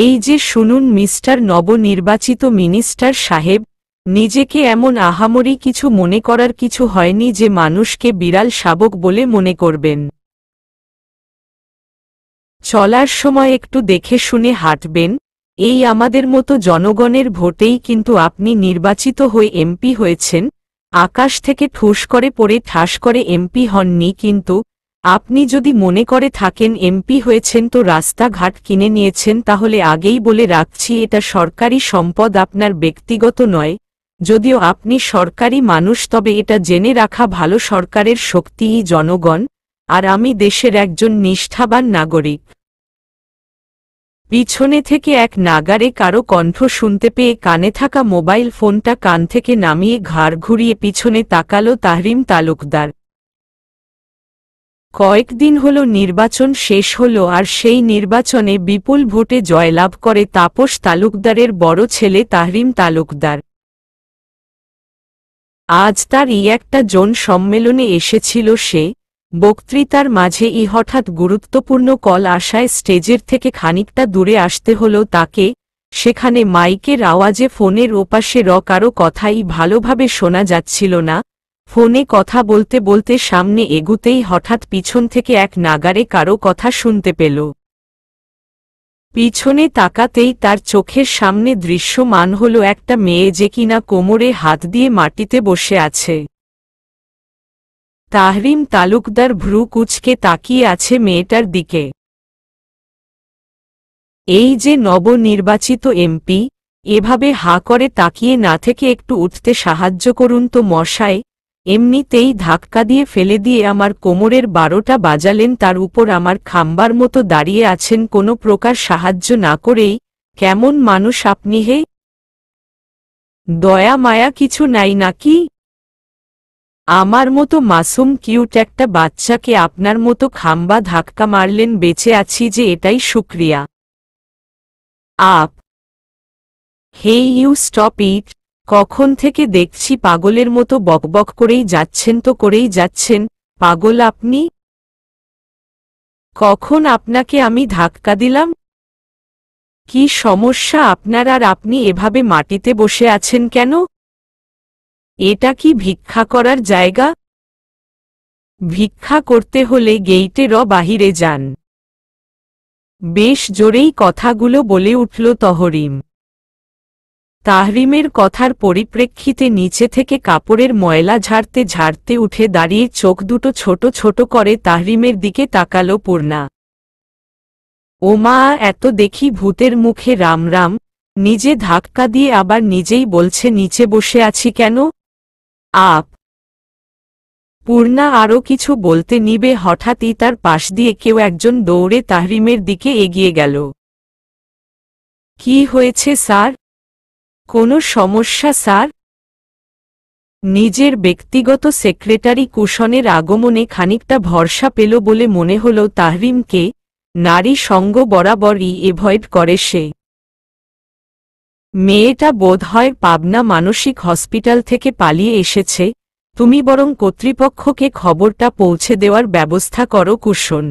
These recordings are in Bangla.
এই যে শুনুন মিস্টার নবনির্বাচিত মিনিস্টার সাহেব নিজেকে এমন আহামরি কিছু মনে করার কিছু হয়নি যে মানুষকে বিড়াল শাবক বলে মনে করবেন চলার সময় একটু দেখে শুনে হাঁটবেন এই আমাদের মতো জনগণের ভোটেই কিন্তু আপনি নির্বাচিত হয়ে এমপি হয়েছেন আকাশ থেকে ঠুস করে পড়ে ঠাস করে এমপি হননি কিন্তু আপনি যদি মনে করে থাকেন এমপি হয়েছেন তো রাস্তাঘাট কিনে নিয়েছেন তাহলে আগেই বলে রাখছি এটা সরকারি সম্পদ আপনার ব্যক্তিগত নয় যদিও আপনি সরকারি মানুষ তবে এটা জেনে রাখা ভালো সরকারের শক্তিই জনগণ আর আমি দেশের একজন নিষ্ঠাবান নাগরিক পিছনে থেকে এক নাগারে কারো কণ্ঠ শুনতে পেয়ে কানে থাকা মোবাইল ফোনটা কান থেকে নামিয়ে ঘাড় ঘুরিয়ে পিছনে তাকালো তাহরিম তালুকদার কয়েকদিন হল নির্বাচন শেষ হল আর সেই নির্বাচনে বিপুল ভোটে জয়লাভ করে তাপস তালুকদারের বড় ছেলে তাহরিম তালুকদার আজ তার ই একটা জন সম্মেলনে এসেছিল সে বক্তৃতার মাঝে ই হঠাৎ গুরুত্বপূর্ণ কল আসায় স্টেজের থেকে খানিকটা দূরে আসতে হল তাকে সেখানে মাইকের আওয়াজে ফোনের ওপাশে রকারও কথাই ভালোভাবে শোনা যাচ্ছিল না ফোনে কথা বলতে বলতে সামনে এগুতেই হঠাৎ পিছন থেকে এক নাগারে কারো কথা শুনতে পেল পিছনে তাকাতেই তার চোখের সামনে দৃশ্যমান হল একটা মেয়ে যে কিনা কোমরে হাত দিয়ে মাটিতে বসে আছে তাহরিম তালুকদার ভ্রু কুচকে তাকিয়ে আছে মেয়েটার দিকে এই যে নবনির্বাচিত এমপি এভাবে হা করে তাকিয়ে না থেকে একটু উঠতে সাহায্য করুন তো মশায় এমনিতেই ধাক্কা দিয়ে ফেলে দিয়ে আমার কোমরের বারোটা বাজালেন তার উপর আমার খাম্বার মতো দাঁড়িয়ে আছেন কোনো প্রকার সাহায্য না করেই কেমন মানুষ আপনি হে দয়া মায়া কিছু নাই নাকি আমার মতো মাসুম কিউট একটা বাচ্চাকে আপনার মতো খাম্বা ধাক্কা মারলেন বেঁচে আছি যে এটাই শুক্রিয়া আপ হে ইউ স্টপ ইট কখন থেকে দেখছি পাগলের মতো বকবক করেই যাচ্ছেন তো করেই যাচ্ছেন পাগল আপনি কখন আপনাকে আমি ধাক্কা দিলাম কি সমস্যা আপনার আর আপনি এভাবে মাটিতে বসে আছেন কেন এটা কি ভিক্ষা করার জায়গা ভিক্ষা করতে হলে গেইটে র বাহিরে যান বেশ জোরেই কথাগুলো বলে উঠল তহরিম তাহরিমের কথার পরিপ্রেক্ষিতে নিচে থেকে কাপড়ের ময়লা ঝাড়তে ঝাড়তে উঠে দাঁড়িয়ে চোখ দুটো ছোট ছোট করে তাহরিমের দিকে তাকালো পূর্ণা ও মা এত দেখি ভূতের মুখে রাম রাম নিজে ধাক্কা দিয়ে আবার নিজেই বলছে নিচে বসে আছি কেন আপ পূর্ণা আরও কিছু বলতে নিবে হঠাৎই তার পাশ দিয়ে কেউ একজন দৌড়ে তাহরিমের দিকে এগিয়ে গেল কি হয়েছে স্যার কোনো সমস্যা স্যার নিজের ব্যক্তিগত সেক্রেটারি কুশনের আগমনে খানিকটা ভরসা পেল বলে মনে হল তাহরিমকে নারী সঙ্গ বরাবরই এভয়েড করে সে মেয়েটা বোধ হয় পাবনা মানসিক হসপিটাল থেকে পালিয়ে এসেছে তুমি বরং কর্তৃপক্ষকে খবরটা পৌঁছে দেওয়ার ব্যবস্থা করো কুশন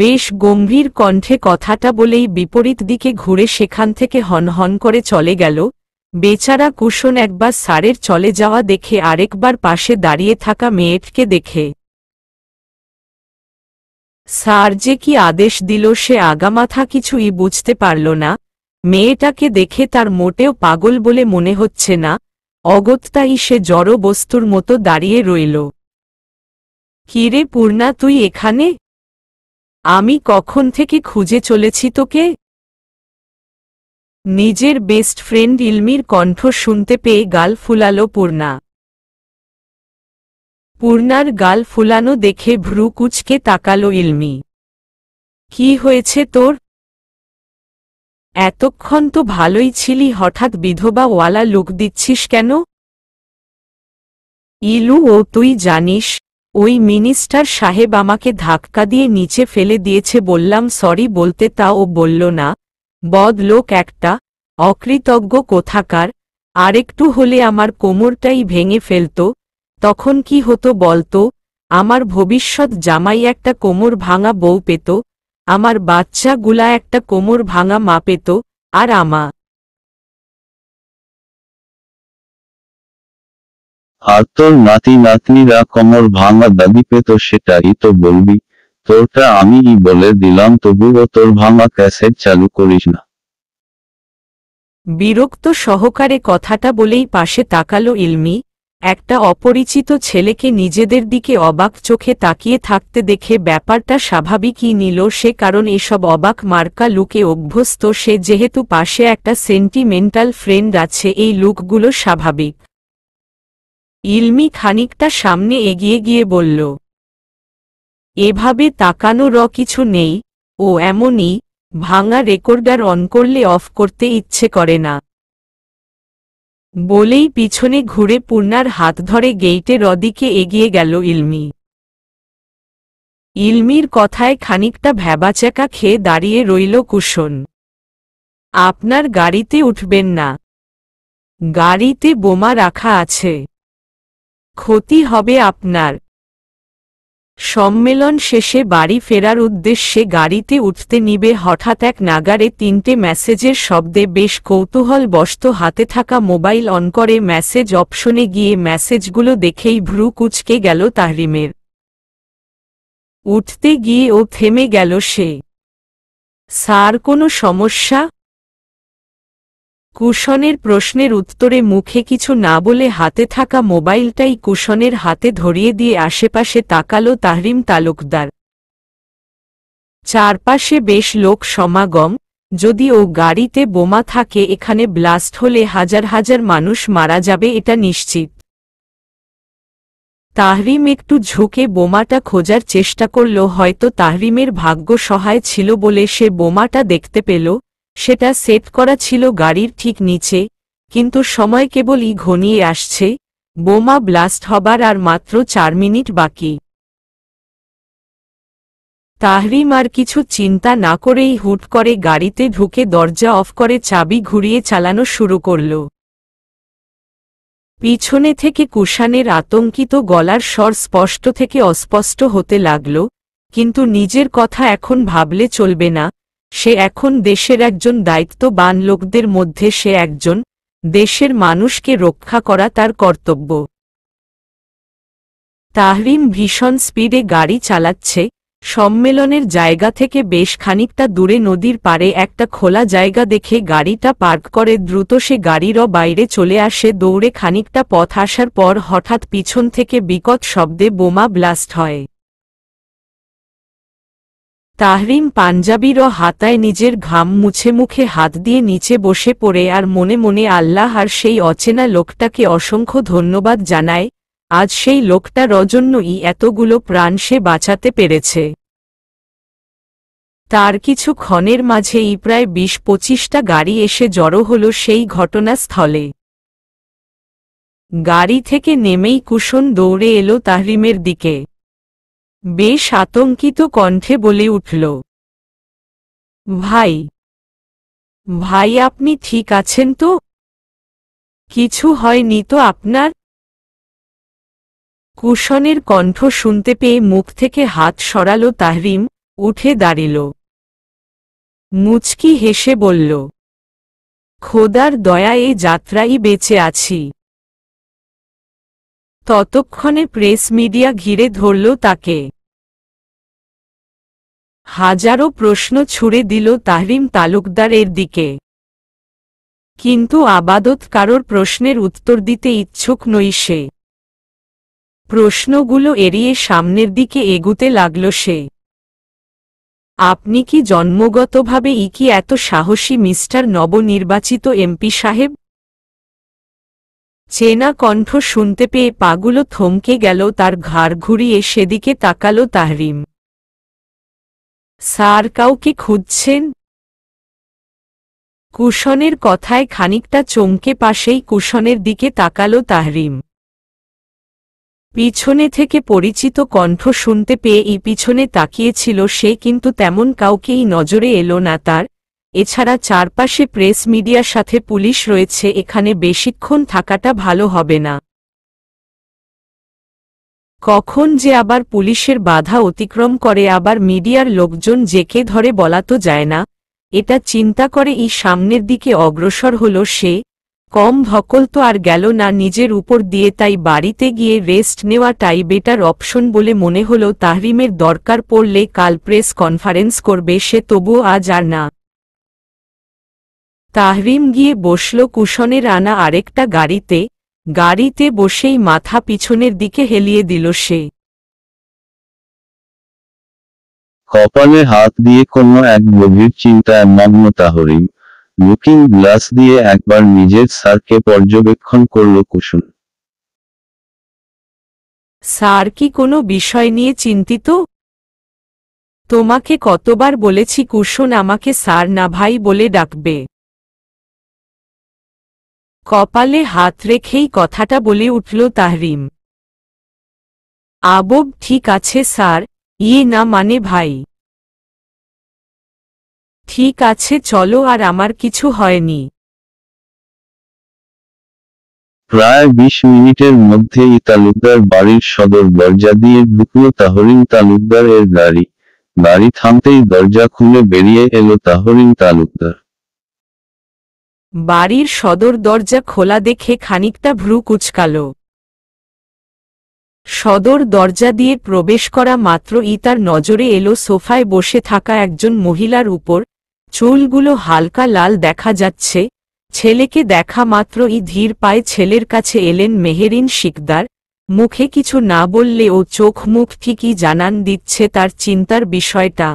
বেশ গম্ভীর কণ্ঠে কথাটা বলেই বিপরীত দিকে ঘুরে সেখান থেকে হনহন করে চলে গেল বেচারা কুশন একবার সারের চলে যাওয়া দেখে আরেকবার পাশে দাঁড়িয়ে থাকা মেয়েটকে দেখে সার যে কি আদেশ দিল সে আগামাথা কিছুই বুঝতে পারল না মেয়েটাকে দেখে তার মোটেও পাগল বলে মনে হচ্ছে না অগত্যাই সে জড় বস্তুর মতো দাঁড়িয়ে রইল কিরে পূর্ণা তুই এখানে আমি কখন থেকে খুঁজে চলেছি তোকে নিজের বেস্ট ফ্রেন্ড ইলমির কণ্ঠ শুনতে পেয়ে গাল ফুলালো পূর্ণা পূর্ণার গাল ফুলানো দেখে ভ্রু কুচকে তাকালো ইলমি কি হয়েছে তোর এতক্ষণ তো ভালোই ছিলি হঠাৎ বিধবা ওয়ালা লুক দিচ্ছিস কেন ইলু ও তুই জানিস ওই মিনিস্টার সাহেব আমাকে ধাক্কা দিয়ে নিচে ফেলে দিয়েছে বললাম সরি বলতে তা ও বলল না বদ লোক একটা অকৃতজ্ঞ কোথাকার আরেকটু হলে আমার কোমরটাই ভেঙে ফেলত তখন কি হতো বলতো আমার ভবিষ্যৎ জামাই একটা কোমর ভাঙা বউ পেত আমার বাচ্চাগুলা একটা কোমর ভাঙা মা পেত আর আমা আর তোর নাতি নাতনিরা কমর ভাঙা দাবি পেত সেটাই তো বলবি তোরটা আমি ই বলে দিলাম তবুও তোর ভাঙা ক্যাসেট চালু করিস না বিরক্ত সহকারে কথাটা বলেই পাশে তাকালো ইলমি একটা অপরিচিত ছেলেকে নিজেদের দিকে অবাক চোখে তাকিয়ে থাকতে দেখে ব্যাপারটা স্বাভাবিকই নিল সে কারণ এসব অবাক মার্কা লুকে অভ্যস্ত সে যেহেতু পাশে একটা সেন্টিমেন্টাল ফ্রেন্ড আছে এই লুকগুলো স্বাভাবিক ইলমি খানিকটা সামনে এগিয়ে গিয়ে বলল এভাবে তাকানো র কিছু নেই ও এমনই ভাঙা রেকর্ডার অন করলে অফ করতে ইচ্ছে করে না বলেই পিছনে ঘুরে পূর্ণার হাত ধরে গেইটে রদিকে এগিয়ে গেল ইলমি ইলমির কথায় খানিকটা ভ্যাবাচ্যাকা খেয়ে দাঁড়িয়ে রইল কুশন আপনার গাড়িতে উঠবেন না গাড়িতে বোমা রাখা আছে ক্ষতি হবে আপনার সম্মেলন শেষে বাড়ি ফেরার উদ্দেশ্যে গাড়িতে উঠতে নিবে হঠাৎ এক নাগারে তিনটে মেসেজের শব্দে বেশ কৌতূহল বস্ত হাতে থাকা মোবাইল অন করে মেসেজ অপশনে গিয়ে মেসেজগুলো দেখেই ভ্রু কুচকে গেল তাহরিমের উঠতে গিয়ে ও থেমে গেল সে স্যার কোনো সমস্যা কুশনের প্রশ্নের উত্তরে মুখে কিছু না বলে হাতে থাকা মোবাইলটাই কুশনের হাতে ধরিয়ে দিয়ে আশেপাশে তাকালো তাহরিম তালুকদার চারপাশে বেশ লোক সমাগম যদি ও গাড়িতে বোমা থাকে এখানে ব্লাস্ট হলে হাজার হাজার মানুষ মারা যাবে এটা নিশ্চিত তাহরিম একটু ঝুঁকে বোমাটা খোঁজার চেষ্টা করল হয়তো তাহরিমের ভাগ্য সহায় ছিল বলে সে বোমাটা দেখতে পেল সেটা সেট করা ছিল গাড়ির ঠিক নিচে কিন্তু সময় কেবলই ঘনিয়ে আসছে বোমা ব্লাস্ট হবার আর মাত্র চার মিনিট বাকি তাহরিম আর কিছু চিন্তা না করেই হুট করে গাড়িতে ঢুকে দরজা অফ করে চাবি ঘুরিয়ে চালানো শুরু করল পিছনে থেকে কুষানের আতঙ্কিত গলার স্বর স্পষ্ট থেকে অস্পষ্ট হতে লাগল কিন্তু নিজের কথা এখন ভাবলে চলবে না সে এখন দেশের একজন দায়িত্ববান লোকদের মধ্যে সে একজন দেশের মানুষকে রক্ষা করা তার কর্তব্য তাহরিম ভীষণ স্পিডে গাড়ি চালাচ্ছে সম্মেলনের জায়গা থেকে বেশ খানিকটা দূরে নদীর পারে একটা খোলা জায়গা দেখে গাড়িটা পার্ক করে দ্রুত সে গাড়িরও বাইরে চলে আসে দৌড়ে খানিকটা পথ আসার পর হঠাৎ পিছন থেকে বিকট শব্দে বোমা ব্লাস্ট হয় তাহরিম পাঞ্জাবির ও হাতায় নিজের ঘাম মুছে মুখে হাত দিয়ে নিচে বসে পড়ে আর মনে মনে আল্লাহ আর সেই অচেনা লোকটাকে অসংখ্য ধন্যবাদ জানায় আজ সেই লোকটা রজন্যই এতগুলো প্রাণ সে বাঁচাতে পেরেছে তার কিছু ক্ষণের মাঝেই প্রায় বিশ পঁচিশটা গাড়ি এসে জড়ো হল সেই ঘটনাস্থলে গাড়ি থেকে নেমেই কুশন দৌড়ে এলো তাহরিমের দিকে বেশ আতঙ্কিত কণ্ঠে বলে উঠল ভাই ভাই আপনি ঠিক আছেন তো কিছু হয়নি তো আপনার কুশনের কণ্ঠ শুনতে পেয়ে মুখ থেকে হাত সরালো তাহরিম উঠে দাঁড়িল মুচকি হেসে বলল খোদার দয়া এ যাত্রাই বেঁচে আছি ততক্ষণে প্রেস মিডিয়া ঘিরে ধরল তাকে হাজারো প্রশ্ন ছুড়ে দিল তাহরিম তালুকদারের দিকে কিন্তু আবাদত কারোর প্রশ্নের উত্তর দিতে ইচ্ছুক নই সে প্রশ্নগুলো এড়িয়ে সামনের দিকে এগুতে লাগল সে আপনি কি জন্মগতভাবে ই কি এত সাহসী মিস্টার নবনির্বাচিত এমপি সাহেব চেনা কণ্ঠ শুনতে পেয়ে পাগুলো থমকে গেল তার ঘাড় ঘুরিয়ে সেদিকে তাকালো তাহরিম স্যার কাউকে খুঁজছেন কুশনের কথায় খানিকটা চমকে পাশেই কুশনের দিকে তাকালো তাহরিম পিছনে থেকে পরিচিত কণ্ঠ শুনতে পেয়ে ই পিছনে তাকিয়েছিল সে কিন্তু তেমন কাউকেই নজরে এলো না তার এছাড়া চারপাশে প্রেস মিডিয়ার সাথে পুলিশ রয়েছে এখানে বেশিক্ষণ থাকাটা ভালো হবে না কখন যে আবার পুলিশের বাধা অতিক্রম করে আবার মিডিয়ার লোকজন জেকে ধরে বলা তো যায় না এটা চিন্তা করে ই সামনের দিকে অগ্রসর হল সে কম ধকল তো আর গেল না নিজের উপর দিয়ে তাই বাড়িতে গিয়ে রেস্ট নেওয়াটাই বেটার অপশন বলে মনে হল তাহরিমের দরকার পড়লে কাল প্রেস কনফারেন্স করবে সে তবুও আজ আর না তাহরিম গিয়ে বসল কুশনের আনা আরেকটা গাড়িতে গাড়িতে বসেই মাথা পিছনের দিকে হেলিয়ে দিল সে কপালে হাত দিয়ে কোনো এক গভীর চিন্তায় মগ্ন তাহরিম লুকিং গ্লাস দিয়ে একবার নিজের স্যারকে পর্যবেক্ষণ করল কুসুন স্যার কি কোনো বিষয় নিয়ে চিন্তিত তোমাকে কতবার বলেছি কুসুন আমাকে স্যার না ভাই বলে ডাকবে কপালে হাত রেখেই কথাটা বলে উঠল তাহরিম আবব ঠিক আছে স্যার ইয়ে না মানে ভাই ঠিক আছে চলো আর আমার কিছু হয়নি প্রায় বিশ মিনিটের মধ্যেই তালুকদার বাড়ির সদর দরজা দিয়ে ঢুকল তাহরিম তালুকদার এর গাড়ি গাড়ি থামতেই দরজা খুলে বেরিয়ে এলো তাহরিম তালুকদার বাড়ির সদর দরজা খোলা দেখে খানিকটা ভ্রু কুচকাল সদর দরজা দিয়ে প্রবেশ করা ই তার নজরে এলো সোফায় বসে থাকা একজন মহিলার উপর চুলগুলো হালকা লাল দেখা যাচ্ছে ছেলেকে দেখা মাত্র ই ধীর পায়ে ছেলের কাছে এলেন মেহেরিন শিকদার মুখে কিছু না ও চোখ মুখ ঠিকই জানান দিচ্ছে তার চিন্তার বিষয়টা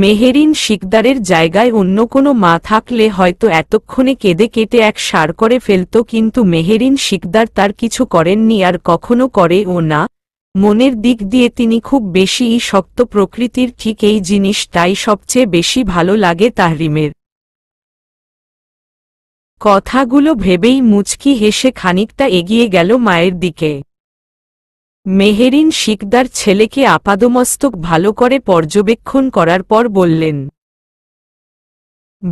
মেহেরিন শিকদারের জায়গায় অন্য কোনো মা থাকলে হয়তো এতক্ষণে কেঁদে কেটে এক সার করে ফেলত কিন্তু মেহেরিন শিকদার তার কিছু করেননি আর কখনো করে ও না মনের দিক দিয়ে তিনি খুব বেশিই শক্ত প্রকৃতির ঠিক এই জিনিসটাই সবচেয়ে বেশি ভালো লাগে তাহরিমের কথাগুলো ভেবেই মুচকি হেসে খানিকটা এগিয়ে গেল মায়ের দিকে মেহেরিন শিকদার ছেলেকে আপাদমস্তক ভালো করে পর্যবেক্ষণ করার পর বললেন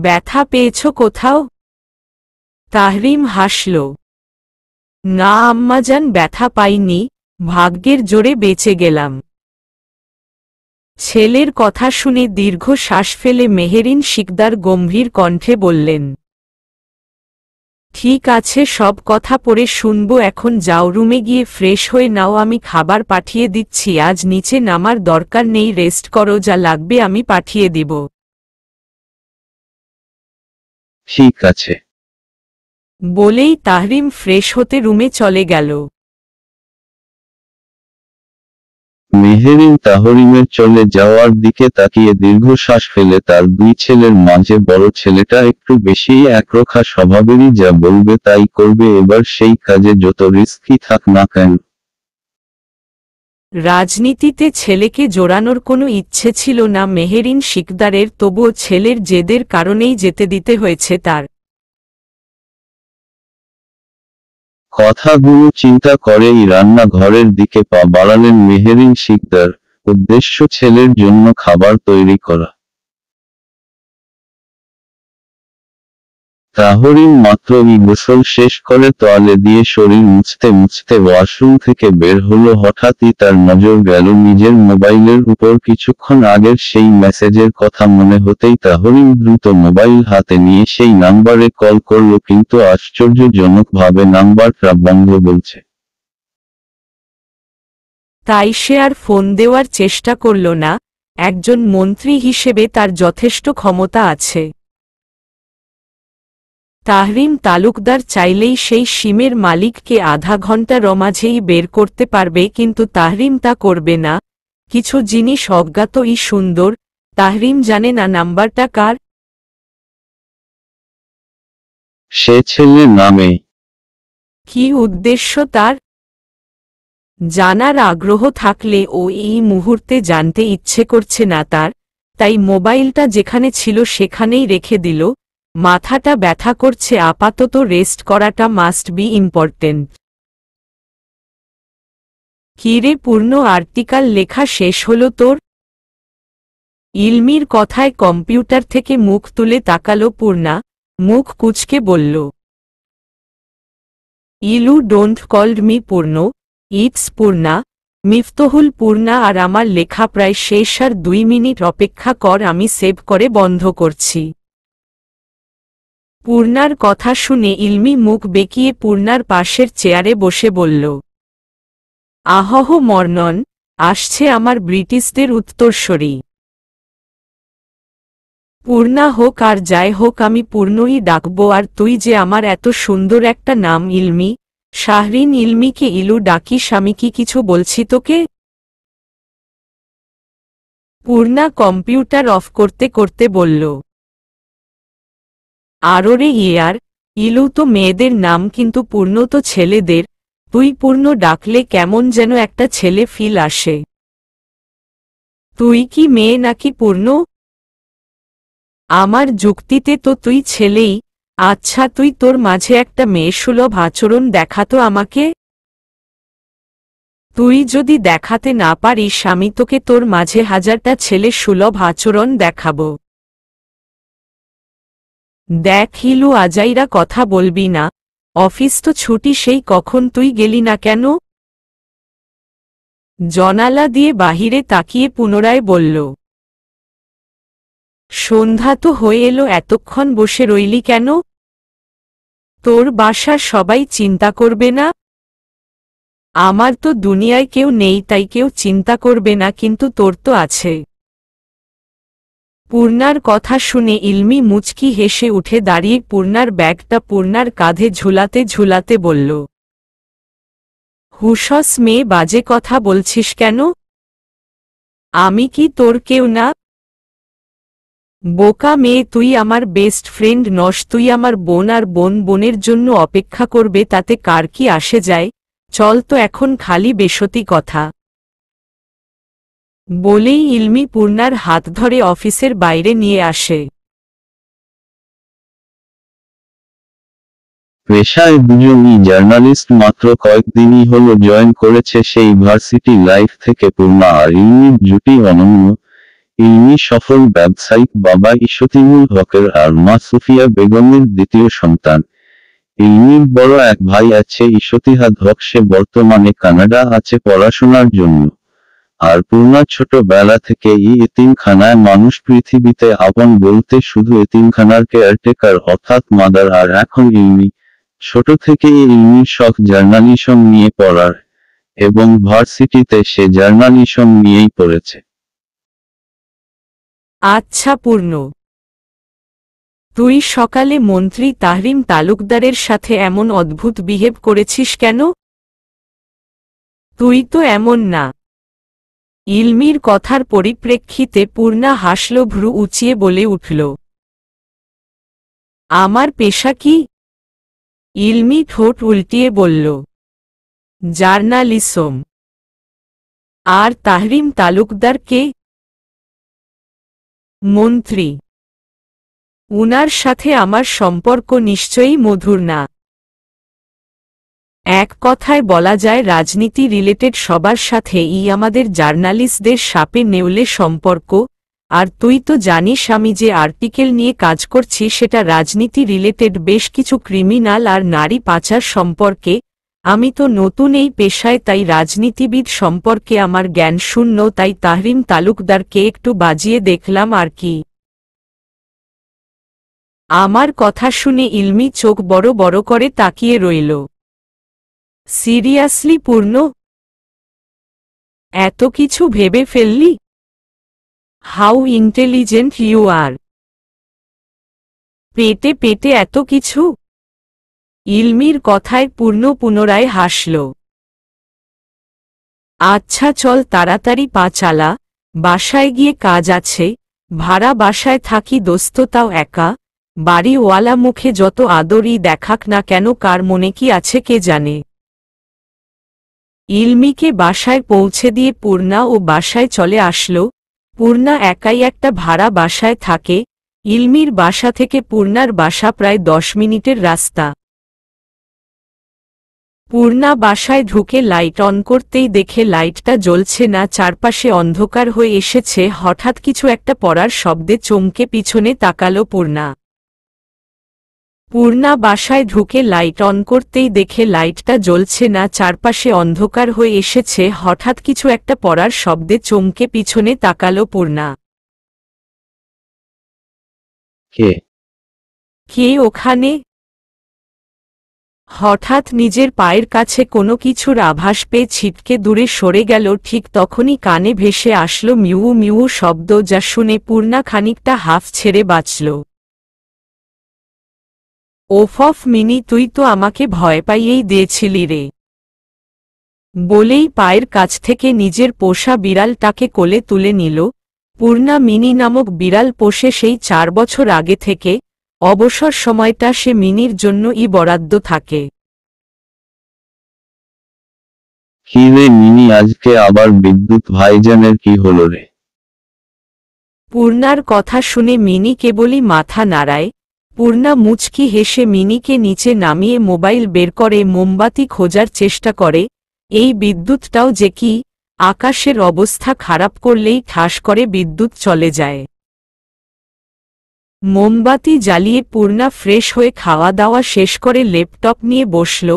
ব্যথা পেয়েছ কোথাও তাহরিম হাসল না আম্মাজান ব্যথা পাইনি ভাগ্যের জোরে বেঁচে গেলাম ছেলের কথা শুনে দীর্ঘ শ্বাস ফেলে মেহেরিন শিকদার গম্ভীর কণ্ঠে বললেন ঠিক আছে সব কথা পরে শুনবো এখন যাও রুমে গিয়ে ফ্রেশ হয়ে নাও আমি খাবার পাঠিয়ে দিচ্ছি আজ নিচে নামার দরকার নেই রেস্ট করো যা লাগবে আমি পাঠিয়ে দিব ঠিক আছে বলেই তাহরিম ফ্রেশ হতে রুমে চলে গেল মেহেরিন তাহরিমের চলে যাওয়ার দিকে তাকিয়ে দীর্ঘশ্বাস ফেলে তার দুই ছেলের মাঝে বড় ছেলেটা একটু বেশি একরখা স্বভাবেরই যা বলবে তাই করবে এবার সেই কাজে যত রিস্কই থাক না কেন রাজনীতিতে ছেলেকে জোরানোর কোনো ইচ্ছে ছিল না মেহেরিন শিকদারের তবুও ছেলের জেদের কারণেই যেতে দিতে হয়েছে তার কথাগুলো চিন্তা করেই রান্নাঘরের দিকে পা বাড়ালেন মেহেরিন শিকদার উদ্দেশ্য ছেলের জন্য খাবার তৈরি করা তাহরিম মাত্রই গোসল শেষ করে তোয়ালে দিয়ে শরীর মুছতে মুছতে ওয়াশরুম থেকে বের হলো হঠাৎই তার নজর গেল নিজের মোবাইলের উপর কিছুক্ষণ আগের সেই মেসেজের কথা মনে হতেই তাহরিন দ্রুত মোবাইল হাতে নিয়ে সেই নাম্বারে কল করলো কিন্তু আশ্চর্যজনকভাবে নাম্বারটা বন্ধ বলছে তাই সে আর ফোন দেওয়ার চেষ্টা করল না একজন মন্ত্রী হিসেবে তার যথেষ্ট ক্ষমতা আছে তাহরিম তালুকদার চাইলেই সেই সিমের মালিককে আধা ঘণ্টা রমাঝেই বের করতে পারবে কিন্তু তাহরিম তা করবে না কিছু জিনিস অজ্ঞাতই সুন্দর তাহরিম জানে না নাম্বারটা কার সে ছেলে নামে কি উদ্দেশ্য তার জানার আগ্রহ থাকলে ও এই মুহূর্তে জানতে ইচ্ছে করছে না তার তাই মোবাইলটা যেখানে ছিল সেখানেই রেখে দিল মাথাটা ব্যথা করছে আপাতত রেস্ট করাটা মাস্ট বি ইম্পর্টেন্ট কিরে পূর্ণ আর্টিকাল লেখা শেষ হল তোর ইলমির কথায় কম্পিউটার থেকে মুখ তুলে তাকালো পূর্ণা মুখ কুচকে বলল Ilu don't called me Purna it's Purna Miftahul Purna আর আমার লেখা প্রায় শেষ আর দুই মিনিট অপেক্ষা কর আমি সেভ করে বন্ধ করছি পূর্ণার কথা শুনে ইলমি মুখ বেঁকিয়ে পূর্ণার পাশের চেয়ারে বসে বলল আহহ মর্নন আসছে আমার ব্রিটিশদের উত্তরস্বরী পূর্ণা হোক আর যাই হোক আমি পূর্ণই ডাকব আর তুই যে আমার এত সুন্দর একটা নাম ইলমি শাহরিন ইলমিকে ইলু ডাকিস আমি কি কিছু বলছি তোকে পূর্ণা কম্পিউটার অফ করতে করতে বলল আররে ইয়ার ইলু তো মেয়েদের নাম কিন্তু পূর্ণ তো ছেলেদের তুই পূর্ণ ডাকলে কেমন যেন একটা ছেলে ফিল আসে তুই কি মেয়ে নাকি পূর্ণ আমার যুক্তিতে তো তুই ছেলেই আচ্ছা তুই তোর মাঝে একটা মেয়ে সুলভ আচরণ দেখাতো আমাকে তুই যদি দেখাতে না পারিস আমি তোকে তোর মাঝে হাজারটা ছেলে সুলভ আচরণ দেখাবো দেখ হিলু আজাইরা কথা বলবি না অফিস তো ছুটি সেই কখন তুই গেলি না কেন জনালা দিয়ে বাহিরে তাকিয়ে পুনরায় বলল সন্ধ্যা তো হয়ে এলো এতক্ষণ বসে রইলি কেন তোর বাসা সবাই চিন্তা করবে না আমার তো দুনিয়ায় কেউ নেই তাই কেউ চিন্তা করবে না কিন্তু তোর তো আছে পূর্ণার কথা শুনে ইলমি মুচকি হেসে উঠে দাঁড়িয়ে পূর্ণার ব্যাগটা পূর্ণার কাঁধে ঝুলাতে ঝুলাতে বলল হুসস মেয়ে বাজে কথা বলছিস কেন আমি কি তোর কেউ না বোকা মেয়ে তুই আমার বেস্ট ফ্রেন্ড নস তুই আমার বোন আর বোন বোনের জন্য অপেক্ষা করবে তাতে কার কি আসে যায় চল তো এখন খালি বেসতি কথা বলেই ইলমি পূর্ণার হাত ধরে অফিসের বাইরে নিয়ে আসে পেশায় দুজনই জার্নালিস্ট মাত্র কয়েকদিনই হল জয়েন করেছে সেই ভার্সিটি লাইফ থেকে পূর্ণা আর ইলমির জুটি অনন্য ইলমি সফল ব্যবসায়িক বাবা ইসতিমুল হকের আর মা সুফিয়া বেগমের দ্বিতীয় সন্তান ইলমির বড় এক ভাই আছে ইসতিহাদ হক সে বর্তমানে কানাডা আছে পড়াশোনার জন্য আর পূর্ণা ছোটবেলা থেকে এই এতিমখানায় মানুষ পৃথিবীতে আপন বলতে শুধু এতিমখানার কেয়ারটেকার অর্থাৎ মাদার আর এখন ইউনি ছোট থেকে এই শখ জার্নালিজম নিয়ে পড়ার এবং ভার্সিটিতে সে জার্নালিজম নিয়েই পড়েছে আচ্ছা পূর্ণ তুই সকালে মন্ত্রী তাহরিম তালুকদারের সাথে এমন অদ্ভুত বিহেভ করেছিস কেন তুই তো এমন না ইলমির কথার পরিপ্রেক্ষিতে পূর্ণা হাসল ভ্রু উঁচিয়ে বলে উঠল আমার পেশা কি ইলমি ঠোঁট উল্টিয়ে বলল জার্নালিসম আর তাহরিম তালুকদার কে মন্ত্রী উনার সাথে আমার সম্পর্ক নিশ্চয়ই মধুর না এক কথায় বলা যায় রাজনীতি রিলেটেড সবার সাথে ই আমাদের জার্নালিস্টদের সাপে নেউলে সম্পর্ক আর তুই তো জানিস আমি যে আর্টিকেল নিয়ে কাজ করছি সেটা রাজনীতি রিলেটেড বেশ কিছু ক্রিমিনাল আর নারী পাচার সম্পর্কে আমি তো নতুন এই পেশায় তাই রাজনীতিবিদ সম্পর্কে আমার জ্ঞান শূন্য তাই তাহরিম তালুকদারকে একটু বাজিয়ে দেখলাম আর কি আমার কথা শুনে ইলমি চোখ বড় বড় করে তাকিয়ে রইল সিরিয়াসলি পূর্ণ এত কিছু ভেবে ফেললি হাউ ইন্টেলিজেন্ট ইউ আর পেটে পেটে এত কিছু ইলমির কথায় পূর্ণ পুনরায় হাসল আচ্ছা চল তাড়াতাড়ি পা চালা বাসায় গিয়ে কাজ আছে ভাড়া বাসায় থাকি দোস্ত তাও একা বাড়িওয়ালা মুখে যত আদরই দেখাক না কেন কার মনে কি আছে কে জানে ইলমিকে বাসায় পৌঁছে দিয়ে পূর্ণা ও বাসায় চলে আসল পূর্ণা একাই একটা ভাড়া বাসায় থাকে ইলমির বাসা থেকে পূর্ণার বাসা প্রায় দশ মিনিটের রাস্তা পূর্ণা বাসায় ঢুকে লাইট অন করতেই দেখে লাইটটা জ্বলছে না চারপাশে অন্ধকার হয়ে এসেছে হঠাৎ কিছু একটা পড়ার শব্দে চমকে পিছনে তাকালো পূর্ণা পূর্ণা বাসায় ঢুকে লাইট অন করতেই দেখে লাইটটা জ্বলছে না চারপাশে অন্ধকার হয়ে এসেছে হঠাৎ কিছু একটা পড়ার শব্দে চমকে পিছনে তাকালো পূর্ণা কে ওখানে হঠাৎ নিজের পায়ের কাছে কোনো কিছুর আভাস পেয়ে ছিটকে দূরে সরে গেল ঠিক তখনই কানে ভেসে আসলো মিউ মিউ শব্দ যা শুনে পূর্ণা খানিকটা হাফ ছেড়ে বাঁচল ওফফ মিনি তুই তো আমাকে ভয় পাইয়েই দিয়েছিলি রে বলেই পায়ের কাছ থেকে নিজের পোষা বিড়ালটাকে কোলে তুলে নিল পূর্ণা মিনি নামক বিড়াল পোষে সেই চার বছর আগে থেকে অবসর সময়টা সে মিনির জন্য ই বরাদ্দ থাকে কি রে মিনি আজকে আবার বিদ্যুৎ ভাইজানের কি হল রে পূর্ণার কথা শুনে মিনি কেবলই মাথা নাড়ায় পূর্ণা মুচকি হেসে মিনিকে নিচে নামিয়ে মোবাইল বের করে মোমবাতি খোঁজার চেষ্টা করে এই বিদ্যুৎটাও যে কি আকাশের অবস্থা খারাপ করলেই ঠাস করে বিদ্যুৎ চলে যায় মোমবাতি জ্বালিয়ে পূর্ণা ফ্রেশ হয়ে খাওয়া দাওয়া শেষ করে ল্যাপটপ নিয়ে বসল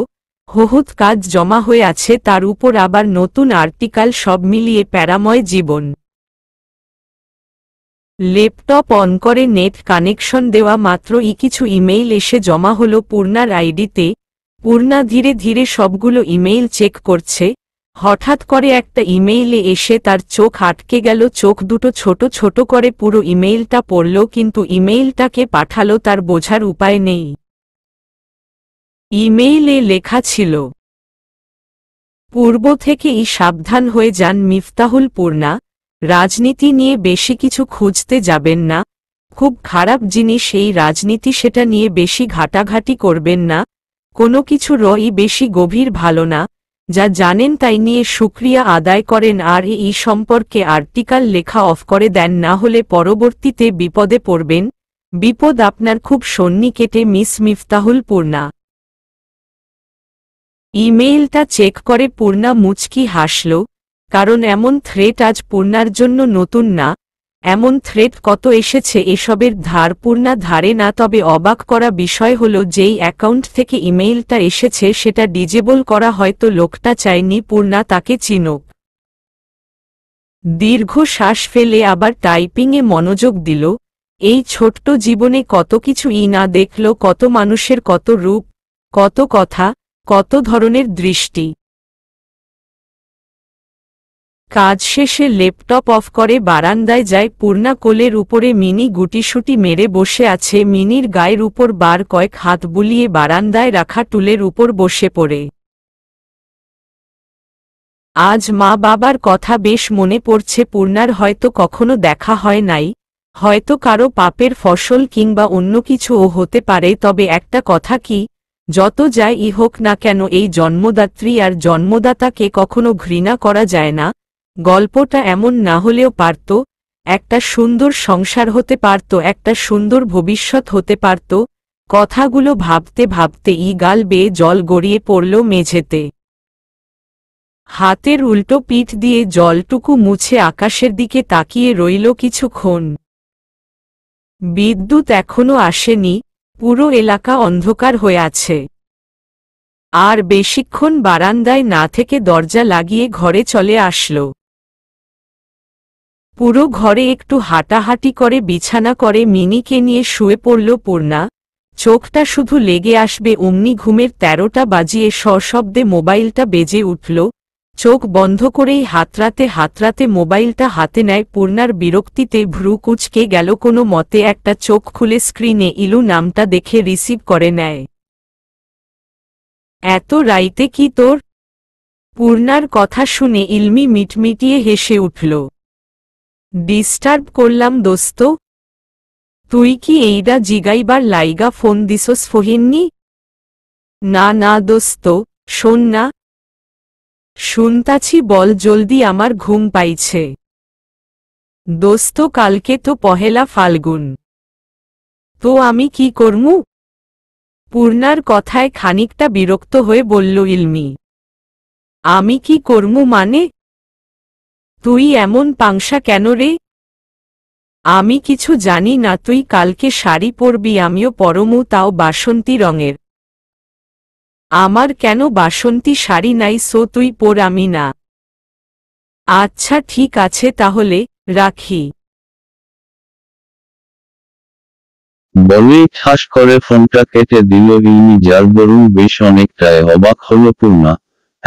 হোহুত কাজ জমা হয়ে আছে তার উপর আবার নতুন আর্টিকাল সব মিলিয়ে প্যারাময় জীবন ল্যাপটপ অন করে নেট কানেকশন দেওয়া মাত্রই কিছু ইমেইল এসে জমা হল পূর্ণার আইডিতে পূর্ণা ধীরে ধীরে সবগুলো ইমেইল চেক করছে হঠাৎ করে একটা ইমেইলে এসে তার চোখ আটকে গেল চোখ দুটো ছোট ছোট করে পুরো ইমেইলটা পড়ল কিন্তু ইমেইলটাকে পাঠালো তার বোঝার উপায় নেই ইমেইলে লেখা ছিল পূর্ব থেকেই সাবধান হয়ে যান মিফতাহুল পূর্ণা রাজনীতি নিয়ে বেশি কিছু খুঁজতে যাবেন না খুব খারাপ জিনিস এই রাজনীতি সেটা নিয়ে বেশি ঘাটাঘাটি করবেন না কোনো কিছু রই বেশি গভীর ভালো না যা জানেন তাই নিয়ে সুক্রিয়া আদায় করেন আর এই সম্পর্কে আর্টিকাল লেখা অফ করে দেন না হলে পরবর্তীতে বিপদে পড়বেন বিপদ আপনার খুব সন্নি কেটে মিস মিফতাহুল পূর্ণা ইমেইলটা চেক করে পূর্ণা মুচকি হাসল কারণ এমন থ্রেট আজ পূর্ণার জন্য নতুন না এমন থ্রেট কত এসেছে এসবের ধার পূর্ণা ধারে না তবে অবাক করা বিষয় হলো যেই অ্যাকাউন্ট থেকে ইমেইলটা এসেছে সেটা ডিজেবল করা হয়তো লোকটা চায়নি পূর্ণা তাকে চিনুক দীর্ঘ শ্বাস ফেলে আবার টাইপিংয়ে মনোযোগ দিল এই ছোট্ট জীবনে কত কিছু ই না দেখল কত মানুষের কত রূপ কত কথা কত ধরনের দৃষ্টি কাজ শেষে ল্যাপটপ অফ করে বারান্দায় যায় পূর্ণা কোলের উপরে মিনি গুটিসুটি মেরে বসে আছে মিনির গায়ের উপর বার কয়েক হাত বুলিয়ে বারান্দায় রাখা টুলের উপর বসে পড়ে আজ মা বাবার কথা বেশ মনে পড়ছে পূর্ণার হয়তো কখনো দেখা হয় নাই হয়তো কারো পাপের ফসল কিংবা অন্য কিছুও হতে পারে তবে একটা কথা কি যত ই হোক না কেন এই জন্মদাত্রী আর জন্মদাতাকে কখনো ঘৃণা করা যায় না গল্পটা এমন না হলেও পারত একটা সুন্দর সংসার হতে পারত একটা সুন্দর ভবিষ্যৎ হতে পারত কথাগুলো ভাবতে ভাবতে ই গাল বেয়ে জল গড়িয়ে পড়ল মেঝেতে হাতের উল্টো পিঠ দিয়ে জলটুকু মুছে আকাশের দিকে তাকিয়ে রইল কিছুক্ষণ বিদ্যুৎ এখনো আসেনি পুরো এলাকা অন্ধকার হয়ে আছে আর বেশিক্ষণ বারান্দায় না থেকে দরজা লাগিয়ে ঘরে চলে আসলো পুরো ঘরে একটু হাঁটাহাঁটি করে বিছানা করে মিনিকে নিয়ে শুয়ে পড়ল পূর্ণা চোখটা শুধু লেগে আসবে অমনি ঘুমের তেরোটা বাজিয়ে সশব্দে মোবাইলটা বেজে উঠল চোখ বন্ধ করেই হাতরাতে হাতরাতে মোবাইলটা হাতে নেয় পূর্ণার বিরক্তিতে ভ্রু কুচকে গেল কোনো মতে একটা চোখ খুলে স্ক্রিনে ইলু নামটা দেখে রিসিভ করে নেয় এত রাইতে কি তোর পূর্ণার কথা শুনে ইলমি মিটমিটিয়ে হেসে উঠল ডিস্টার্ব করলাম দোস্ত তুই কি এইডা জিগাইবার লাইগা ফোন দিসস ফহিননি না না দোস্ত শোন না শুনতাছি বল জলদি আমার ঘুম পাইছে দোস্ত কালকে তো পহেলা ফাল্গুন তো আমি কি করমু পূর্ণার কথায় খানিকটা বিরক্ত হয়ে বলল ইলমি আমি কি করমু মানে তুই এমন পাংশা কেন রে আমি কিছু জানি না তুই কালকে শাড়ি পরবি আমিও পরমু তাও বাসন্তী রঙের আমার কেন বাসন্তী শাড়ি নাই সো তুই পর আমি না আচ্ছা ঠিক আছে তাহলে রাখি বলেই ঠাস করে ফোনটা কেটে দিল ইনি যার দরুন বেশ অনেকটায় অবাক হল পূর্ণা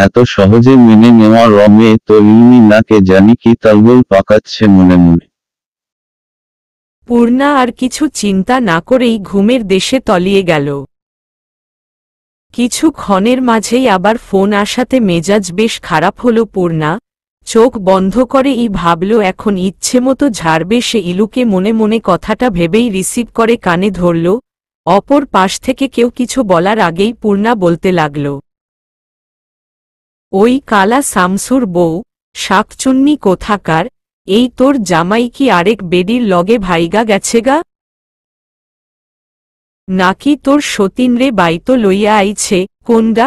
এত সহজে মেনে নেওয়া রমে তো ইউনি নাকে জানি কি তালগোল পাকাচ্ছে মনে মনে পূর্ণা আর কিছু চিন্তা না করেই ঘুমের দেশে তলিয়ে গেল কিছু ক্ষণের মাঝেই আবার ফোন আসাতে মেজাজ বেশ খারাপ হল পূর্ণা চোখ বন্ধ করে ই ভাবল এখন ইচ্ছে মতো ঝাড়বে সে ইলুকে মনে মনে কথাটা ভেবেই রিসিভ করে কানে ধরল অপর পাশ থেকে কেউ কিছু বলার আগেই পূর্ণা বলতে লাগল ওই কালা সামসুর বউ শাকচুন্নি কোথাকার এই তোর জামাই কি আরেক বেডির লগে ভাইগা গেছে গা নাকি তোর সতীন্দ্রে বাইতো লইয়া আইছে কোনডা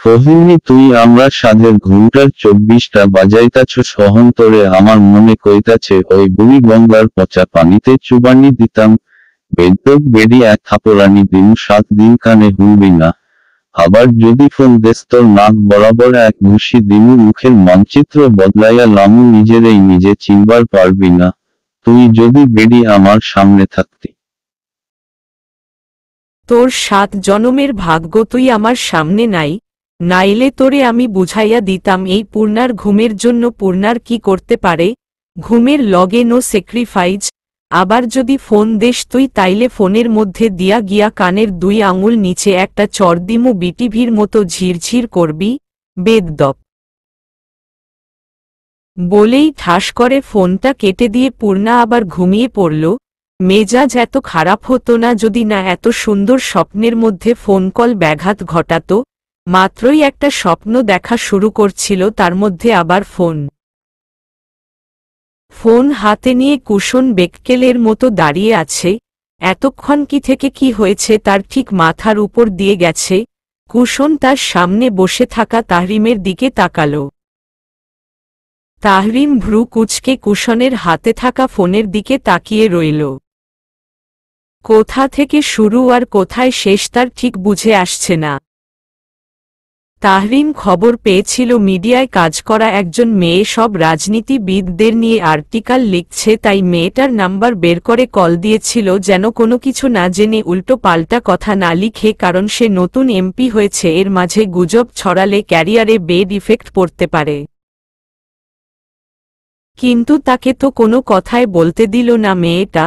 ফজিলনি তুই আমরা সাধের ঘুমটার চব্বিশটা বাজাইতাছ সহন্তরে আমার মনে কইতাছে ওই বুড়ি গঙ্গার পচা পানিতে চুবানি দিতাম বেদ্যক বেরি এক হাপোরানি দিন সাত দিন কানে হুলবি না আবার যদি ফোন দেস্তর নাক বরাবর এক ঘুষি দিনু মুখের মানচিত্র বদলাইয়া লামু নিজেরই নিজে চিনবার পারবি না তুই যদি বেরি আমার সামনে থাকতি তোর সাত জনমের ভাগ্য তুই আমার সামনে নাই নাইলে তোরে আমি বুঝাইয়া দিতাম এই পূর্ণার ঘুমের জন্য পূর্ণার কি করতে পারে ঘুমের লগে নো সেক্রিফাইজ আবার যদি ফোন দেশ তুই তাইলে ফোনের মধ্যে দিয়া গিয়া কানের দুই আঙুল নিচে একটা চরদিমু বিটিভির মতো ঝিরঝির করবি বেদদপ বলেই ঠাস করে ফোনটা কেটে দিয়ে পূর্ণা আবার ঘুমিয়ে পড়ল মেজাজ এত খারাপ হতো না যদি না এত সুন্দর স্বপ্নের মধ্যে ফোন কল ব্যাঘাত ঘটাত মাত্রই একটা স্বপ্ন দেখা শুরু করছিল তার মধ্যে আবার ফোন ফোন হাতে নিয়ে কুশন বেককেলের মতো দাঁড়িয়ে আছে এতক্ষণ কি থেকে কি হয়েছে তার ঠিক মাথার উপর দিয়ে গেছে কুশন তার সামনে বসে থাকা তাহরিমের দিকে তাকাল তাহরিম ভ্রু কুচকে কুশনের হাতে থাকা ফোনের দিকে তাকিয়ে রইল কোথা থেকে শুরু আর কোথায় শেষ তার ঠিক বুঝে আসছে না তাহরিম খবর পেয়েছিল মিডিয়ায় কাজ করা একজন মেয়ে সব রাজনীতিবিদদের নিয়ে আর্টিকাল লিখছে তাই মেয়েটার নাম্বার বের করে কল দিয়েছিল যেন কোনো কিছু না জেনে উল্টো পাল্টা কথা না লিখে কারণ সে নতুন এমপি হয়েছে এর মাঝে গুজব ছড়ালে ক্যারিয়ারে বেড ইফেক্ট পড়তে পারে কিন্তু তাকে তো কোনো কথায় বলতে দিল না মেয়েটা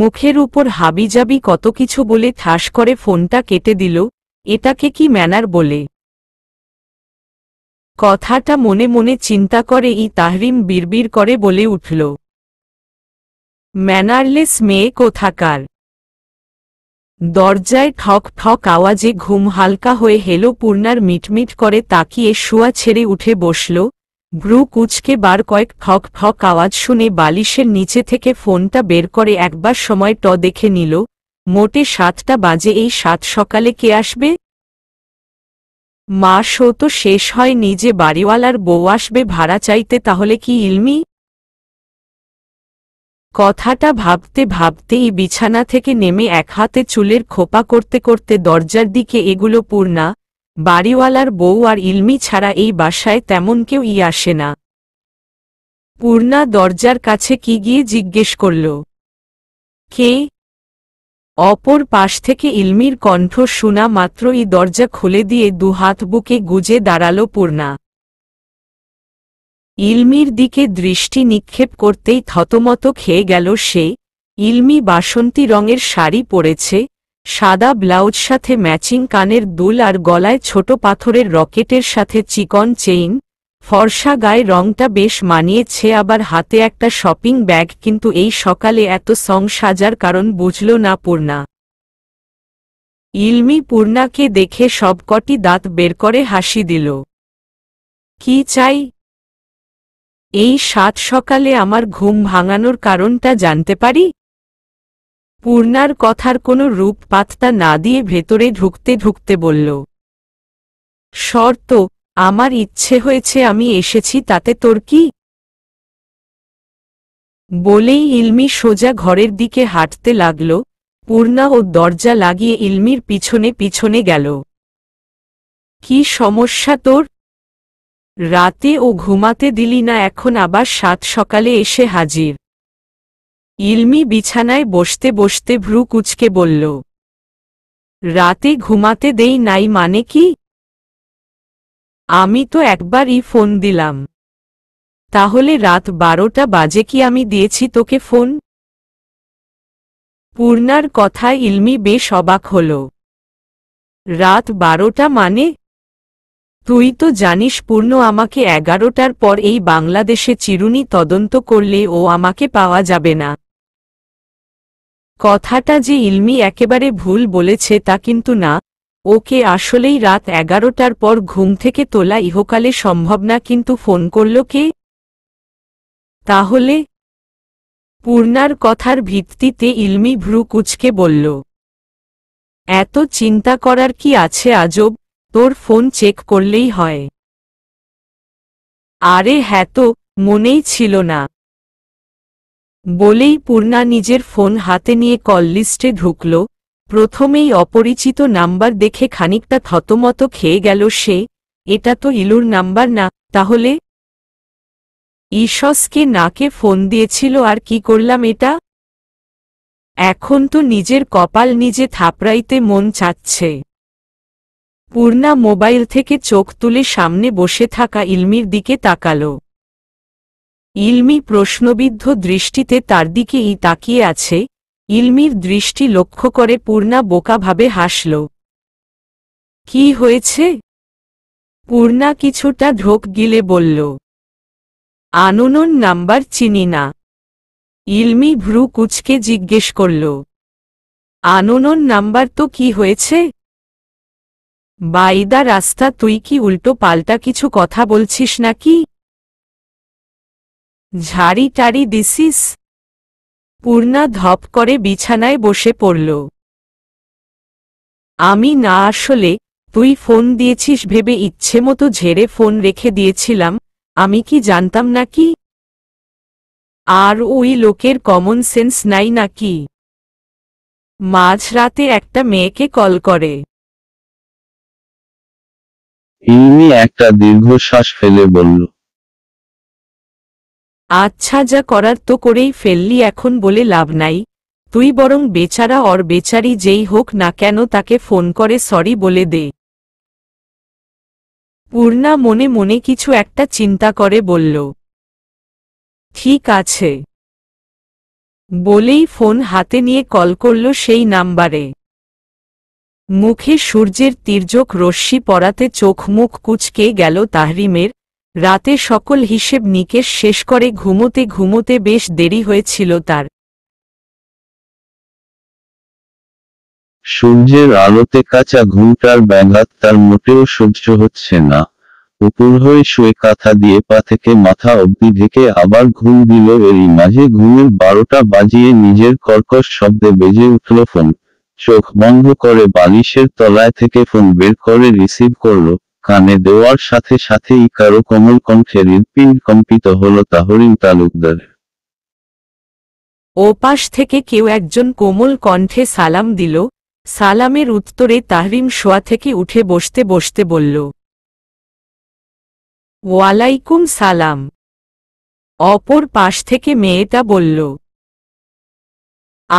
মুখের উপর হাবিজাবি কত কিছু বলে থাস করে ফোনটা কেটে দিল এটাকে কি ম্যানার বলে কথাটা মনে মনে চিন্তা করে ই তাহরিম বিড়বিড় করে বলে উঠল ম্যানারলেস মেয়ে কোথাকার দরজায় ঠক ঠক আওয়াজে ঘুম হালকা হয়ে হেলো পূর্ণার মিটমিট করে তাকিয়ে শুয়া ছেড়ে উঠে বসল ব্রু কুচকে বার কয়েক ঠক ঠক আওয়াজ শুনে বালিশের নিচে থেকে ফোনটা বের করে একবার সময় ট দেখে নিল মোটে সাতটা বাজে এই সাত সকালে কে আসবে মা শো তো শেষ হয় নিজে বাড়িওয়ালার বউ আসবে ভাড়া চাইতে তাহলে কি ইলমি কথাটা ভাবতে ভাবতেই বিছানা থেকে নেমে এক হাতে চুলের খোপা করতে করতে দরজার দিকে এগুলো পূর্ণা বাড়িওয়ালার বউ আর ইলমি ছাড়া এই বাসায় তেমন কেউ ই আসে না পূর্ণা দরজার কাছে কি গিয়ে জিজ্ঞেস করল কে অপর পাশ থেকে ইলমির কণ্ঠ শোনা মাত্রই দরজা খুলে দিয়ে দুহাত বুকে গুজে দাঁড়াল পূর্ণা ইলমির দিকে দৃষ্টি নিক্ষেপ করতেই থতমত খেয়ে গেল সে ইলমি বাসন্তী রঙের শাড়ি পরেছে সাদা ব্লাউজ সাথে ম্যাচিং কানের দুল আর গলায় ছোট পাথরের রকেটের সাথে চিকন চেইন ফর্সা গায়ে রংটা বেশ মানিয়েছে আবার হাতে একটা শপিং ব্যাগ কিন্তু এই সকালে এত সং সাজার কারণ বুঝল না পূর্ণা ইলমি পূর্ণাকে দেখে সবকটি দাঁত বের করে হাসি দিল কি চাই এই সাত সকালে আমার ঘুম ভাঙানোর কারণটা জানতে পারি পূর্ণার কথার কোনো রূপ পাত্তা না দিয়ে ভেতরে ঢুকতে ঢুকতে বলল শর্ত আমার ইচ্ছে হয়েছে আমি এসেছি তাতে তোর কি বলেই ইলমি সোজা ঘরের দিকে হাঁটতে লাগল পূর্ণা ও দরজা লাগিয়ে ইলমির পিছনে পিছনে গেল কি সমস্যা তোর রাতে ও ঘুমাতে দিলি না এখন আবার সাত সকালে এসে হাজির ইলমি বিছানায় বসতে বসতে ভ্রু কুচকে বলল রাতে ঘুমাতে দেই নাই মানে কি আমি তো একবারই ফোন দিলাম তাহলে রাত বারোটা বাজে কি আমি দিয়েছি তোকে ফোন পূর্ণার কথায় ইলমি বেশ অবাক হল রাত বারোটা মানে তুই তো জানিস পূর্ণ আমাকে এগারোটার পর এই বাংলাদেশে চিরুনি তদন্ত করলে ও আমাকে পাওয়া যাবে না কথাটা যে ইলমি একেবারে ভুল বলেছে তা কিন্তু না ওকে আসলেই রাত এগারোটার পর ঘুম থেকে তোলা ইহকালে সম্ভব না কিন্তু ফোন করল কে তাহলে পূর্ণার কথার ভিত্তিতে ইলমি ভ্রু কুচকে বলল এত চিন্তা করার কি আছে আজব তোর ফোন চেক করলেই হয় আরে হ্যাঁ তো মনেই ছিল না বলেই পূর্ণা নিজের ফোন হাতে নিয়ে কল লিস্টে ঢুকল প্রথমেই অপরিচিত নাম্বার দেখে খানিকটা থতমত খেয়ে গেল সে এটা তো ইলুর নাম্বার না তাহলে ঈশসকে নাকে ফোন দিয়েছিল আর কি করলাম এটা এখন তো নিজের কপাল নিজে থাপড়াইতে মন চাচ্ছে পূর্ণা মোবাইল থেকে চোখ তুলে সামনে বসে থাকা ইলমির দিকে তাকাল ইলমি প্রশ্নবিদ্ধ দৃষ্টিতে তার দিকেই তাকিয়ে আছে ইলমির দৃষ্টি লক্ষ্য করে পূর্ণা বোকাভাবে হাসল কি হয়েছে পূর্ণা কিছুটা ঢোক গিলে বলল আননন নাম্বার চিনি না ইলমি ভ্রু কুচকে জিজ্ঞেস করল আননন নাম্বার তো কি হয়েছে বাইদা রাস্তা তুই কি উল্টো পাল্টা কিছু কথা বলছিস নাকি ঝাড়ি টাড়ি দিসিস পূর্ণা ধপ করে বিছানায় বসে পড়ল আমি না আসলে তুই ফোন দিয়েছিস ভেবে ইচ্ছে মতো ঝেড়ে ফোন রেখে দিয়েছিলাম আমি কি জানতাম নাকি আর ওই লোকের কমন সেন্স নাই নাকি মাঝরাতে একটা মেয়েকে কল করে ইমি একটা দীর্ঘশ্বাস ফেলে বলল আচ্ছা যা করার তো করেই ফেললি এখন বলে লাভ নাই তুই বরং বেচারা অর বেচারি যেই হোক না কেন তাকে ফোন করে সরি বলে দে পূর্ণা মনে মনে কিছু একটা চিন্তা করে বলল ঠিক আছে বলেই ফোন হাতে নিয়ে কল করল সেই নাম্বারে মুখে সূর্যের তীর্যক রশ্মি পড়াতে চোখ মুখ কুচকে গেল তাহরিমের রাতে সকল হিসেব নিকেশ শেষ করে ঘুমোতে ঘুমোতে বেশ দেরি হয়েছিল তার সূর্যের আলোতে কাঁচা ঘুমটার ব্যাঘাত তার মোটেও সহ্য হচ্ছে না উপর হয়ে শুয়ে কাঁথা দিয়ে পা থেকে মাথা অবধি ঢেকে আবার ঘুম দিল এরই মাঝে ঘুমের বারোটা বাজিয়ে নিজের কর্কশ শব্দে বেজে উঠল ফোন চোখ বন্ধ করে বালিশের তলায় থেকে ফোন বের করে রিসিভ করলো কানে দেওয়ার সাথে সাথেই কারো কমল কণ্ঠের হৃদপিণ্ড কম্পিত হল তাহরিন তালুকদার ওপাশ থেকে কেউ একজন কোমল কণ্ঠে সালাম দিল সালামের উত্তরে তাহরিম শোয়া থেকে উঠে বসতে বসতে বলল ওয়ালাইকুম সালাম অপর পাশ থেকে মেয়েটা বলল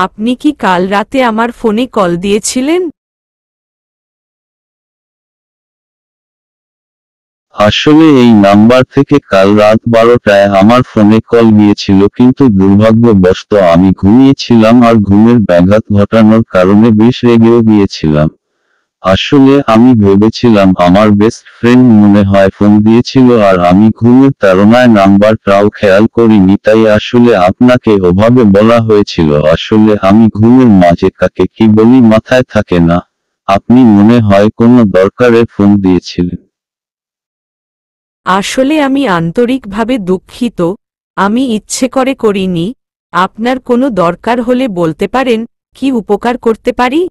আপনি কি কাল রাতে আমার ফোনে কল দিয়েছিলেন আসলে এই নাম্বার থেকে কাল রাত বারোটায় আমার ফোনে কল গিয়েছিল কিন্তু দুর্ভাগ্যবশত আমি ঘুমিয়েছিলাম আর ঘুমের ব্যাঘাত ঘটানোর কারণে বেশ রেগেও গিয়েছিলাম আসলে আমি ভেবেছিলাম আমার বেস্ট ফ্রেন্ড মনে হয় ফোন দিয়েছিল আর আমি ঘুমের তাড়নায় নাম্বারটাও খেয়াল করিনি তাই আসলে আপনাকে ওভাবে বলা হয়েছিল আসলে আমি ঘুমের মাঝে কাকে কি বলি মাথায় থাকে না আপনি মনে হয় কোনো দরকারে ফোন দিয়েছিলেন আসলে আমি আন্তরিকভাবে দুঃখিত আমি ইচ্ছে করে করিনি আপনার কোনো দরকার হলে বলতে পারেন কি উপকার করতে পারি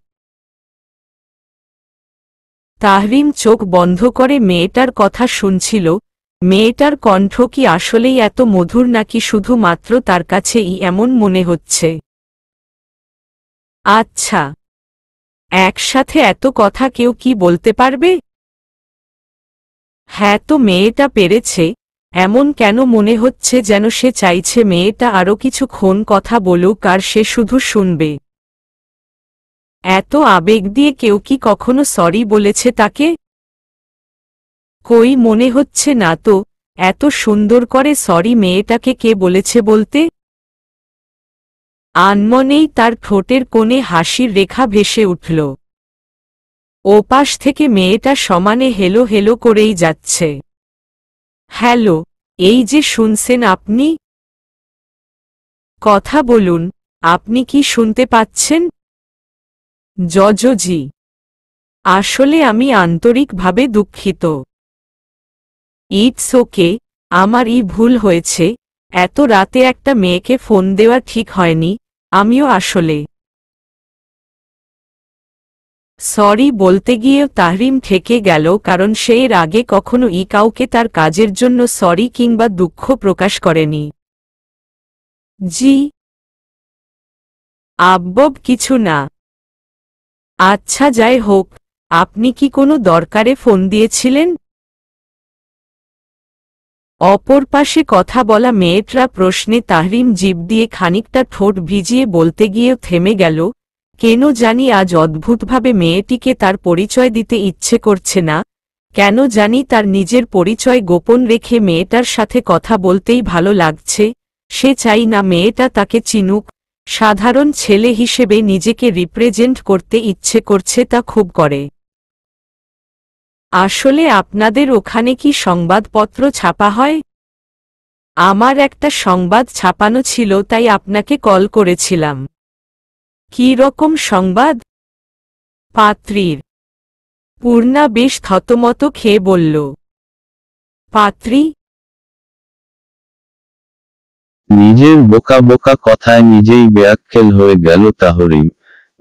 তাহরিম চোখ বন্ধ করে মেয়েটার কথা শুনছিল মেয়েটার কণ্ঠ কি আসলেই এত মধুর নাকি শুধুমাত্র তার কাছেই এমন মনে হচ্ছে আচ্ছা একসাথে এত কথা কেউ কি বলতে পারবে হ্যাঁ তো মেয়েটা পেরেছে এমন কেন মনে হচ্ছে যেন সে চাইছে মেয়েটা আরও ক্ষণ কথা বলুক আর সে শুধু শুনবে এত আবেগ দিয়ে কেউ কি কখনো সরি বলেছে তাকে কই মনে হচ্ছে না তো এত সুন্দর করে সরি মেয়েটাকে কে বলেছে বলতে আনমনেই তার ঠোঁটের কোণে হাসির রেখা ভেসে উঠল ওপাশ থেকে মেয়েটা সমানে হেলো হেলো করেই যাচ্ছে হ্যালো এই যে শুনছেন আপনি কথা বলুন আপনি কি শুনতে পাচ্ছেন জজজি আসলে আমি আন্তরিকভাবে দুঃখিত ইটস ওকে আমার ই ভুল হয়েছে এত রাতে একটা মেয়েকে ফোন দেওয়া ঠিক হয়নি আমিও আসলে সরি বলতে গিয়েও তাহরিম ঠেকে গেল কারণ সে এর আগে কখনো ই কাউকে তার কাজের জন্য সরি কিংবা দুঃখ প্রকাশ করেনি জি আব্বব কিছু না আচ্ছা যাই হোক আপনি কি কোনো দরকারে ফোন দিয়েছিলেন অপর পাশে কথা বলা মেয়েটরা প্রশ্নে তাহরিম জীব দিয়ে খানিকটা ঠোঁট ভিজিয়ে বলতে গিয়েও থেমে গেল কেন জানি আজ অদ্ভুতভাবে মেয়েটিকে তার পরিচয় দিতে ইচ্ছে করছে না কেন জানি তার নিজের পরিচয় গোপন রেখে মেয়েটার সাথে কথা বলতেই ভালো লাগছে সে চাই না মেয়েটা তাকে চিনুক সাধারণ ছেলে হিসেবে নিজেকে রিপ্রেজেন্ট করতে ইচ্ছে করছে তা খুব করে আসলে আপনাদের ওখানে কি সংবাদপত্র ছাপা হয় আমার একটা সংবাদ ছাপানো ছিল তাই আপনাকে কল করেছিলাম কি রকম সংবাদ পাত্রীর পূর্ণা বেশ থতমত খেয়ে বলল পাত্রী নিজের বোকা বোকা কথায় নিজেই ব্যাখ্যেল হয়ে গেল তাহরিম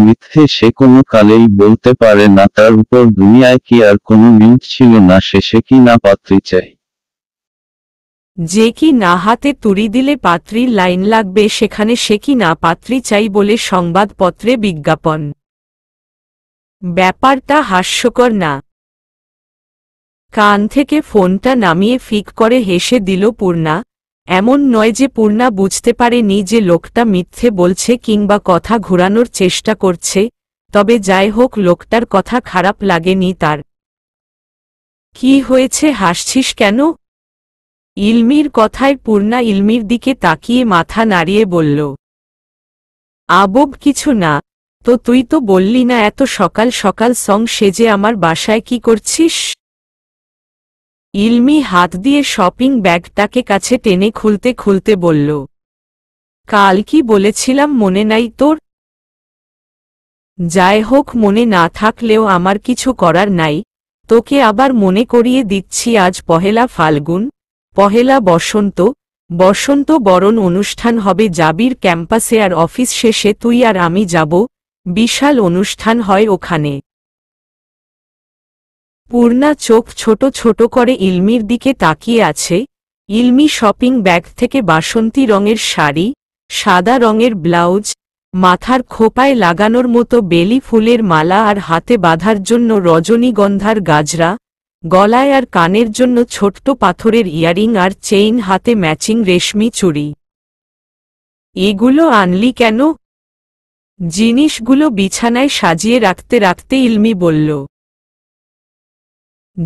মিথ্যে সে কোনো কালেই বলতে পারে না তার উপর দুনিয়ায় কি আর কোনো মিল ছিল না শেষে কি না পাত্রী চাই যে কি না হাতে তুড়ি দিলে পাত্রীর লাইন লাগবে সেখানে সে কি না পাত্রী চাই বলে সংবাদপত্রে বিজ্ঞাপন ব্যাপারটা হাস্যকর না কান থেকে ফোনটা নামিয়ে ফিক করে হেসে দিল পূর্ণা এমন নয় যে পূর্ণা বুঝতে পারেনি যে লোকটা মিথ্যে বলছে কিংবা কথা ঘুরানোর চেষ্টা করছে তবে যাই হোক লোকটার কথা খারাপ লাগেনি তার কি হয়েছে হাসছিস কেন ইলমির কথায় পূর্ণা ইলমির দিকে তাকিয়ে মাথা নাড়িয়ে বলল আবব কিছু না তো তুই তো বললি না এত সকাল সকাল সং সেজে আমার বাসায় কি করছিস ইলমি হাত দিয়ে শপিং ব্যাগটাকে কাছে টেনে খুলতে খুলতে বলল কাল কি বলেছিলাম মনে নাই তোর যাই হোক মনে না থাকলেও আমার কিছু করার নাই তোকে আবার মনে করিয়ে দিচ্ছি আজ পহেলা ফাল্গুন পহেলা বসন্ত বসন্ত বরণ অনুষ্ঠান হবে জাবির ক্যাম্পাসে আর অফিস শেষে তুই আর আমি যাব বিশাল অনুষ্ঠান হয় ওখানে পূর্ণা চোখ ছোট ছোট করে ইলমির দিকে তাকিয়ে আছে ইলমি শপিং ব্যাগ থেকে বাসন্তী রঙের শাড়ি সাদা রঙের ব্লাউজ মাথার খোপায় লাগানোর মতো বেলি ফুলের মালা আর হাতে বাঁধার জন্য রজনীগন্ধার গাজরা গলায় আর কানের জন্য ছোট্ট পাথরের ইয়ারিং আর চেইন হাতে ম্যাচিং রেশমি চুড়ি এগুলো আনলি কেন জিনিসগুলো বিছানায় সাজিয়ে রাখতে রাখতে ইলমি বলল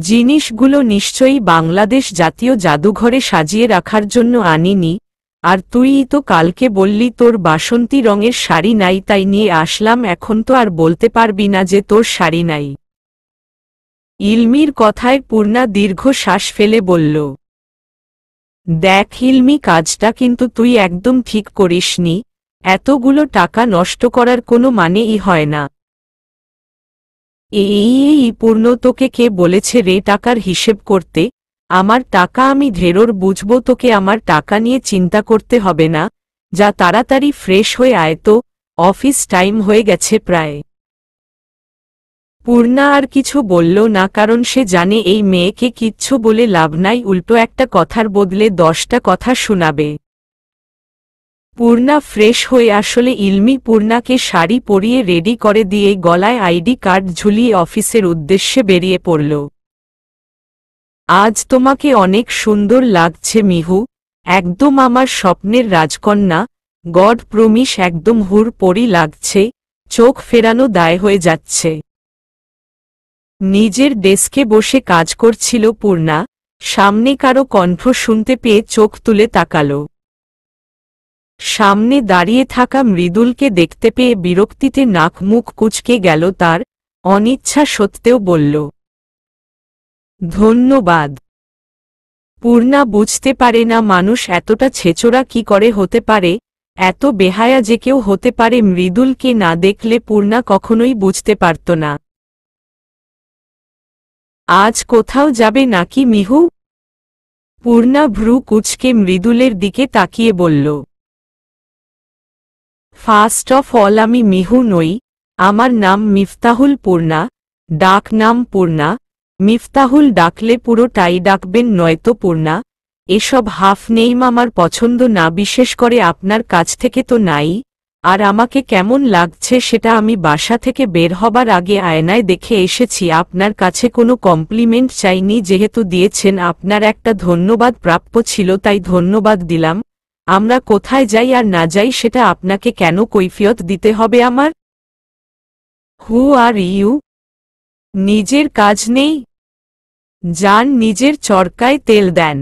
জিনিসগুলো নিশ্চয়ই বাংলাদেশ জাতীয় জাদুঘরে সাজিয়ে রাখার জন্য আনিনি আর তুই তো কালকে বললি তোর বাসন্তী রঙের শাড়ি নাই তাই নিয়ে আসলাম এখন তো আর বলতে পারবি না যে তোর শাড়ি নাই ইলমির কথায় পূর্ণা দীর্ঘ শ্বাস ফেলে বলল দেখ ইলমি কাজটা কিন্তু তুই একদম ঠিক করিসনি এতগুলো টাকা নষ্ট করার কোনো মানেই হয় না এই পূর্ণ তোকে কে বলেছে রে টাকার হিসেব করতে আমার টাকা আমি ধেরোর বুঝব তোকে আমার টাকা নিয়ে চিন্তা করতে হবে না যা তাড়াতাড়ি ফ্রেশ হয়ে আয় তো অফিস টাইম হয়ে গেছে প্রায় পূর্ণা আর কিছু বলল না কারণ সে জানে এই মেয়েকে কিচ্ছু বলে লাভ নাই উল্টো একটা কথার বদলে দশটা কথা শোনাবে পূর্ণা ফ্রেশ হয়ে আসলে ইলমি পূর্ণাকে শাড়ি পরিয়ে রেডি করে দিয়ে গলায় আইডি কার্ড ঝুলিয়ে অফিসের উদ্দেশ্যে বেরিয়ে পড়ল আজ তোমাকে অনেক সুন্দর লাগছে মিহু একদম আমার স্বপ্নের রাজকন্যা গড প্রমিস একদম হুর পরি লাগছে চোখ ফেরানো দায় হয়ে যাচ্ছে নিজের ডেস্কে বসে কাজ করছিল পূর্ণা সামনে কারো কণ্ঠ শুনতে পেয়ে চোখ তুলে তাকাল সামনে দাঁড়িয়ে থাকা মৃদুলকে দেখতে পেয়ে বিরক্তিতে নাক মুখ কুচকে গেল তার অনিচ্ছা সত্ত্বেও বলল ধন্যবাদ পূর্ণা বুঝতে পারে না মানুষ এতটা ছেচোরা কি করে হতে পারে এত বেহায়া যে কেউ হতে পারে মৃদুলকে না দেখলে পূর্ণা কখনোই বুঝতে পারত না আজ কোথাও যাবে নাকি মিহু পূর্ণা ভ্রু কুচকে মৃদুলের দিকে তাকিয়ে বলল ফার্স্ট অফ অল আমি মিহু নই আমার নাম মিফতাহুল পূর্ণা ডাক নাম পূর্ণা মিফতাহুল ডাকলে পুরো টাই ডাকবেন নয়তো পূর্ণা এসব হাফ নেইম আমার পছন্দ না বিশেষ করে আপনার কাছ থেকে তো নাই আর আমাকে কেমন লাগছে সেটা আমি বাসা থেকে বের হবার আগে আয়নায় দেখে এসেছি আপনার কাছে কোনো কমপ্লিমেন্ট চাইনি যেহেতু দিয়েছেন আপনার একটা ধন্যবাদ প্রাপ্য ছিল তাই ধন্যবাদ দিলাম আমরা কোথায় যাই আর না যাই সেটা আপনাকে কেন কৈফিয়ত দিতে হবে আমার হু আর ইউ নিজের কাজ নেই যান নিজের চরকায় তেল দেন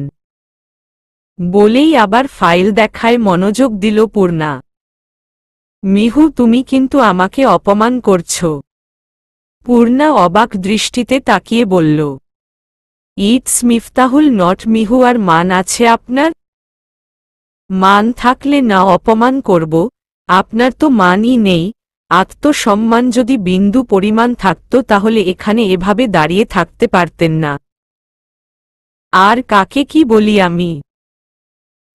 বলেই আবার ফাইল দেখায় মনোযোগ দিল পূর্ণা মিহু তুমি কিন্তু আমাকে অপমান করছ পূর্ণা অবাক দৃষ্টিতে তাকিয়ে বলল ইটস মিফতাহুল নট মিহু আর মান আছে আপনার মান থাকলে না অপমান করব আপনার তো মানই নেই আত্মসম্মান যদি বিন্দু পরিমাণ থাকত তাহলে এখানে এভাবে দাঁড়িয়ে থাকতে পারতেন না আর কাকে কি বলি আমি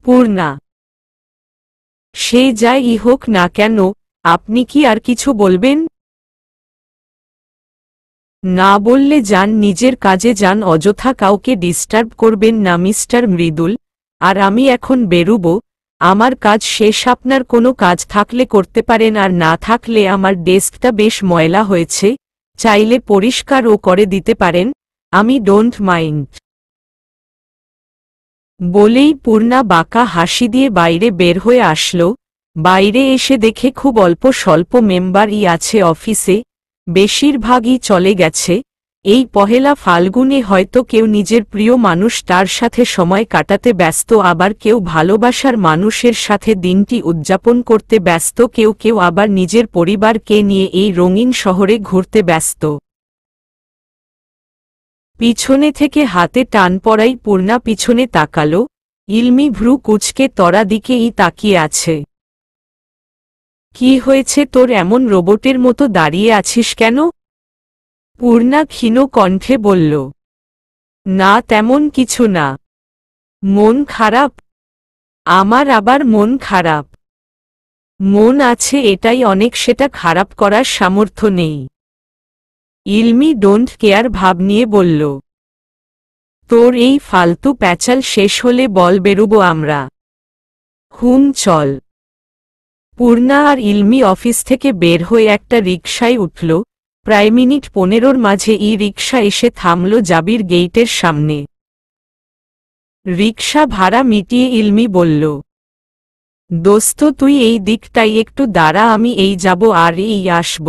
পূর্ণা সে যাই হোক না কেন আপনি কি আর কিছু বলবেন না বললে যান নিজের কাজে যান অযথা কাউকে ডিস্টার্ব করবেন না মিস্টার মৃদুল আর আমি এখন বেরুব আমার কাজ শেষ আপনার কোনো কাজ থাকলে করতে পারেন আর না থাকলে আমার ডেস্কটা বেশ ময়লা হয়েছে চাইলে পরিষ্কারও করে দিতে পারেন আমি ডোন্ট মাইন্ড বলেই পূর্ণা বাঁকা হাসি দিয়ে বাইরে বের হয়ে আসল বাইরে এসে দেখে খুব অল্প স্বল্প মেম্বারই আছে অফিসে বেশিরভাগই চলে গেছে এই পহেলা ফাল্গুনে হয়তো কেউ নিজের প্রিয় মানুষ তার সাথে সময় কাটাতে ব্যস্ত আবার কেউ ভালোবাসার মানুষের সাথে দিনটি উদযাপন করতে ব্যস্ত কেউ কেউ আবার নিজের পরিবারকে নিয়ে এই রঙিন শহরে ঘুরতে ব্যস্ত পিছনে থেকে হাতে টান পড়াই পূর্ণা পিছনে তাকালো ইলমি ভ্রু কুচকে তরা দিকেই তাকিয়ে আছে কি হয়েছে তোর এমন রোবটের মতো দাঁড়িয়ে আছিস কেন পূর্ণা ক্ষীণ কণ্ঠে বলল না তেমন কিছু না মন খারাপ আমার আবার মন খারাপ মন আছে এটাই অনেক সেটা খারাপ করার সামর্থ্য নেই ইলমি ডোন্ট কেয়ার ভাব নিয়ে বলল তোর এই ফালতু প্যাচাল শেষ হলে বল বেরুব আমরা হুম চল পূর্ণা আর ইলমি অফিস থেকে বের হয়ে একটা রিকশায় উঠল প্রায় মিনিট পনেরোর মাঝে ই রিকশা এসে থামল জাবির গেইটের সামনে রিকশা ভাড়া মিটিয়ে ইলমি বলল দোস্ত তুই এই দিকটাই একটু দাঁড়া আমি এই যাব আর এই আসব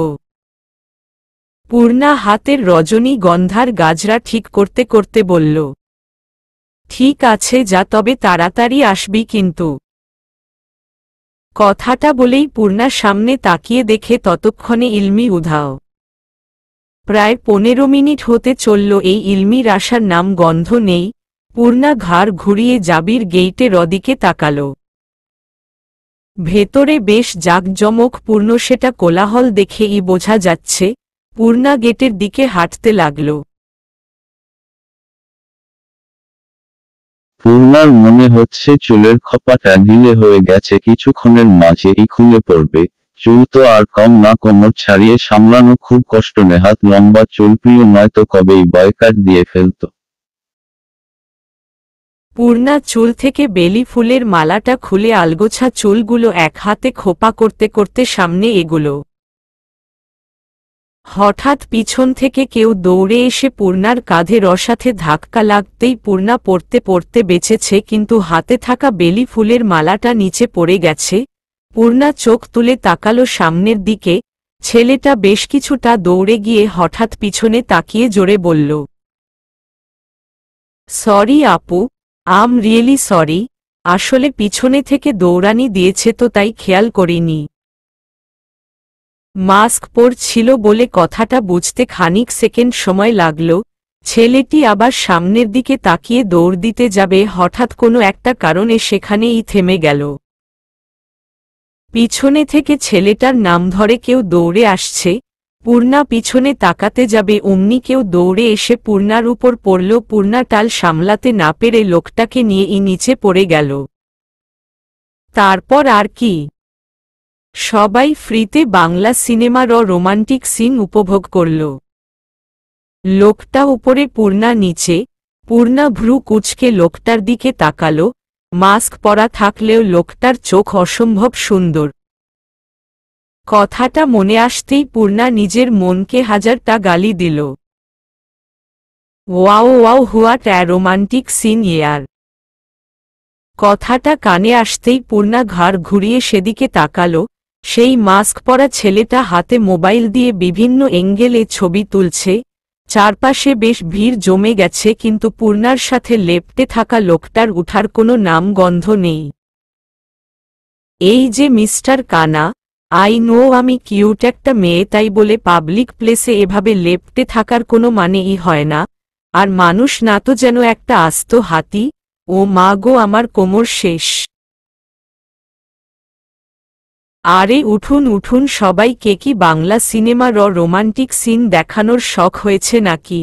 পূর্ণা হাতের রজনী গন্ধার গাজরা ঠিক করতে করতে বলল ঠিক আছে যা তবে তাড়াতাড়ি আসবি কিন্তু কথাটা বলেই পূর্ণা সামনে তাকিয়ে দেখে ততক্ষণে ইলমি উধাও প্রায় পনেরো মিনিট হতে চলল এই ইলমির আসার নাম গন্ধ নেই পূর্ণা ঘাড় ঘুরিয়ে জাবির গেইটে রদিকে তাকাল ভেতরে বেশ পূর্ণ সেটা কোলাহল দেখেই বোঝা যাচ্ছে পূর্ণা গেটের দিকে হাঁটতে লাগল পূর্ণার মনে হচ্ছে চুলের খপাটা ঢিলে হয়ে গেছে কিছুক্ষণের মাঝেই খুলে পড়বে চুল তো আর কম না কোমর ছাড়িয়ে সামলানো খুব কষ্ট নেহাত লম্বা চুল প্রিয় নয়তো কবেই বয়কাট দিয়ে ফেলত পূর্ণা চুল থেকে বেলি ফুলের মালাটা খুলে আলগোছা চুলগুলো এক হাতে খোপা করতে করতে সামনে এগুলো হঠাৎ পিছন থেকে কেউ দৌড়ে এসে পূর্ণার কাঁধে রসাথে ধাক্কা লাগতেই পূর্ণা পড়তে পড়তে বেঁচেছে কিন্তু হাতে থাকা বেলি ফুলের মালাটা নিচে পড়ে গেছে পূর্ণা চোখ তুলে তাকালো সামনের দিকে ছেলেটা বেশ কিছুটা দৌড়ে গিয়ে হঠাৎ পিছনে তাকিয়ে জোরে বলল সরি আপু আম রিয়েলি সরি আসলে পিছনে থেকে দৌড়ানি দিয়েছে তো তাই খেয়াল করিনি মাস্ক পরছিল বলে কথাটা বুঝতে খানিক সেকেন্ড সময় লাগল ছেলেটি আবার সামনের দিকে তাকিয়ে দৌড় দিতে যাবে হঠাৎ কোনো একটা কারণে সেখানেই থেমে গেল পিছনে থেকে ছেলেটার নাম ধরে কেউ দৌড়ে আসছে পূর্ণা পিছনে তাকাতে যাবে অমনি কেউ দৌড়ে এসে পূর্ণার উপর পড়ল পূর্ণা টাল সামলাতে না পেরে লোকটাকে নিয়ে ই নিচে পড়ে গেল তারপর আর কি সবাই ফ্রিতে বাংলা সিনেমার ও রোমান্টিক সিন উপভোগ করল লোকটা উপরে পূর্ণা নিচে পূর্ণা ভ্রু কুচকে লোকটার দিকে তাকালো মাস্ক পরা থাকলেও লোকটার চোখ অসম্ভব সুন্দর কথাটা মনে আসতেই পূর্ণা নিজের মনকে হাজারটা গালি দিল wow wow what romantic scene ইয়ার কথাটা কানে আসতেই পূর্ণা ঘাড় ঘুরিয়ে সেদিকে তাকালো সেই মাস্ক পরা ছেলেটা হাতে মোবাইল দিয়ে বিভিন্ন এঙ্গেলে ছবি তুলছে চারপাশে বেশ ভিড় জমে গেছে কিন্তু পূর্ণার সাথে লেপটে থাকা লোকটার উঠার কোনো নাম গন্ধ নেই এই যে মিস্টার কানা আই নো আমি কিউট একটা মেয়ে তাই বলে পাবলিক প্লেসে এভাবে লেপটে থাকার কোনো মানেই হয় না আর মানুষ না তো যেন একটা আস্ত হাতি ও মা গো আমার কোমর শেষ আরে উঠুন উঠুন সবাই কে কি বাংলা সিনেমা র রোমান্টিক সিন দেখানোর শখ হয়েছে নাকি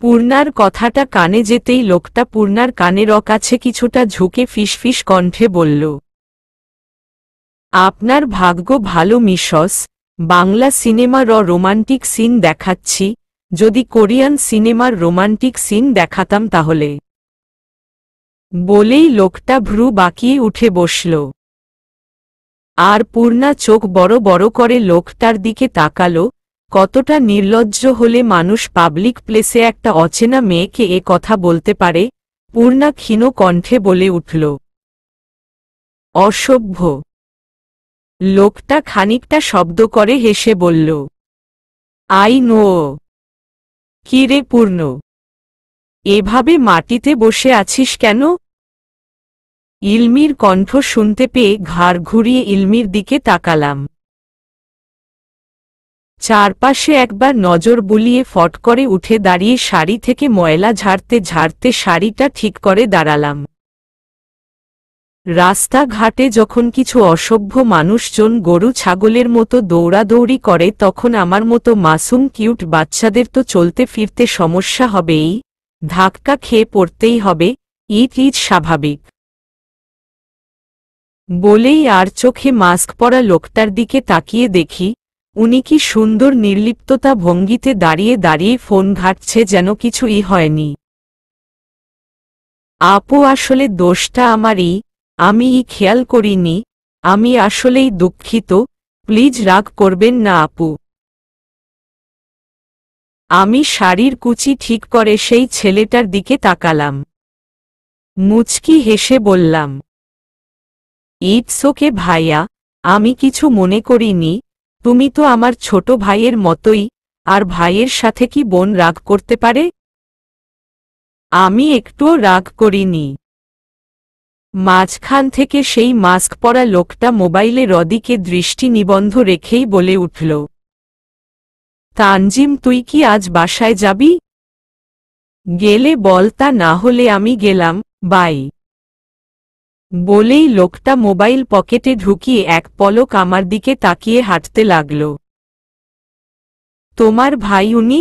পূর্ণার কথাটা কানে যেতেই লোকটা পূর্ণার কানের কাছে কিছুটা ঝুঁকে ফিসফিস কণ্ঠে বলল আপনার ভাগ্য ভালো মিশস বাংলা সিনেমা র রোমান্টিক সিন দেখাচ্ছি যদি কোরিয়ান সিনেমার রোমান্টিক সিন দেখাতাম তাহলে বলেই লোকটা ভ্রু বাঁকিয়ে উঠে বসল আর পূর্ণা চোখ বড় বড় করে লোকটার দিকে তাকালো কতটা নির্লজ্জ হলে মানুষ পাবলিক প্লেসে একটা অচেনা মেয়েকে এ কথা বলতে পারে পূর্ণা ক্ষীণ কণ্ঠে বলে উঠল অসভ্য লোকটা খানিকটা শব্দ করে হেসে বলল আই নো কিরে পূর্ণ এভাবে মাটিতে বসে আছিস কেন ইলমির কণ্ঠ শুনতে পেয়ে ঘাড় ঘুরিয়ে ইলমির দিকে তাকালাম চারপাশে একবার নজর বুলিয়ে ফট করে উঠে দাঁড়িয়ে শাড়ি থেকে ময়লা ঝাড়তে ঝাড়তে শাড়িটা ঠিক করে দাঁড়ালাম রাস্তাঘাটে যখন কিছু অসভ্য মানুষজন গরু ছাগলের মতো দৌড়াদৌড়ি করে তখন আমার মতো মাসুম কিউট বাচ্চাদের তো চলতে ফিরতে সমস্যা হবেই ধাক্কা খেয়ে পড়তেই হবে ইট ইট স্বাভাবিক বলেই আর চোখে মাস্ক পরা লোকটার দিকে তাকিয়ে দেখি উনি কি সুন্দর নির্লিপ্ততা ভঙ্গিতে দাঁড়িয়ে দাঁড়িয়ে ফোন ঘাটছে যেন কিছুই হয়নি আপু আসলে দোষটা আমারই আমি ই খেয়াল করিনি আমি আসলেই দুঃখিত প্লিজ রাগ করবেন না আপু আমি শাড়ির কুচি ঠিক করে সেই ছেলেটার দিকে তাকালাম মুচকি হেসে বললাম ইটস ভাইয়া আমি কিছু মনে করিনি তুমি তো আমার ছোট ভাইয়ের মতোই আর ভাইয়ের সাথে কি বোন রাগ করতে পারে আমি একটুও রাগ করিনি মাঝখান থেকে সেই মাস্ক পরা লোকটা মোবাইলে রদিকে দৃষ্টি নিবন্ধ রেখেই বলে উঠল তানজিম তুই কি আজ বাসায় যাবি গেলে বল তা না হলে আমি গেলাম বাই বলেই লোকটা মোবাইল পকেটে ঢুকিয়ে এক পলক আমার দিকে তাকিয়ে হাঁটতে লাগল তোমার ভাই উনি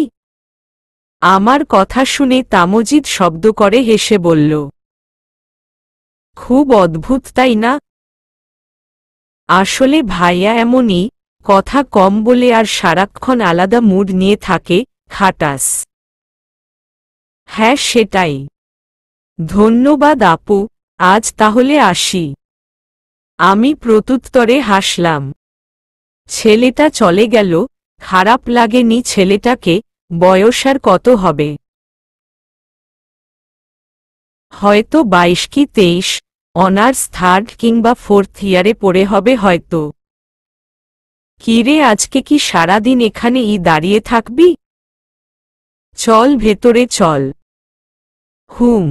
আমার কথা শুনে তামজিদ শব্দ করে হেসে বলল খুব অদ্ভুত তাই না আসলে ভাইয়া এমনই কথা কম বলে আর সারাক্ষণ আলাদা মুড নিয়ে থাকে খাটাস হ্যাঁ সেটাই ধন্যবাদ আপু আজ তাহলে আসি আমি প্রত্যুত্তরে হাসলাম ছেলেটা চলে গেল খারাপ লাগেনি ছেলেটাকে বয়স আর কত হবে হয়তো বাইশ কি তেইশ অনার্স থার্ড কিংবা ফোর্থ ইয়ারে পড়ে হবে হয়তো কিরে আজকে কি সারাদিন এখানে ই দাঁড়িয়ে থাকবি চল ভেতরে চল হুম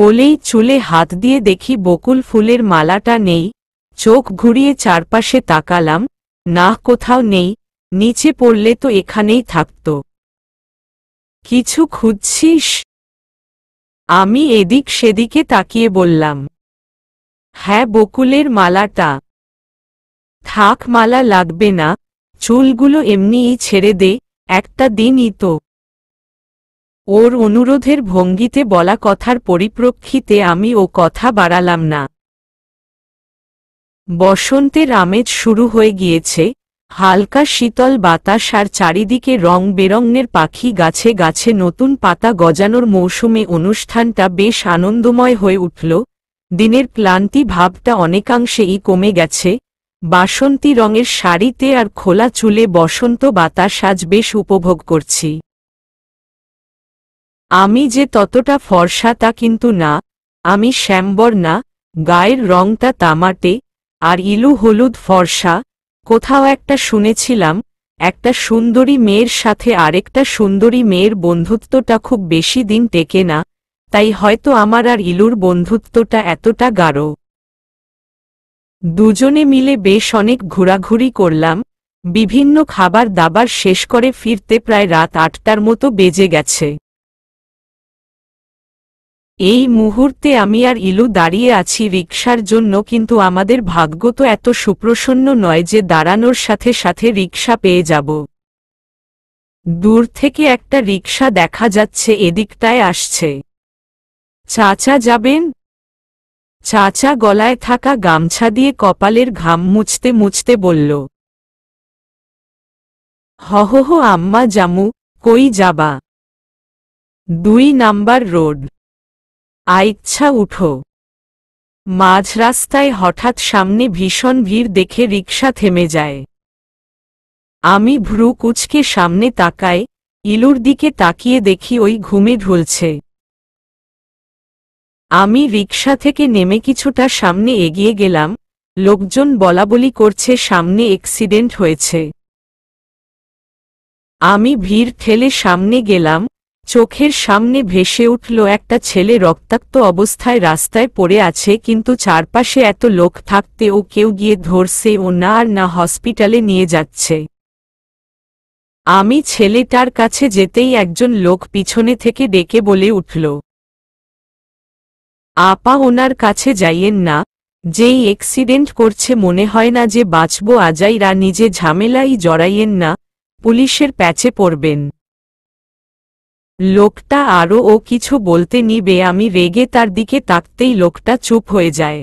বলেই চুলে হাত দিয়ে দেখি বকুল ফুলের মালাটা নেই চোখ ঘুরিয়ে চারপাশে তাকালাম না কোথাও নেই নিচে পড়লে তো এখানেই থাকত কিছু খুঁজছিস আমি এদিক সেদিকে তাকিয়ে বললাম হ্যাঁ বকুলের মালাটা থাক মালা লাগবে না চুলগুলো এমনিই ছেড়ে দে একটা দিনই তো ওর অনুরোধের ভঙ্গিতে বলা কথার পরিপ্রেক্ষিতে আমি ও কথা বাড়ালাম না বসন্তের আমেজ শুরু হয়ে গিয়েছে হালকা শীতল বাতাস আর চারিদিকে রং বেরঙের পাখি গাছে গাছে নতুন পাতা গজানোর মৌসুমে অনুষ্ঠানটা বেশ আনন্দময় হয়ে উঠল দিনের ক্লান্তি ভাবটা অনেকাংশেই কমে গেছে বাসন্তী রঙের শাড়িতে আর খোলা চুলে বসন্ত বাতাস আজ বেশ উপভোগ করছি আমি যে ততটা ফর্সা তা কিন্তু না আমি শ্যাম্বর না গায়ের রংটা তামাটে আর ইলু হলুদ ফর্সা কোথাও একটা শুনেছিলাম একটা সুন্দরী মেয়ের সাথে আরেকটা সুন্দরী মেয়ের বন্ধুত্বটা খুব বেশি দিন টেকে না তাই হয়তো আমার আর ইলুর বন্ধুত্বটা এতটা গাঢ় দুজনে মিলে বেশ অনেক ঘোরাঘুরি করলাম বিভিন্ন খাবার দাবার শেষ করে ফিরতে প্রায় রাত আটটার মতো বেজে গেছে এই মুহূর্তে আমি আর ইলু দাঁড়িয়ে আছি রিক্সার জন্য কিন্তু আমাদের ভাগ্য তো এত সুপ্রসন্ন নয় যে দাঁড়ানোর সাথে সাথে রিক্সা পেয়ে যাব দূর থেকে একটা রিক্সা দেখা যাচ্ছে এদিকটায় আসছে চাচা যাবেন চাচা গলায় থাকা গামছা দিয়ে কপালের ঘাম মুছতে মুছতে বলল হহ আম্মা জামু কই যাবা দুই নাম্বার রোড আইচ্ছা উঠো মাঝ রাস্তায় হঠাৎ সামনে ভীষণ ভিড় দেখে রিক্সা থেমে যায় আমি ভ্রু কুচকে সামনে তাকায় ইলুর দিকে তাকিয়ে দেখি ওই ঘুমে ঢুলছে আমি রিক্সা থেকে নেমে কিছুটা সামনে এগিয়ে গেলাম লোকজন বলাবলি করছে সামনে অ্যাক্সিডেন্ট হয়েছে আমি ভিড় ঠেলে সামনে গেলাম চোখের সামনে ভেসে উঠল একটা ছেলে রক্তাক্ত অবস্থায় রাস্তায় পড়ে আছে কিন্তু চারপাশে এত লোক থাকতে ও কেউ গিয়ে ধরছে ও না আর না হসপিটালে নিয়ে যাচ্ছে আমি ছেলেটার কাছে যেতেই একজন লোক পিছনে থেকে ডেকে বলে উঠল আপা ওনার কাছে যাইয়েন না যেই এক্সিডেন্ট করছে মনে হয় না যে বাঁচব আজাইরা নিজে ঝামেলাই জড়াইয়েন না পুলিশের প্যাচে পড়বেন লোকটা আরও ও কিছু বলতে নিবে আমি রেগে তার দিকে তাকতেই লোকটা চুপ হয়ে যায়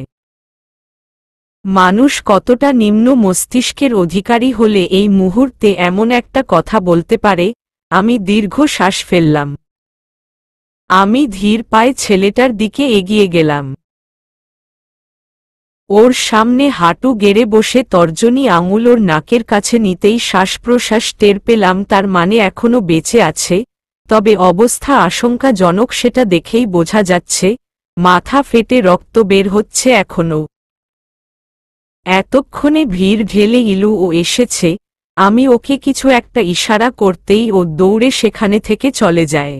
মানুষ কতটা নিম্ন মস্তিষ্কের অধিকারী হলে এই মুহূর্তে এমন একটা কথা বলতে পারে আমি দীর্ঘ শ্বাস ফেললাম আমি ধীর পায়ে ছেলেটার দিকে এগিয়ে গেলাম ওর সামনে হাঁটু গেড়ে বসে তর্জনী আঙুল ওর নাকের কাছে নিতেই শ্বাসপ্রশ্বাস টের পেলাম তার মানে এখনো বেঁচে আছে তবে অবস্থা আশঙ্কাজনক সেটা দেখেই বোঝা যাচ্ছে মাথা ফেটে রক্ত বের হচ্ছে এখনও এতক্ষণে ভিড় ঢেলে ইলু ও এসেছে আমি ওকে কিছু একটা ইশারা করতেই ও দৌড়ে সেখানে থেকে চলে যায়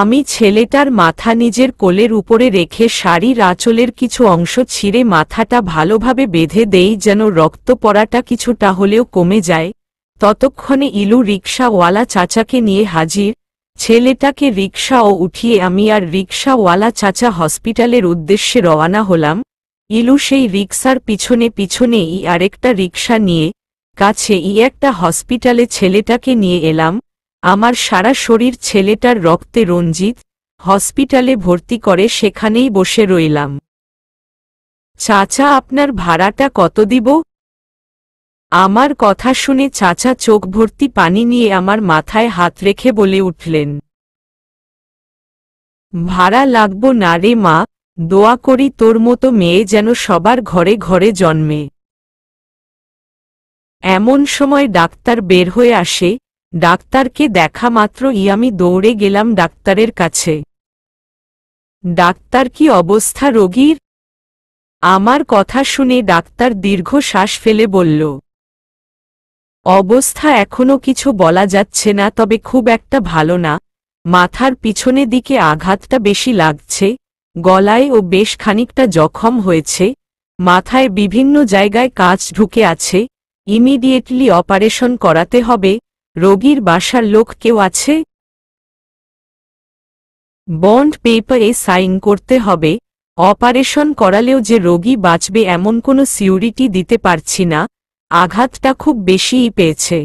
আমি ছেলেটার মাথা নিজের কোলের উপরে রেখে শাড়ির আঁচলের কিছু অংশ ছিঁড়ে মাথাটা ভালোভাবে বেঁধে দেই যেন রক্ত পড়াটা কিছুটা হলেও কমে যায় ততক্ষণে ইলু রিক্সাওয়ালা চাচাকে নিয়ে হাজির ছেলেটাকে রিক্সাও উঠিয়ে আমি আর রিক্সাওয়ালা চাচা হসপিটালের উদ্দেশ্যে রওনা হলাম ইলু সেই রিক্সার পিছনে পিছনে ই আরেকটা রিক্সা নিয়ে কাছে ই একটা হসপিটালে ছেলেটাকে নিয়ে এলাম আমার সারা শরীর ছেলেটার রক্তে রঞ্জিত হসপিটালে ভর্তি করে সেখানেই বসে রইলাম চাচা আপনার ভাড়াটা কত দিব আমার কথা শুনে চাচা চোখ ভর্তি পানি নিয়ে আমার মাথায় হাত রেখে বলে উঠলেন ভাড়া লাগব না রে মা দোয়া করি তোর মতো মেয়ে যেন সবার ঘরে ঘরে জন্মে এমন সময় ডাক্তার বের হয়ে আসে ডাক্তারকে দেখা মাত্র ই আমি দৌড়ে গেলাম ডাক্তারের কাছে ডাক্তার কি অবস্থা রোগীর আমার কথা শুনে ডাক্তার দীর্ঘ শ্বাস ফেলে বলল অবস্থা এখনও কিছু বলা যাচ্ছে না তবে খুব একটা ভালো না মাথার পিছনে দিকে আঘাতটা বেশি লাগছে গলায় ও বেশ খানিকটা জখম হয়েছে মাথায় বিভিন্ন জায়গায় কাজ ঢুকে আছে ইমিডিয়েটলি অপারেশন করাতে হবে রোগীর বাসার লোক কেউ আছে বন্ড পেপারে সাইন করতে হবে অপারেশন করালেও যে রোগী বাঁচবে এমন কোনো সিউরিটি দিতে পারছি না আঘাতটা খুব বেশিই পেয়েছে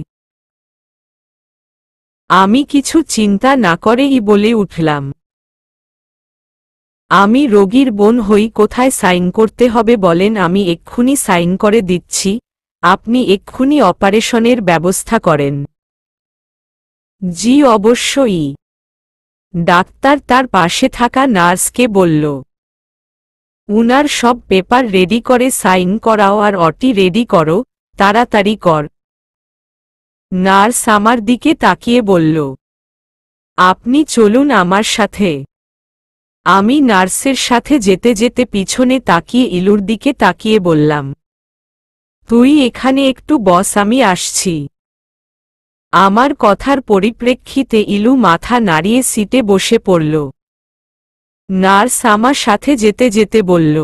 আমি কিছু চিন্তা না করেই বলে উঠলাম আমি রোগীর বোন হই কোথায় সাইন করতে হবে বলেন আমি এক্ষুনি সাইন করে দিচ্ছি আপনি এক্ষুনি অপারেশনের ব্যবস্থা করেন জি অবশ্যই ডাক্তার তার পাশে থাকা নার্সকে বলল উনার সব পেপার রেডি করে সাইন করাও আর অটি রেডি করো তাড়াতাড়ি কর নার্স আমার দিকে তাকিয়ে বলল আপনি চলুন আমার সাথে আমি নার্সের সাথে যেতে যেতে পিছনে তাকিয়ে ইলুর দিকে তাকিয়ে বললাম তুই এখানে একটু বস আমি আসছি আমার কথার পরিপ্রেক্ষিতে ইলু মাথা নাড়িয়ে সিটে বসে পড়ল নার্স আমার সাথে যেতে যেতে বলল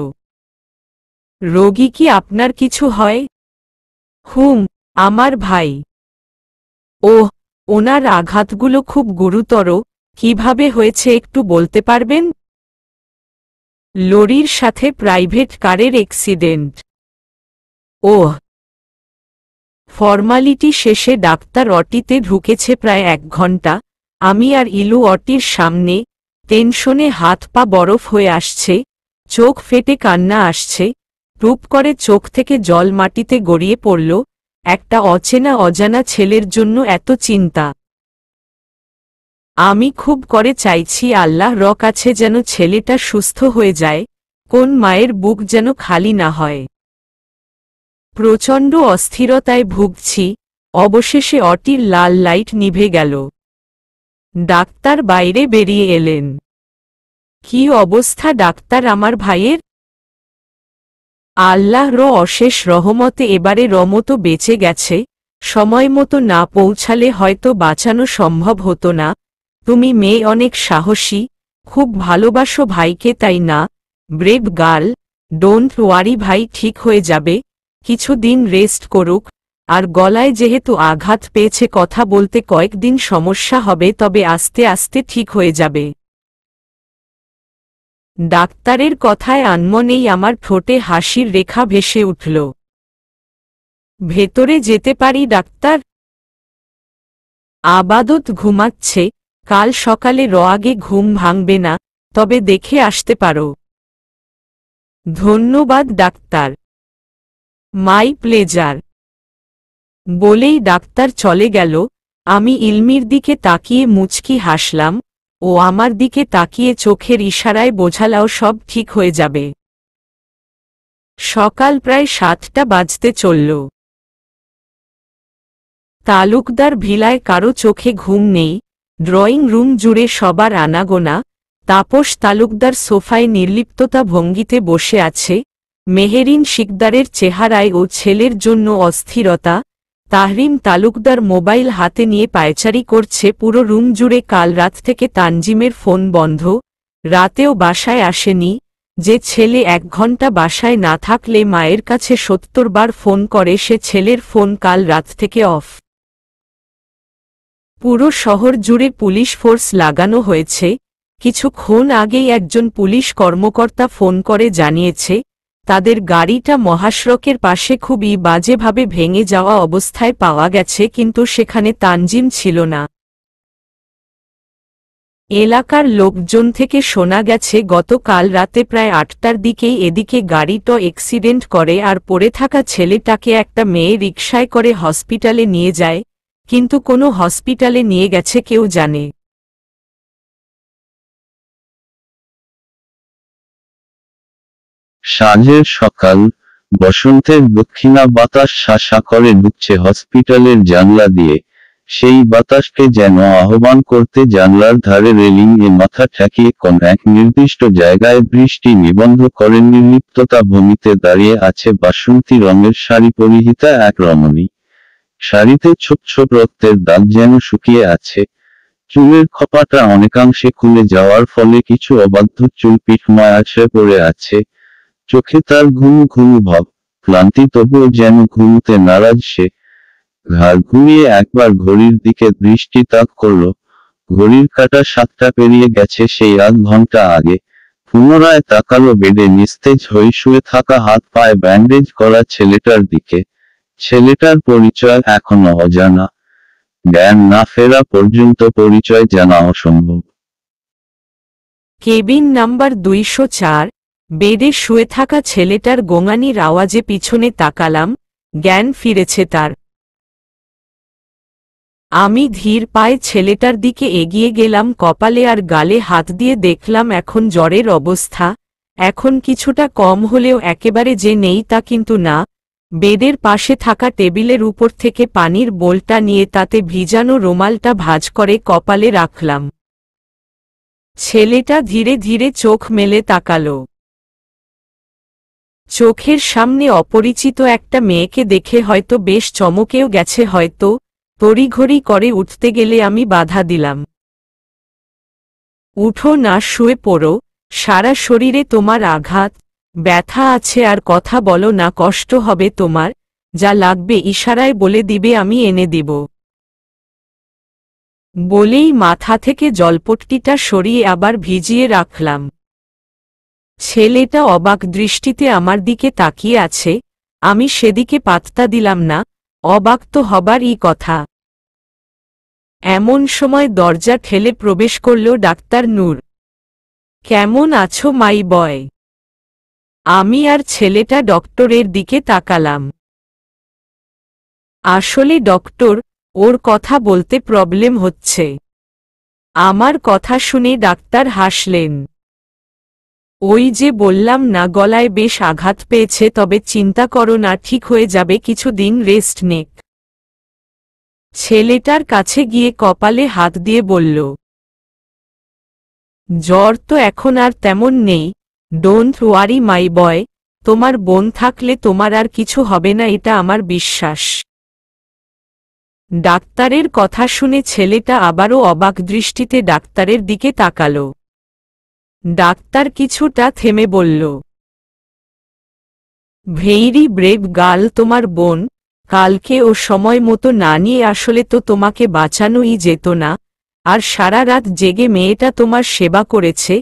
রোগী কি আপনার কিছু হয় হুম আমার ভাই ওহ ওনার আঘাতগুলো খুব গুরুতর কিভাবে হয়েছে একটু বলতে পারবেন লরির সাথে প্রাইভেট কারের অ্যাক্সিডেন্ট ওহ ফর্মালিটি শেষে ডাক্তার অটিতে ঢুকেছে প্রায় এক ঘন্টা আমি আর ইলু অটির সামনে টেনশনে হাত পা বরফ হয়ে আসছে চোখ ফেটে কান্না আসছে রূপ করে চোখ থেকে জল মাটিতে গড়িয়ে পড়ল একটা অচেনা অজানা ছেলের জন্য এত চিন্তা আমি খুব করে চাইছি আল্লাহ র কাছে যেন ছেলেটা সুস্থ হয়ে যায় কোন মায়ের বুক যেন খালি না হয় প্রচণ্ড অস্থিরতায় ভুগছি অবশেষে অটির লাল লাইট নিভে গেল ডাক্তার বাইরে বেরিয়ে এলেন কি অবস্থা ডাক্তার আমার ভাইয়ের আল্লাহর অশেষ রহমতে এবারে রমতো বেঁচে গেছে সময় মতো না পৌঁছালে হয়তো বাঁচানো সম্ভব হতো না তুমি মেয়ে অনেক সাহসী খুব ভালোবাসো ভাইকে তাই না ব্রেভ গার্ল ডোন্ট ওয়ারি ভাই ঠিক হয়ে যাবে কিছুদিন রেস্ট করুক আর গলায় যেহেতু আঘাত পেয়েছে কথা বলতে কয়েকদিন সমস্যা হবে তবে আস্তে আস্তে ঠিক হয়ে যাবে ডাক্তারের কথায় আনমনেই আমার ঠোঁটে হাসির রেখা ভেসে উঠল ভেতরে যেতে পারি ডাক্তার আবাদত ঘুমাচ্ছে কাল সকালে রোয়াগে ঘুম ভাঙবে না তবে দেখে আসতে পারো ধন্যবাদ ডাক্তার মাই প্লেজার বলেই ডাক্তার চলে গেল আমি ইলমির দিকে তাকিয়ে মুচকি হাসলাম ও আমার দিকে তাকিয়ে চোখের ইশারায় বোঝালাও সব ঠিক হয়ে যাবে সকাল প্রায় সাতটা বাজতে চলল তালুকদার ভিলায় কারো চোখে ঘুম নেই ড্রয়িং রুম জুড়ে সবার আনাগোনা তাপস তালুকদার সোফায় নির্লিপ্ততা ভঙ্গিতে বসে আছে মেহেরিন শিকদারের চেহারায় ও ছেলের জন্য অস্থিরতা তাহরিম তালুকদার মোবাইল হাতে নিয়ে পায়চারি করছে পুরো রুম জুড়ে কাল রাত থেকে তানজিমের ফোন বন্ধ রাতেও বাসায় আসেনি যে ছেলে এক ঘন্টা বাসায় না থাকলে মায়ের কাছে সত্তর বার ফোন করে সে ছেলের ফোন কাল রাত থেকে অফ পুরো শহর জুড়ে পুলিশ ফোর্স লাগানো হয়েছে কিছুক্ষণ আগেই একজন পুলিশ কর্মকর্তা ফোন করে জানিয়েছে তাদের গাড়িটা মহাসড়কের পাশে খুবই বাজেভাবে ভেঙে যাওয়া অবস্থায় পাওয়া গেছে কিন্তু সেখানে তানজিম ছিল না এলাকার লোকজন থেকে শোনা গেছে গতকাল রাতে প্রায় আটটার দিকেই এদিকে গাড়িটা অ্যাক্সিডেন্ট করে আর পড়ে থাকা ছেলেটাকে একটা মেয়ে রিক্সায় করে হসপিটালে নিয়ে যায় কিন্তু কোনো হসপিটালে নিয়ে গেছে কেউ জানে সাঁঝের সকাল বসন্তের দক্ষিণা বাতাস শাসা করে ঢুকছে হসপিটালের জানলা দিয়ে সেই বাতাসকে যেন আহ্বান করতে জানলার ধারে রেলিং এ মাথা ঠেকিয়ে কোন এক নির্দিষ্ট জায়গায় বৃষ্টি নিবন্ধ করে নির্লিপ্ততা ভূমিতে দাঁড়িয়ে আছে বাসন্তী রঙের শাড়ি পরিহিতা এক রমণী শাড়িতে ছোট ছোট রক্তের দাগ যেন শুকিয়ে আছে চুলের খপাটা অনেকাংশে খুলে যাওয়ার ফলে কিছু অবাধ্য চুল পিঠময় আছড়ে পড়ে আছে চোখে তার ঘুমু ঘুমু ভাব ক্লান্তি তবুও যেন ঘুমুতে নারাজ সে ঘাড় ঘুমিয়ে একবার ঘড়ির দিকে দৃষ্টি তাক করল ঘড়ির কাটা সাতটা পেরিয়ে গেছে সেই আধ ঘন্টা আগে পুনরায় তাকালো বেডে নিস্তেজ হয়ে শুয়ে থাকা হাত পায়ে ব্যান্ডেজ করা ছেলেটার দিকে ছেলেটার পরিচয় এখনো অজানা জ্ঞান না ফেরা পর্যন্ত পরিচয় জানা অসম্ভব কেবিন নাম্বার দুইশো চার বেডে শুয়ে থাকা ছেলেটার গোঙানির আওয়াজে পিছনে তাকালাম জ্ঞান ফিরেছে তার আমি ধীর পায়ে ছেলেটার দিকে এগিয়ে গেলাম কপালে আর গালে হাত দিয়ে দেখলাম এখন জ্বরের অবস্থা এখন কিছুটা কম হলেও একেবারে যে নেই তা কিন্তু না বেডের পাশে থাকা টেবিলের উপর থেকে পানির বোলটা নিয়ে তাতে ভিজানো রোমালটা ভাজ করে কপালে রাখলাম ছেলেটা ধীরে ধীরে চোখ মেলে তাকালো চোখের সামনে অপরিচিত একটা মেয়েকে দেখে হয়তো বেশ চমকেও গেছে হয়তো তড়িঘড়ি করে উঠতে গেলে আমি বাধা দিলাম উঠো না শুয়ে পড়ো সারা শরীরে তোমার আঘাত ব্যথা আছে আর কথা বলো না কষ্ট হবে তোমার যা লাগবে ইশারায় বলে দিবে আমি এনে দিব বলেই মাথা থেকে জলপটটিটা সরিয়ে আবার ভিজিয়ে রাখলাম ছেলেটা অবাক দৃষ্টিতে আমার দিকে তাকিয়ে আছে আমি সেদিকে পাত্তা দিলাম না অবাক তো হবারই কথা এমন সময় দরজা ঠেলে প্রবেশ করল ডাক্তার নূর কেমন আছো মাই বয় আমি আর ছেলেটা ডক্টরের দিকে তাকালাম আসলে ডক্টর ওর কথা বলতে প্রবলেম হচ্ছে আমার কথা শুনে ডাক্তার হাসলেন ওই যে বললাম না গলায় বেশ আঘাত পেয়েছে তবে চিন্তা করো না ঠিক হয়ে যাবে কিছুদিন রেস্ট নেক ছেলেটার কাছে গিয়ে কপালে হাত দিয়ে বলল জ্বর তো এখন আর তেমন নেই ডোন্ট ওয়ারি মাই বয় তোমার বোন থাকলে তোমার আর কিছু হবে না এটা আমার বিশ্বাস ডাক্তারের কথা শুনে ছেলেটা আবারও অবাক দৃষ্টিতে ডাক্তারের দিকে তাকালো ডাক্তার কিছুটা থেমে বলল ভেইরি ব্রেভ গাল তোমার বোন কালকে ও সময় মতো না নিয়ে আসলে তো তোমাকে বাঁচানোই যেত না আর সারা রাত জেগে মেয়েটা তোমার সেবা করেছে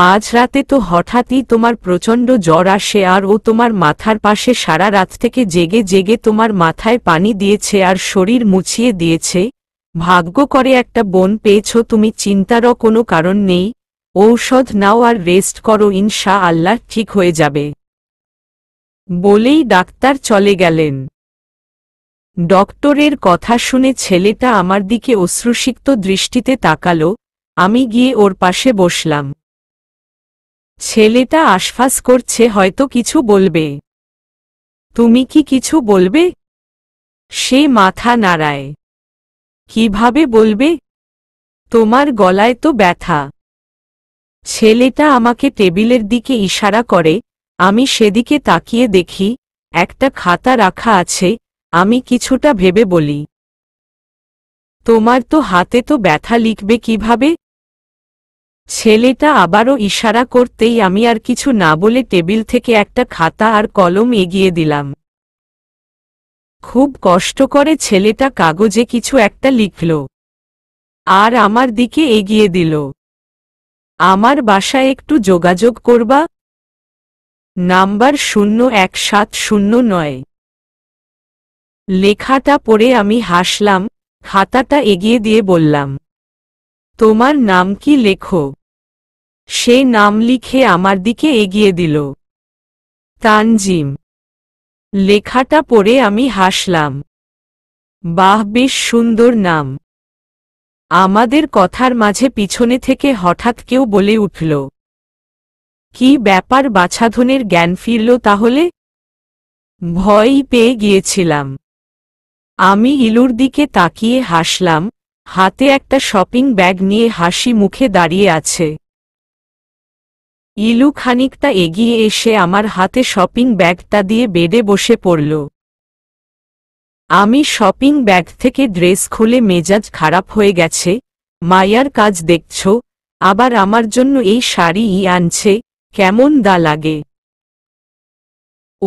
মাঝরাতে তো হঠাৎই তোমার প্রচণ্ড জ্বর আসে আর ও তোমার মাথার পাশে সারা রাত থেকে জেগে জেগে তোমার মাথায় পানি দিয়েছে আর শরীর মুছিয়ে দিয়েছে ভাগ্য করে একটা বোন পেয়েছ তুমি চিন্তারও কোনো কারণ নেই ঔষধ নাও আর রেস্ট করো ইনশা আল্লাহ ঠিক হয়ে যাবে বলেই ডাক্তার চলে গেলেন ডক্টরের কথা শুনে ছেলেটা আমার দিকে অশ্রুসিক্ত দৃষ্টিতে তাকালো আমি গিয়ে ওর পাশে বসলাম ছেলেটা আশফাস করছে হয়তো কিছু বলবে তুমি কি কিছু বলবে সে মাথা নাড়ায় কিভাবে বলবে তোমার গলায় তো ব্যথা ছেলেটা আমাকে টেবিলের দিকে ইশারা করে আমি সেদিকে তাকিয়ে দেখি একটা খাতা রাখা আছে আমি কিছুটা ভেবে বলি তোমার তো হাতে তো ব্যথা লিখবে কিভাবে ছেলেটা আবারও ইশারা করতেই আমি আর কিছু না বলে টেবিল থেকে একটা খাতা আর কলম এগিয়ে দিলাম খুব কষ্ট করে ছেলেটা কাগজে কিছু একটা লিখল আর আমার দিকে এগিয়ে দিল আমার বাসায় একটু যোগাযোগ করবা নাম্বার শূন্য এক সাত শূন্য নয় লেখাটা পড়ে আমি হাসলাম খাতাটা এগিয়ে দিয়ে বললাম তোমার নাম কি লেখো সে নাম লিখে আমার দিকে এগিয়ে দিল তানজিম লেখাটা পড়ে আমি হাসলাম বাহ বেশ সুন্দর নাম আমাদের কথার মাঝে পিছনে থেকে হঠাৎ কেউ বলে উঠল কি ব্যাপার বাছাধনের জ্ঞান ফিরল তাহলে ভয় পেয়ে গিয়েছিলাম আমি ইলুর দিকে তাকিয়ে হাসলাম হাতে একটা শপিং ব্যাগ নিয়ে হাসি মুখে দাঁড়িয়ে আছে ইলু খানিকটা এগিয়ে এসে আমার হাতে শপিং ব্যাগটা দিয়ে বেডে বসে পড়ল আমি শপিং ব্যাগ থেকে ড্রেস খুলে মেজাজ খারাপ হয়ে গেছে মায়ার কাজ দেখছ আবার আমার জন্য এই শাড়িই আনছে কেমন দা লাগে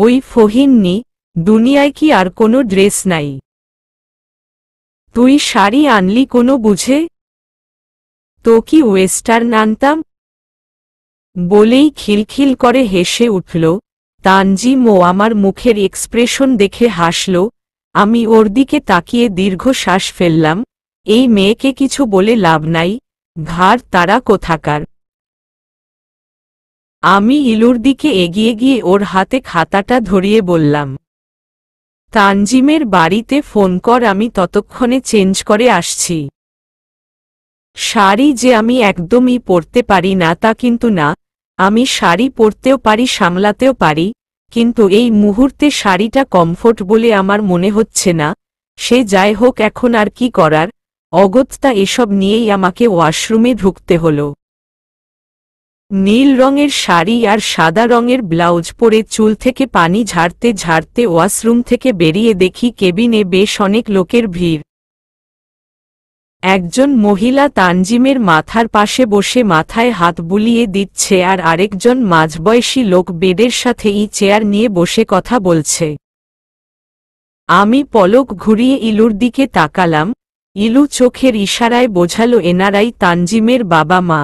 ওই ফহিননি দুনিয়ায় কি আর কোনো ড্রেস নাই তুই শাড়ি আনলি কোনো বুঝে তো কি ওয়েস্টার্ন আনতাম বলেই খিলখিল করে হেসে উঠল তানজিম ও আমার মুখের এক্সপ্রেশন দেখে হাসলো আমি ওর দিকে তাকিয়ে দীর্ঘ শ্বাস ফেললাম এই মেয়েকে কিছু বলে লাভ নাই ঘাড় তারা কোথাকার আমি ইলুর দিকে এগিয়ে গিয়ে ওর হাতে খাতাটা ধরিয়ে বললাম তানজিমের বাড়িতে ফোন কর আমি ততক্ষণে চেঞ্জ করে আসছি শাড়ি যে আমি একদমই পরতে পারি না তা কিন্তু না আমি শাড়ি পরতেও পারি সামলাতেও পারি কিন্তু এই মুহূর্তে শাড়িটা কমফোর্ট বলে আমার মনে হচ্ছে না সে যাই হোক এখন আর কি করার অগত্যা এসব নিয়েই আমাকে ওয়াশরুমে ঢুকতে হল নীল রঙের শাড়ি আর সাদা রঙের ব্লাউজ পরে চুল থেকে পানি ঝাড়তে ঝাড়তে ওয়াশরুম থেকে বেরিয়ে দেখি কেবিনে বেশ অনেক লোকের ভিড় একজন মহিলা তানজিমের মাথার পাশে বসে মাথায় হাত বুলিয়ে দিচ্ছে আর আরেকজন মাঝবয়সী লোক বেডের সাথে ই চেয়ার নিয়ে বসে কথা বলছে আমি পলক ঘুরিয়ে ইলুর দিকে তাকালাম ইলু চোখের ইশারায় বোঝাল এনারাই তানজিমের বাবা মা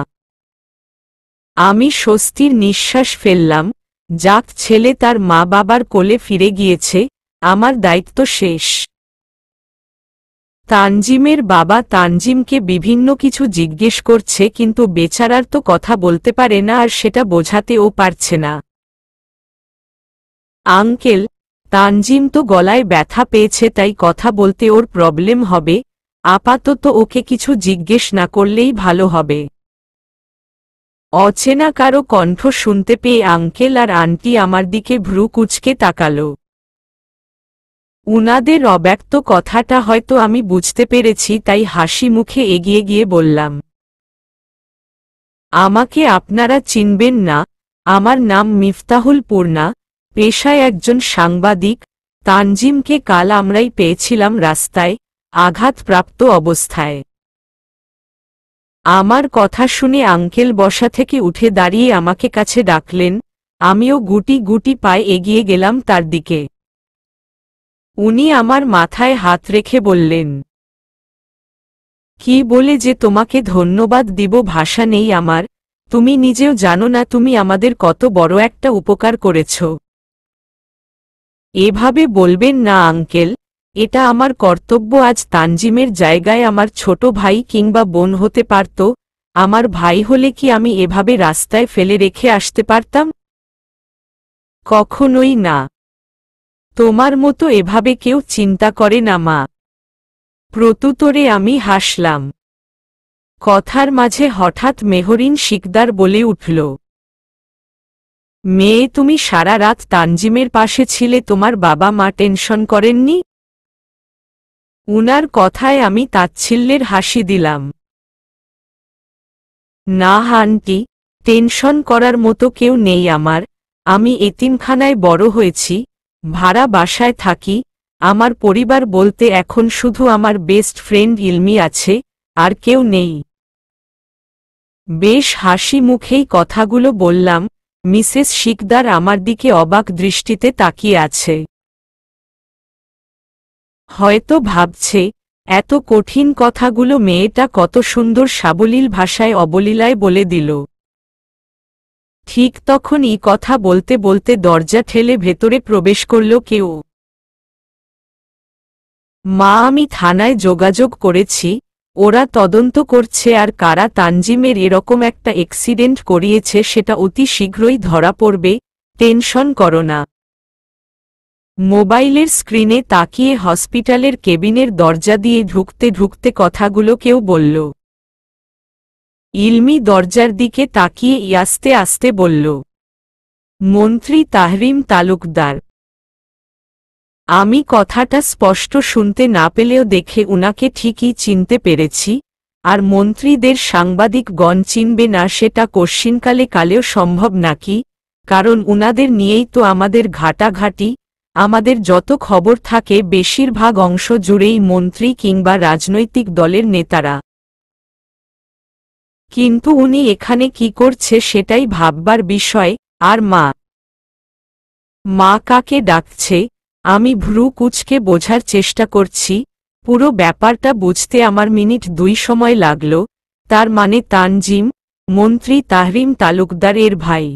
আমি স্বস্তির নিঃশ্বাস ফেললাম যাক ছেলে তার মা বাবার কোলে ফিরে গিয়েছে আমার দায়িত্ব শেষ তানজিমের বাবা তানজিমকে বিভিন্ন কিছু জিজ্ঞেস করছে কিন্তু বেচারার তো কথা বলতে পারে না আর সেটা বোঝাতেও পারছে না আঙ্কেল তানজিম তো গলায় ব্যথা পেয়েছে তাই কথা বলতে ওর প্রবলেম হবে আপাতত ওকে কিছু জিজ্ঞেস না করলেই ভালো হবে অচেনা কারো কণ্ঠ শুনতে পেয়ে আঙ্কেল আর আন্টি আমার দিকে ভ্রু কুচকে তাকালো উনাদের অব্যক্ত কথাটা হয়তো আমি বুঝতে পেরেছি তাই হাসি মুখে এগিয়ে গিয়ে বললাম আমাকে আপনারা চিনবেন না আমার নাম মিফতাহুল পূর্ণা পেশায় একজন সাংবাদিক তানজিমকে কাল আমরাই পেয়েছিলাম রাস্তায় আঘাতপ্রাপ্ত অবস্থায় আমার কথা শুনে আঙ্কেল বসা থেকে উঠে দাঁড়িয়ে আমাকে কাছে ডাকলেন আমিও গুটি গুটি পায়ে এগিয়ে গেলাম তার দিকে উনি আমার মাথায় হাত রেখে বললেন কি বলে যে তোমাকে ধন্যবাদ দিব ভাষা নেই আমার তুমি নিজেও জানো না তুমি আমাদের কত বড় একটা উপকার করেছ এভাবে বলবেন না আঙ্কেল এটা আমার কর্তব্য আজ তানজিমের জায়গায় আমার ছোট ভাই কিংবা বোন হতে পারত আমার ভাই হলে কি আমি এভাবে রাস্তায় ফেলে রেখে আসতে পারতাম কখনোই না তোমার মতো এভাবে কেউ চিন্তা করে না মা প্রতুতরে আমি হাসলাম কথার মাঝে হঠাৎ মেহরিন শিকদার বলে উঠল মেয়ে তুমি সারা রাত তানজিমের পাশে ছিলে তোমার বাবা মা টেনশন করেননি উনার কথায় আমি তাচ্ছিল্যের হাসি দিলাম না হানটি টেনশন করার মতো কেউ নেই আমার আমি এতিমখানায় বড় হয়েছি ভাড়া বাসায় থাকি আমার পরিবার বলতে এখন শুধু আমার বেস্ট ফ্রেন্ড ইলমি আছে আর কেউ নেই বেশ হাসি মুখেই কথাগুলো বললাম মিসেস শিকদার আমার দিকে অবাক দৃষ্টিতে তাকিয়ে আছে হয়তো ভাবছে এত কঠিন কথাগুলো মেয়েটা কত সুন্দর সাবলীল ভাষায় অবলীলায় বলে দিল ঠিক তখনই কথা বলতে বলতে দরজা ঠেলে ভেতরে প্রবেশ করল কেউ মা আমি থানায় যোগাযোগ করেছি ওরা তদন্ত করছে আর কারা তানজিমের এরকম একটা এক্সিডেন্ট করিয়েছে সেটা অতি শীঘ্রই ধরা পড়বে টেনশন করো না মোবাইলের স্ক্রিনে তাকিয়ে হসপিটালের কেবিনের দরজা দিয়ে ঢুকতে ঢুকতে কথাগুলো কেউ বলল ইলমি দরজার দিকে তাকিয়ে ইয়াস্তে আস্তে বলল মন্ত্রী তাহরিম তালুকদার আমি কথাটা স্পষ্ট শুনতে না পেলেও দেখে উনাকে ঠিকই চিনতে পেরেছি আর মন্ত্রীদের সাংবাদিকগণ চিনবে না সেটা কশ্চিনকালে কালেও সম্ভব নাকি কারণ উনাদের নিয়েই তো আমাদের ঘাটাঘাটি আমাদের যত খবর থাকে বেশিরভাগ অংশ জুড়েই মন্ত্রী কিংবা রাজনৈতিক দলের নেতারা কিন্তু উনি এখানে কি করছে সেটাই ভাববার বিষয় আর মা মা কাকে ডাকছে আমি ভ্রু কুচকে বোঝার চেষ্টা করছি পুরো ব্যাপারটা বুঝতে আমার মিনিট দুই সময় লাগল তার মানে তানজিম মন্ত্রী তাহরিম তালুকদার এর ভাই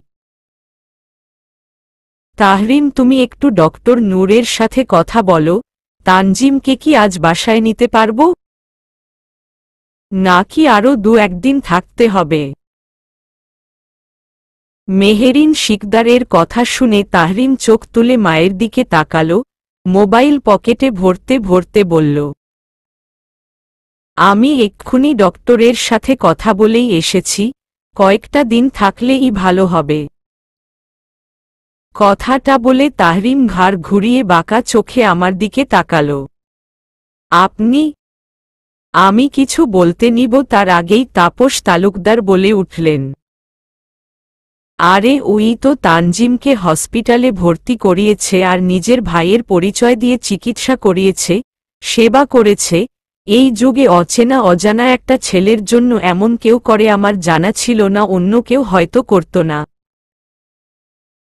তাহরিম তুমি একটু ডক্টর নূরের সাথে কথা বলো তানজিমকে কি আজ বাসায় নিতে পারবো নাকি আরও দু একদিন থাকতে হবে মেহেরিন শিকদারের কথা শুনে তাহরিম চোখ তুলে মায়ের দিকে তাকালো মোবাইল পকেটে ভরতে ভরতে বলল আমি এক্ষুনি ডক্টরের সাথে কথা বলেই এসেছি কয়েকটা দিন থাকলেই ভালো হবে কথাটা বলে তাহরিম ঘাড় ঘুরিয়ে বাঁকা চোখে আমার দিকে তাকালো আপনি আমি কিছু বলতে নিব তার আগেই তাপস তালুকদার বলে উঠলেন আরে উই তো তানজিমকে হসপিটালে ভর্তি করিয়েছে আর নিজের ভাইয়ের পরিচয় দিয়ে চিকিৎসা করিয়েছে সেবা করেছে এই যুগে অচেনা অজানা একটা ছেলের জন্য এমন কেউ করে আমার জানা ছিল না অন্য কেউ হয়তো করত না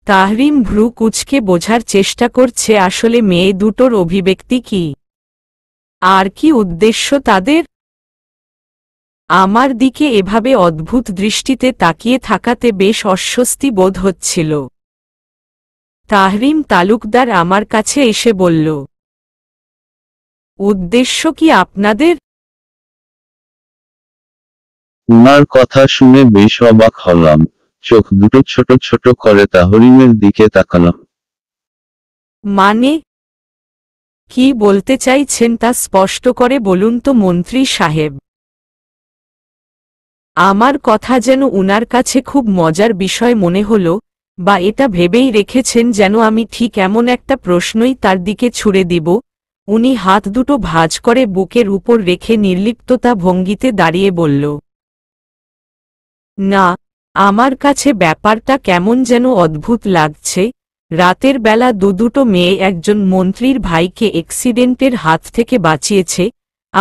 তাহরিম ভ্রু কুচকে বোঝার চেষ্টা করছে আসলে মেয়ে দুটোর অভিব্যক্তি কী আর কি উদ্দেশ্য তাদের আমার দিকে এভাবে অদ্ভুত দৃষ্টিতে তাকিয়ে থাকাতে বেশ অস্বস্তি বোধ হচ্ছিল তাহরিম তালুকদার আমার কাছে এসে বলল উদ্দেশ্য কি আপনাদের উনার কথা শুনে বেশ অবাক হলাম চোখ দুটো ছোট ছোট করে তাহরিমের দিকে তাকালাম মানে কি বলতে চাইছেন তা স্পষ্ট করে বলুন তো মন্ত্রী সাহেব আমার কথা যেন উনার কাছে খুব মজার বিষয় মনে হল বা এটা ভেবেই রেখেছেন যেন আমি ঠিক এমন একটা প্রশ্নই তার দিকে ছুড়ে দিব উনি হাত দুটো ভাজ করে বুকের উপর রেখে নির্লিপ্ততা ভঙ্গিতে দাঁড়িয়ে বলল না আমার কাছে ব্যাপারটা কেমন যেন অদ্ভুত লাগছে রাতের বেলা দু দুটো মেয়ে একজন মন্ত্রীর ভাইকে এক্সিডেন্টের হাত থেকে বাঁচিয়েছে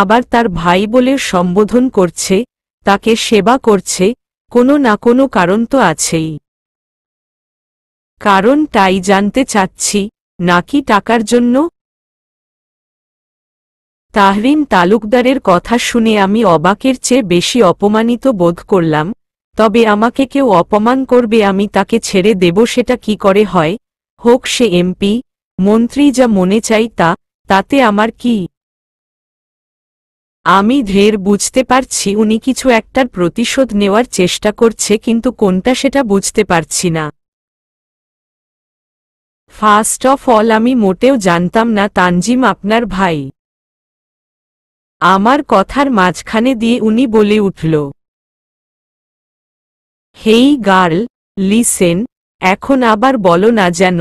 আবার তার ভাই বলে সম্বোধন করছে তাকে সেবা করছে কোনো না কোনো কারণ তো আছেই কারণ তাই জানতে চাচ্ছি নাকি টাকার জন্য তাহরিম তালুকদারের কথা শুনে আমি অবাকের চেয়ে বেশি অপমানিত বোধ করলাম তবে আমাকে কেউ অপমান করবে আমি তাকে ছেড়ে দেব সেটা কি করে হয় হোক সে এমপি মন্ত্রী যা মনে চাই তা তাতে আমার কি আমি ধের বুঝতে পারছি উনি কিছু একটার প্রতিশোধ নেওয়ার চেষ্টা করছে কিন্তু কোনটা সেটা বুঝতে পারছি না ফার্স্ট অফ অল আমি মোটেও জানতাম না তানজিম আপনার ভাই আমার কথার মাঝখানে দিয়ে উনি বলে উঠল হেই গার্ল লিসেন এখন আবার বলো না যেন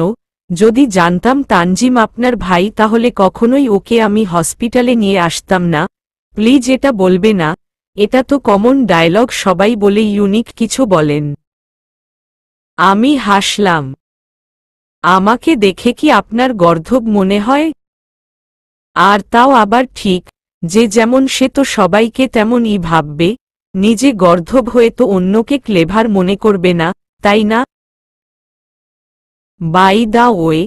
যদি জানতাম তানজিম আপনার ভাই তাহলে কখনোই ওকে আমি হসপিটালে নিয়ে আসতাম না প্লিজ এটা বলবে না এটা তো কমন ডায়লগ সবাই বলে ইউনিক কিছু বলেন আমি হাসলাম আমাকে দেখে কি আপনার গর্ধব মনে হয় আর তাও আবার ঠিক যে যেমন সে তো সবাইকে তেমনই ভাববে নিজে গর্ধব হয়ে তো অন্যকে ক্লেভার মনে করবে না তাই না বাই দা ওয়ে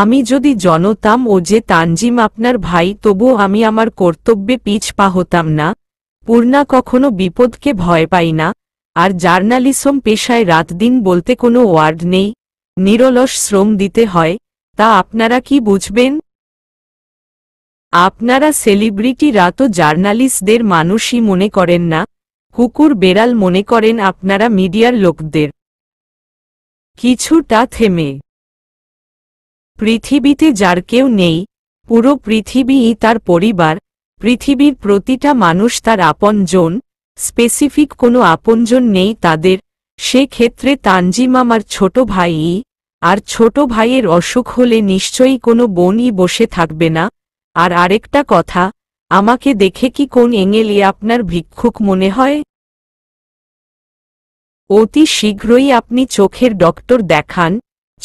আমি যদি জনতাম ও যে তানজিম আপনার ভাই তবু আমি আমার কর্তব্যে পিছ পা হতাম না পূর্ণা কখনো বিপদকে ভয় পাই না আর জার্নালিসম পেশায় রাত দিন বলতে কোনো ওয়ার্ড নেই নিরলস শ্রম দিতে হয় তা আপনারা কি বুঝবেন আপনারা সেলিব্রিটিরা তো জার্নালিস্টদের মানুষই মনে করেন না কুকুর বেড়াল মনে করেন আপনারা মিডিয়ার লোকদের কিছুটা থেমে পৃথিবীতে যার কেউ নেই পুরো পৃথিবীই তার পরিবার পৃথিবীর প্রতিটা মানুষ তার আপনজন স্পেসিফিক কোনো আপনজন নেই তাদের সে ক্ষেত্রে তানজিম আমার ছোট ভাইই আর ছোট ভাইয়ের অসুখ হলে নিশ্চয়ই কোনো বোনই বসে থাকবে না আর আরেকটা কথা আমাকে দেখে কি কোন এঙেলে আপনার ভিক্ষুক মনে হয় অতি শীঘ্রই আপনি চোখের ডক্টর দেখান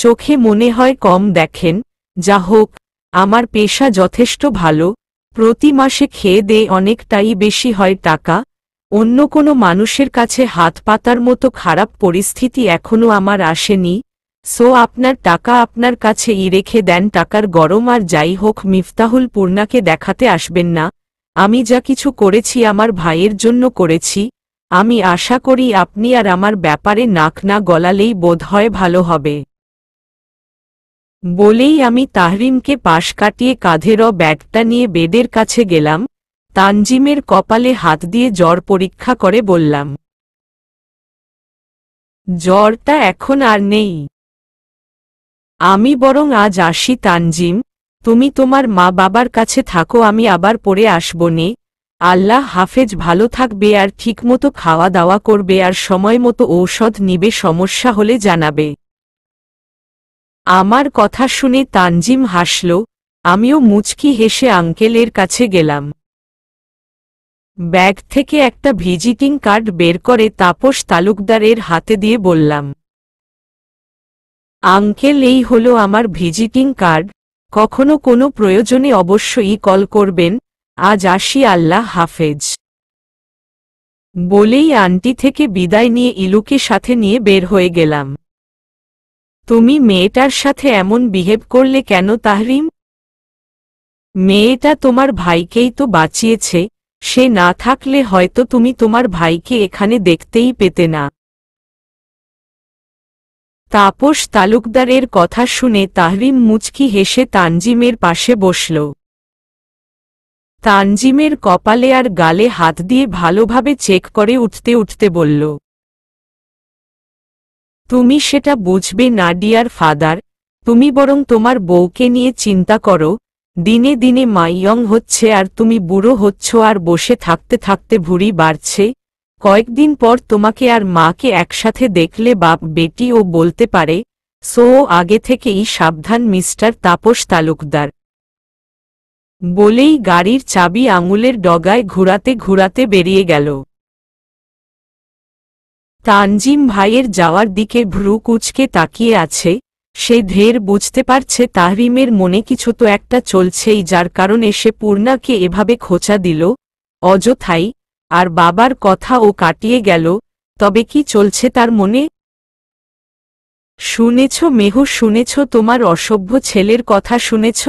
চোখে মনে হয় কম দেখেন যা হোক আমার পেশা যথেষ্ট ভালো প্রতি মাসে খেয়ে দে অনেকটাই বেশি হয় টাকা অন্য কোনো মানুষের কাছে হাত পাতার মতো খারাপ পরিস্থিতি এখনও আমার আসেনি সো আপনার টাকা আপনার কাছে ই রেখে দেন টাকার গরম আর যাই হোক মিফতাহুল পূর্ণাকে দেখাতে আসবেন না আমি যা কিছু করেছি আমার ভাইয়ের জন্য করেছি আমি আশা করি আপনি আর আমার ব্যাপারে নাক না গলালেই বোধ হয় ভালো হবে বলেই আমি তাহরিমকে পাশ কাটিয়ে কাঁধেরও ব্যাগটা নিয়ে বেদের কাছে গেলাম তানজিমের কপালে হাত দিয়ে জ্বর পরীক্ষা করে বললাম জ্বরটা এখন আর নেই আমি বরং আজ আসি তানজিম তুমি তোমার মা বাবার কাছে থাকো আমি আবার পরে আসব নে আল্লাহ হাফেজ ভালো থাকবে আর ঠিকমতো খাওয়া দাওয়া করবে আর সময় মতো ঔষধ নিবে সমস্যা হলে জানাবে আমার কথা শুনে তানজিম হাসল আমিও মুচকি হেসে আঙ্কেলের কাছে গেলাম ব্যাগ থেকে একটা ভিজিটিং কার্ড বের করে তাপস তালুকদারের হাতে দিয়ে বললাম আঙ্কেল এই হল আমার ভিজিটিং কার্ড কখনো কোনো প্রয়োজনে অবশ্যই কল করবেন আজ আসি আল্লাহ হাফেজ বলেই আন্টি থেকে বিদায় নিয়ে ইলুকে সাথে নিয়ে বের হয়ে গেলাম তুমি মেয়েটার সাথে এমন বিহেভ করলে কেন তাহরিম মেয়েটা তোমার ভাইকেই তো বাঁচিয়েছে সে না থাকলে হয়তো তুমি তোমার ভাইকে এখানে দেখতেই পেতে না তাপস তালুকদারের কথা শুনে তাহরিম মুচকি হেসে তানজিমের পাশে বসল তানজিমের কপালে আর গালে হাত দিয়ে ভালোভাবে চেক করে উঠতে উঠতে বলল তুমি সেটা বুঝবে না ডিয়ার ফাদার তুমি বরং তোমার বউকে নিয়ে চিন্তা করো দিনে দিনে মাইয়ং হচ্ছে আর তুমি বুড়ো হচ্ছ আর বসে থাকতে থাকতে ভুড়ি বাড়ছে কয়েকদিন পর তোমাকে আর মাকে একসাথে দেখলে বাপ বেটি ও বলতে পারে সো আগে থেকেই সাবধান মিস্টার তাপস তালুকদার বলেই গাড়ির চাবি আঙুলের ডগায় ঘুরাতে ঘুরাতে বেরিয়ে গেল তানজিম ভাইয়ের যাওয়ার দিকে ভ্রু কুচকে তাকিয়ে আছে সে ধের বুঝতে পারছে তাহরিমের মনে কিছু তো একটা চলছেই যার কারণে সে পূর্ণাকে এভাবে খোঁচা দিল অযথাই আর বাবার কথাও কাটিয়ে গেল তবে কি চলছে তার মনে শুনেছ মেহু শুনেছ তোমার অসভ্য ছেলের কথা শুনেছ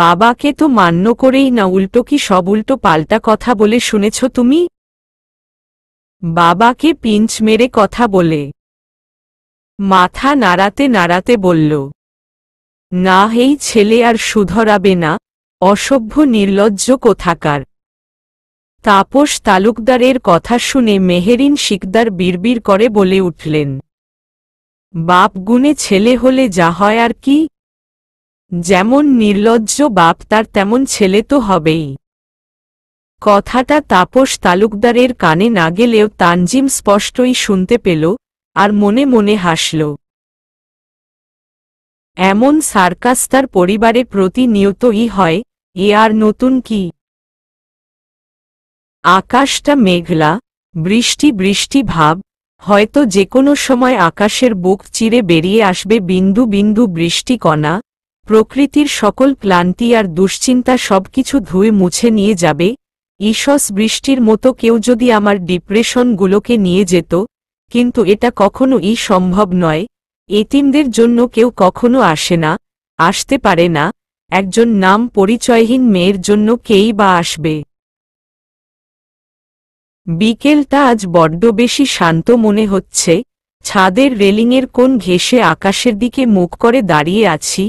বাবাকে তো মান্য করেই না উল্টো কি সব উল্টো পাল্টা কথা বলে শুনেছ তুমি বাবাকে পিঞ্চ মেরে কথা বলে মাথা নাড়াতে নাড়াতে বলল না এই ছেলে আর সুধরাবে না অসভ্য নির্লজ্জ কোথাকার তাপস তালুকদারের কথা শুনে মেহেরিন শিকদার বিড়বিড় করে বলে উঠলেন বাপ গুণে ছেলে হলে যা হয় আর কি যেমন নির্লজ্জ বাপ তার তেমন ছেলে তো হবেই কথাটা তাপস তালুকদারের কানে না গেলেও তানজিম স্পষ্টই শুনতে পেল আর মনে মনে হাসল এমন সার্কাস তার পরিবারে প্রতিনিয়তই হয় এ আর নতুন কি আকাশটা মেঘলা বৃষ্টি বৃষ্টি ভাব হয়তো যে কোনো সময় আকাশের বুক চিরে বেরিয়ে আসবে বিন্দু বিন্দু বৃষ্টি কণা প্রকৃতির সকল ক্লান্তি আর দুশ্চিন্তা সবকিছু ধুয়ে মুছে নিয়ে যাবে ঈশস বৃষ্টির মতো কেউ যদি আমার ডিপ্রেশনগুলোকে নিয়ে যেত কিন্তু এটা কখনো ই সম্ভব নয় এতিমদের জন্য কেউ কখনো আসে না আসতে পারে না একজন নাম পরিচয়হীন মেয়ের জন্য কেই বা আসবে বিকেলটা আজ বড্ড বেশি শান্ত মনে হচ্ছে ছাদের রেলিংয়ের কোন ঘেসে আকাশের দিকে মুখ করে দাঁড়িয়ে আছি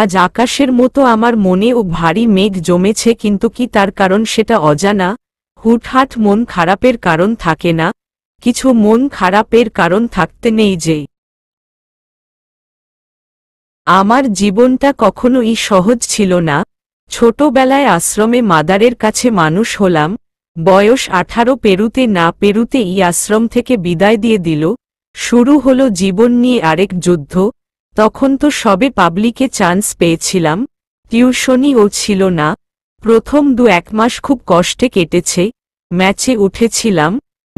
আজ আকাশের মতো আমার মনেও ভারী মেঘ জমেছে কিন্তু কি তার কারণ সেটা অজানা হুটহাট মন খারাপের কারণ থাকে না কিছু মন খারাপের কারণ থাকতে নেই যে আমার জীবনটা কখনোই সহজ ছিল না ছোটবেলায় আশ্রমে মাদারের কাছে মানুষ হলাম বয়স আঠারো পেরুতে না পেরুতে ই আশ্রম থেকে বিদায় দিয়ে দিল শুরু হল জীবন নিয়ে আরেক যুদ্ধ তখন তো সবে পাবলিকে চান্স পেয়েছিলাম টিউশনিও ছিল না প্রথম দু এক মাস খুব কষ্টে কেটেছে ম্যাচে উঠেছিলাম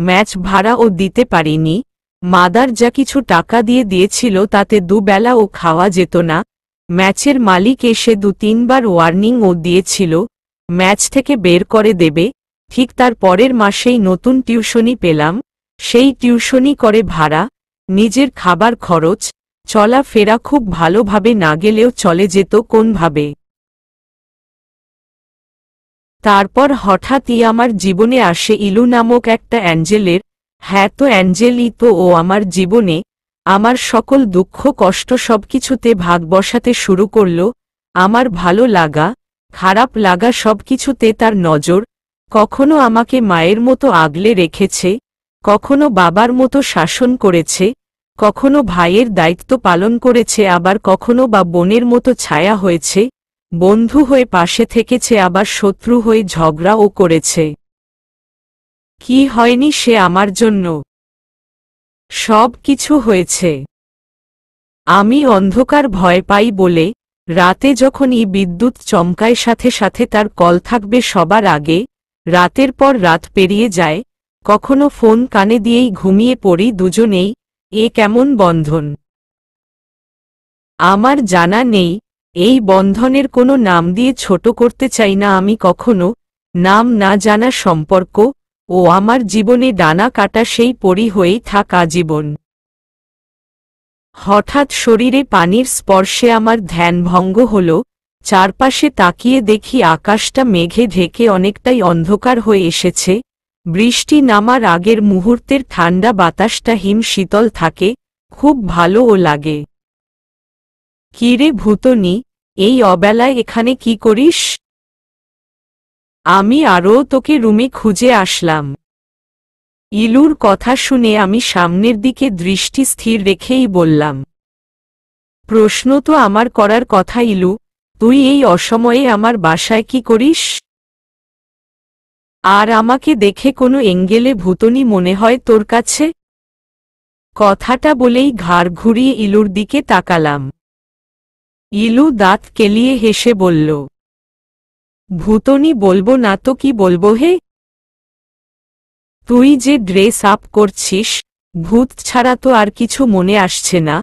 ম্যাচ ভাড়াও দিতে পারিনি মাদার যা কিছু টাকা দিয়ে দিয়েছিল তাতে দুবেলা ও খাওয়া যেত না ম্যাচের মালিক এসে দু তিনবার ওয়ার্নিং ও দিয়েছিল ম্যাচ থেকে বের করে দেবে ঠিক তার পরের মাসেই নতুন টিউশনি পেলাম সেই টিউশনি করে ভাড়া নিজের খাবার খরচ চলা ফেরা খুব ভালোভাবে না গেলেও চলে যেত কোনভাবে তারপর হঠাৎই আমার জীবনে আসে ইলু নামক একটা অ্যাঞ্জেলের হ্যাঁ তো অ্যাঞ্জেলই তো ও আমার জীবনে আমার সকল দুঃখ কষ্ট সবকিছুতে ভাগ বসাতে শুরু করল আমার ভালো লাগা খারাপ লাগা সবকিছুতে তার নজর কখনো আমাকে মায়ের মতো আগলে রেখেছে কখনো বাবার মতো শাসন করেছে কখনো ভাইয়ের দায়িত্ব পালন করেছে আবার কখনো বা বোনের মতো ছায়া হয়েছে বন্ধু হয়ে পাশে থেকেছে আবার শত্রু হয়ে ঝগড়াও করেছে কি হয়নি সে আমার জন্য সব কিছু হয়েছে আমি অন্ধকার ভয় পাই বলে রাতে যখন ই বিদ্যুৎ চমকায় সাথে সাথে তার কল থাকবে সবার আগে রাতের পর রাত পেরিয়ে যায় কখনো ফোন কানে দিয়েই ঘুমিয়ে পড়ি দুজনেই এ কেমন বন্ধন আমার জানা নেই এই বন্ধনের কোনো নাম দিয়ে ছোট করতে চাই না আমি কখনো নাম না জানা সম্পর্ক ও আমার জীবনে ডানা কাটা সেই পরি হয়েই থাকা জীবন হঠাৎ শরীরে পানির স্পর্শে আমার ধ্যান ভঙ্গ হল চারপাশে তাকিয়ে দেখি আকাশটা মেঘে ঢেকে অনেকটাই অন্ধকার হয়ে এসেছে বৃষ্টি নামার আগের মুহূর্তের ঠান্ডা বাতাসটা হিম শীতল থাকে খুব ভালোও লাগে কিরে ভূতনি এই অবেলায় এখানে কি করিস আমি আরও তোকে রুমে খুঁজে আসলাম ইলুর কথা শুনে আমি সামনের দিকে দৃষ্টি স্থির রেখেই বললাম প্রশ্ন তো আমার করার কথা ইলু তুই এই অসময়ে আমার বাসায় কি করিস আর আমাকে দেখে কোনো এঙ্গেলে ভূতনি মনে হয় তোর কাছে কথাটা বলেই ঘাড় ঘুরিয়ে ইলুর দিকে তাকালাম ইলু দাঁত কেলিয়ে হেসে বলল ভূতনি বলবো না তো কি বলবো হে তুই যে ড্রেস আপ করছিস ভূত ছাড়া তো আর কিছু মনে আসছে না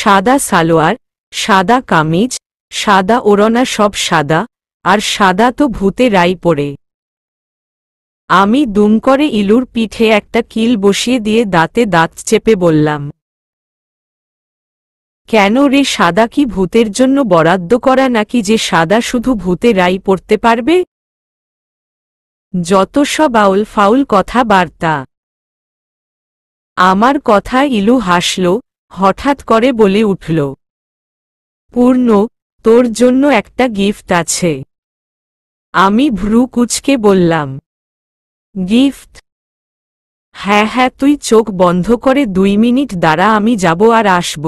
সাদা সালোয়ার সাদা কামিজ সাদা ওড়না সব সাদা আর সাদা তো ভূতে রাই পড়ে আমি দুম করে ইলুর পিঠে একটা কিল বসিয়ে দিয়ে দাঁতে দাঁত চেপে বললাম কেন রে সাদা কি ভূতের জন্য বরাদ্দ করা নাকি যে সাদা শুধু ভূতেরাই পড়তে পারবে যত সব আউল ফাউল কথাবার্তা আমার কথা ইলু হাসল হঠাৎ করে বলে উঠল পূর্ণ তোর জন্য একটা গিফট আছে আমি ভ্রু কুচকে বললাম গিফট হ্যাঁ হ্যাঁ তুই চোখ বন্ধ করে দুই মিনিট দ্বারা আমি যাব আর আসব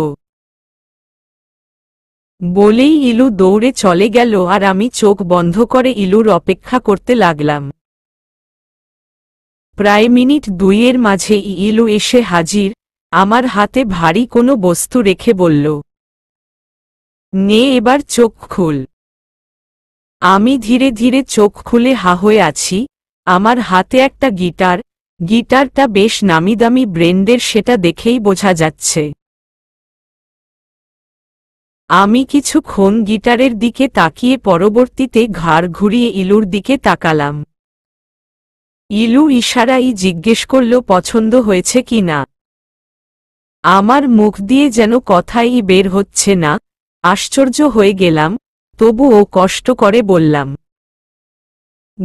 বলেই ইলু দৌড়ে চলে গেল আর আমি চোখ বন্ধ করে ইলুর অপেক্ষা করতে লাগলাম প্রায় মিনিট দুইয়ের মাঝে ইলু এসে হাজির আমার হাতে ভারী কোনো বস্তু রেখে বলল নে এবার চোখ খুল আমি ধীরে ধীরে চোখ খুলে হা হয়ে আছি আমার হাতে একটা গিটার গিটারটা বেশ দামি ব্র্যান্ডের সেটা দেখেই বোঝা যাচ্ছে আমি কিছুক্ষণ গিটারের দিকে তাকিয়ে পরবর্তীতে ঘাড় ঘুরিয়ে ইলুর দিকে তাকালাম ইলু ইশারাই জিজ্ঞেস করল পছন্দ হয়েছে কি না আমার মুখ দিয়ে যেন কথাই বের হচ্ছে না আশ্চর্য হয়ে গেলাম তবু ও কষ্ট করে বললাম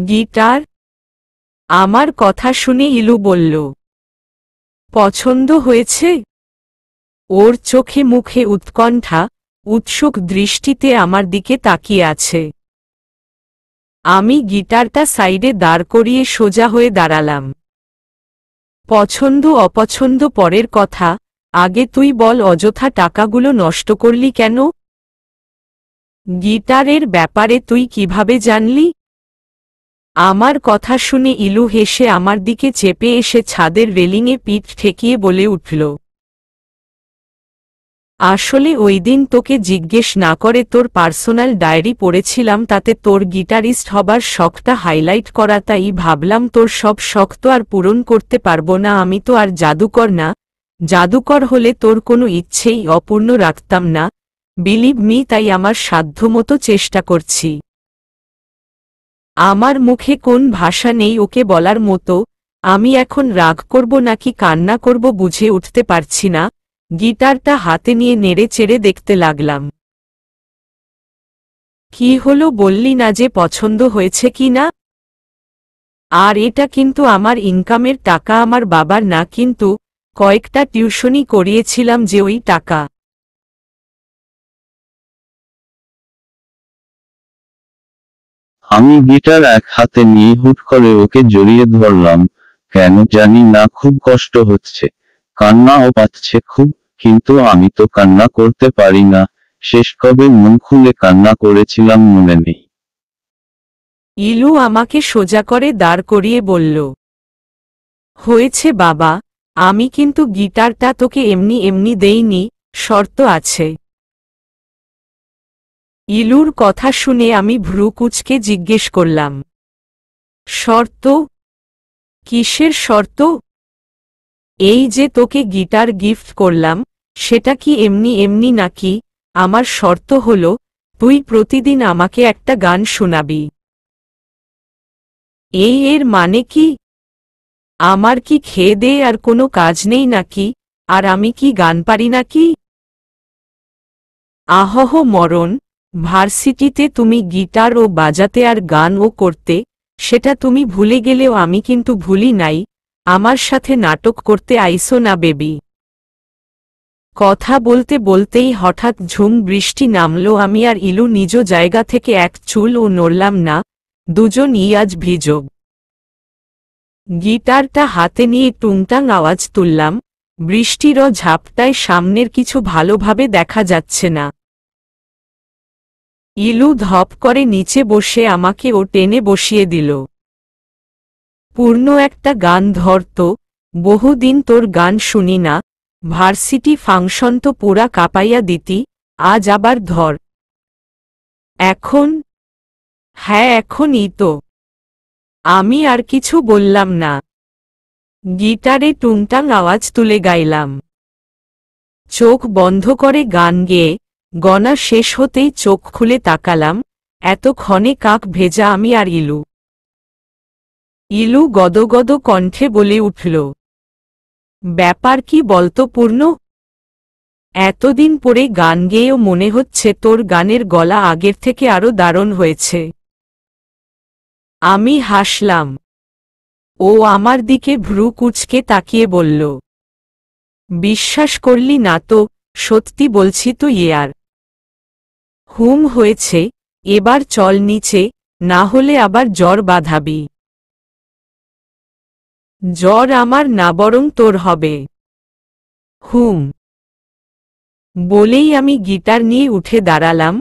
গিটার আমার কথা শুনে ইলু বলল পছন্দ হয়েছে ওর চোখে মুখে উৎকণ্ঠা উৎসুক দৃষ্টিতে আমার দিকে তাকিয়ে আছে আমি গিটারটা সাইডে দাঁড় করিয়ে সোজা হয়ে দাঁড়ালাম পছন্দ অপছন্দ পরের কথা আগে তুই বল অযথা টাকাগুলো নষ্ট করলি কেন গিটারের ব্যাপারে তুই কিভাবে জানলি আমার কথা শুনে ইলু হেসে আমার দিকে চেপে এসে ছাদের রেলিংয়ে পিঠ ঠেকিয়ে বলে উঠল আসলে ওই দিন তোকে জিজ্ঞেস না করে তোর পার্সোনাল ডায়েরি পড়েছিলাম তাতে তোর গিটারিস্ট হবার শখটা হাইলাইট করা তাই ভাবলাম তোর সব শখ তো আর পূরণ করতে পারব না আমি তো আর জাদুকর না জাদুকর হলে তোর কোনো ইচ্ছেই অপূর্ণ রাখতাম না বিলিভ মি তাই আমার সাধ্যমতো চেষ্টা করছি আমার মুখে কোন ভাষা নেই ওকে বলার মতো আমি এখন রাগ করব নাকি কান্না করব বুঝে উঠতে পারছি না গিটারটা হাতে নিয়ে নেড়ে চেড়ে দেখতে লাগলাম কি হলো বললি না যে পছন্দ হয়েছে কি না আর এটা কিন্তু আমার ইনকামের টাকা আমার বাবার না কিন্তু কয়েকটা টিউশনই করিয়েছিলাম যে ওই টাকা আমি গিটার এক হাতে নিয়ে হুট করে ওকে জড়িয়ে ধরলাম কেন জানি না খুব কষ্ট হচ্ছে কান্নাও পাচ্ছে খুব কিন্তু আমি তো কান্না করতে পারি না শেষ কবে মন খুলে কান্না করেছিলাম মনে নেই ইলু আমাকে সোজা করে দাঁড় করিয়ে বলল হয়েছে বাবা আমি কিন্তু গিটারটা তোকে এমনি এমনি দেইনি শর্ত আছে ইলুর কথা শুনে আমি ভ্রুকুচকে জিজ্ঞেস করলাম শর্ত কিসের শর্ত এই যে তোকে গিটার গিফট করলাম সেটা কি এমনি এমনি নাকি আমার শর্ত হল তুই প্রতিদিন আমাকে একটা গান শোনাবি এই এর মানে কি আমার কি খেয়ে দে আর কোনো কাজ নেই নাকি আর আমি কি গান পারি নাকি আহহ মরণ ভার্সিটিতে তুমি গিটার ও বাজাতে আর গানও করতে সেটা তুমি ভুলে গেলেও আমি কিন্তু ভুলি নাই আমার সাথে নাটক করতে আইসো না বেবি কথা বলতে বলতেই হঠাৎ ঝুম বৃষ্টি নামল আমি আর ইলু নিজ জায়গা থেকে এক চুল ও নড়লাম না দুজন ইয়াজ ভিজো গিটারটা হাতে নিয়ে টুংটাং আওয়াজ তুললাম বৃষ্টির ঝাপটায় সামনের কিছু ভালোভাবে দেখা যাচ্ছে না ইলু ধপ করে নিচে বসে আমাকে ও টেনে বসিয়ে দিল পূর্ণ একটা গান ধরত বহুদিন তোর গান শুনি না ভার্সিটি ফাংশন তো পুরা কাঁপাইয়া দিতি আজ আবার ধর এখন হ্যাঁ এখনই তো আমি আর কিছু বললাম না গিটারে টুংটাং আওয়াজ তুলে গাইলাম চোখ বন্ধ করে গান গেয়ে গণা শেষ হতেই চোখ খুলে তাকালাম এতক্ষণে কাক ভেজা আমি আর ইলু ইলু গদগদ কণ্ঠে বলে উঠল ব্যাপার কি বলতো পূর্ণ এতদিন পরে গান গেয়েও মনে হচ্ছে তোর গানের গলা আগের থেকে আরও দারুণ হয়েছে আমি হাসলাম ও আমার দিকে ভ্রু কুচকে তাকিয়ে বলল বিশ্বাস করলি না তো সত্যি বলছি তো ইয়ার হুম হয়েছে এবার চল নিচে না হলে আবার জ্বর বাঁধাবি জ্বর আমার না বরং তোর হবে হুম বলেই আমি গিটার নিয়ে উঠে দাঁড়ালাম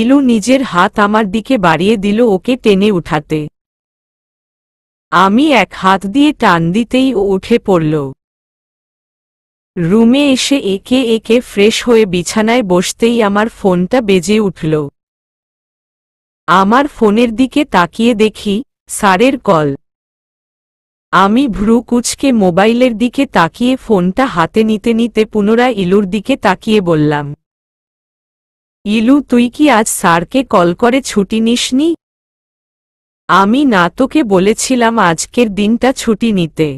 ইলু নিজের হাত আমার দিকে বাড়িয়ে দিল ওকে টেনে উঠাতে আমি এক হাত দিয়ে টান দিতেই ও উঠে পড়ল রুমে এসে একে একে ফ্রেশ হয়ে বিছানায় বসতেই আমার ফোনটা বেজে উঠল আমার ফোনের দিকে তাকিয়ে দেখি স্যারের কল আমি ভ্রু কুচকে মোবাইলের দিকে তাকিয়ে ফোনটা হাতে নিতে নিতে পুনরায় ইলুর দিকে তাকিয়ে বললাম ইলু তুই কি আজ স্যারকে কল করে ছুটি নিসনি আমি না তোকে বলেছিলাম আজকের দিনটা ছুটি নিতে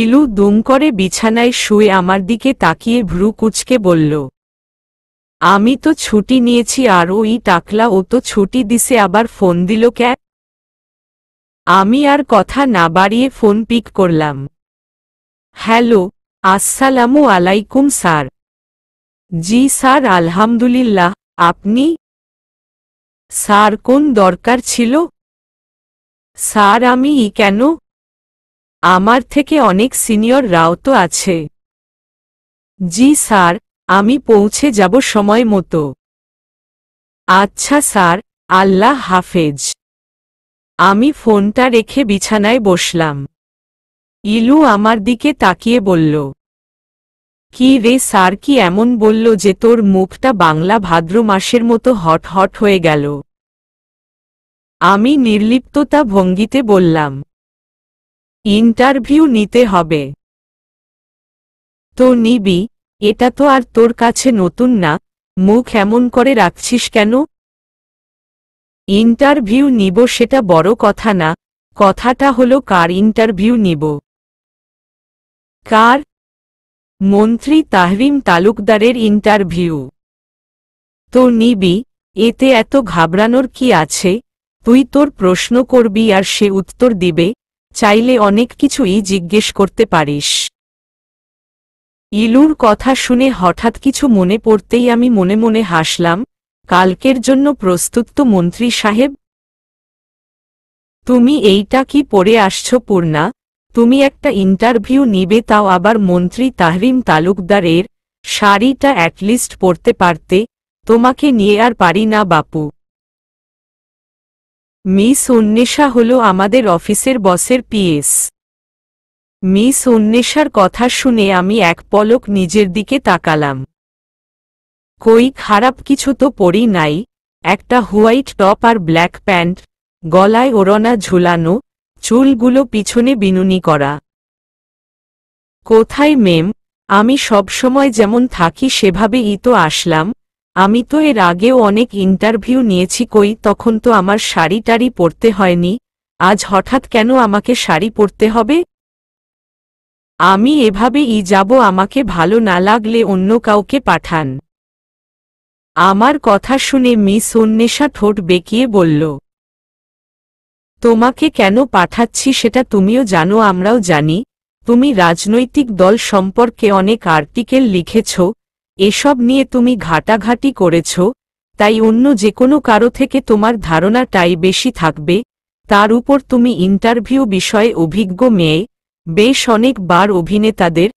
ইলু দুম করে বিছানায় শুয়ে আমার দিকে তাকিয়ে ভ্রু কুচকে বলল আমি তো ছুটি নিয়েছি আর ওই টাকলা ও তো ছুটি দিছে আবার ফোন দিল ক্যা আমি আর কথা না বাড়িয়ে ফোন পিক করলাম হ্যালো আসসালামু আলাইকুম স্যার জি স্যার আলহামদুলিল্লাহ আপনি স্যার কোন দরকার ছিল স্যার আমি ই কেন আমার থেকে অনেক সিনিয়র রাও তো আছে জি স্যার আমি পৌঁছে যাব সময় মতো আচ্ছা স্যার আল্লাহ হাফেজ আমি ফোনটা রেখে বিছানায় বসলাম ইলু আমার দিকে তাকিয়ে বলল কি রে স্যার কি এমন বলল যে তোর মুখটা বাংলা ভাদ্র মাসের মতো হট হট হয়ে গেল আমি নির্লিপ্ততা ভঙ্গিতে বললাম ইন্টারভিউ নিতে হবে তো নিবি এটা তো আর তোর কাছে নতুন না মুখ এমন করে রাখছিস কেন ইন্টারভিউ নিব সেটা বড় কথা না কথাটা হলো কার ইন্টারভিউ নিব কার মন্ত্রী তাহরিম তালুকদারের ইন্টারভিউ তো নিবি এতে এত ঘাবড়ানোর কি আছে তুই তোর প্রশ্ন করবি আর সে উত্তর দিবে চাইলে অনেক কিছুই জিজ্ঞেস করতে পারিস ইলুর কথা শুনে হঠাৎ কিছু মনে পড়তেই আমি মনে মনে হাসলাম কালকের জন্য প্রস্তুত তো মন্ত্রী সাহেব তুমি এইটা কি পড়ে আসছ পূর্ণা তুমি একটা ইন্টারভিউ নিবে তাও আবার মন্ত্রী তাহরিম তালুকদারের শাড়িটা অ্যাটলিস্ট পড়তে পারতে তোমাকে নিয়ে আর পারি না বাপু মিস উন্নেশা হল আমাদের অফিসের বসের পিএস মিস উন্নেশার কথা শুনে আমি এক পলক নিজের দিকে তাকালাম কই খারাপ কিছু তো পড়ি নাই একটা হোয়াইট টপ আর ব্ল্যাক প্যান্ট গলায় ওড়না ঝুলানো চুলগুলো পিছনে বিনুনি করা কোথায় মেম আমি সবসময় যেমন থাকি সেভাবেই তো আসলাম আমি তো এর আগেও অনেক ইন্টারভিউ নিয়েছি কই তখন তো আমার শাড়ি টাড়ি পরতে হয়নি আজ হঠাৎ কেন আমাকে শাড়ি পরতে হবে আমি এভাবে ই যাব আমাকে ভালো না লাগলে অন্য কাউকে পাঠান আমার কথা শুনে মিস অন্বেষা ঠোঁট বেঁকিয়ে বলল তোমাকে কেন পাঠাচ্ছি সেটা তুমিও জানো আমরাও জানি তুমি রাজনৈতিক দল সম্পর্কে অনেক আর্টিকেল লিখেছো এসব নিয়ে তুমি ঘাটাঘাটি করেছ তাই অন্য যে কোনো কারো থেকে তোমার ধারণাটাই বেশি থাকবে তার উপর তুমি ইন্টারভিউ বিষয়ে অভিজ্ঞ মেয়ে বেশ অনেকবার অভিনেতাদের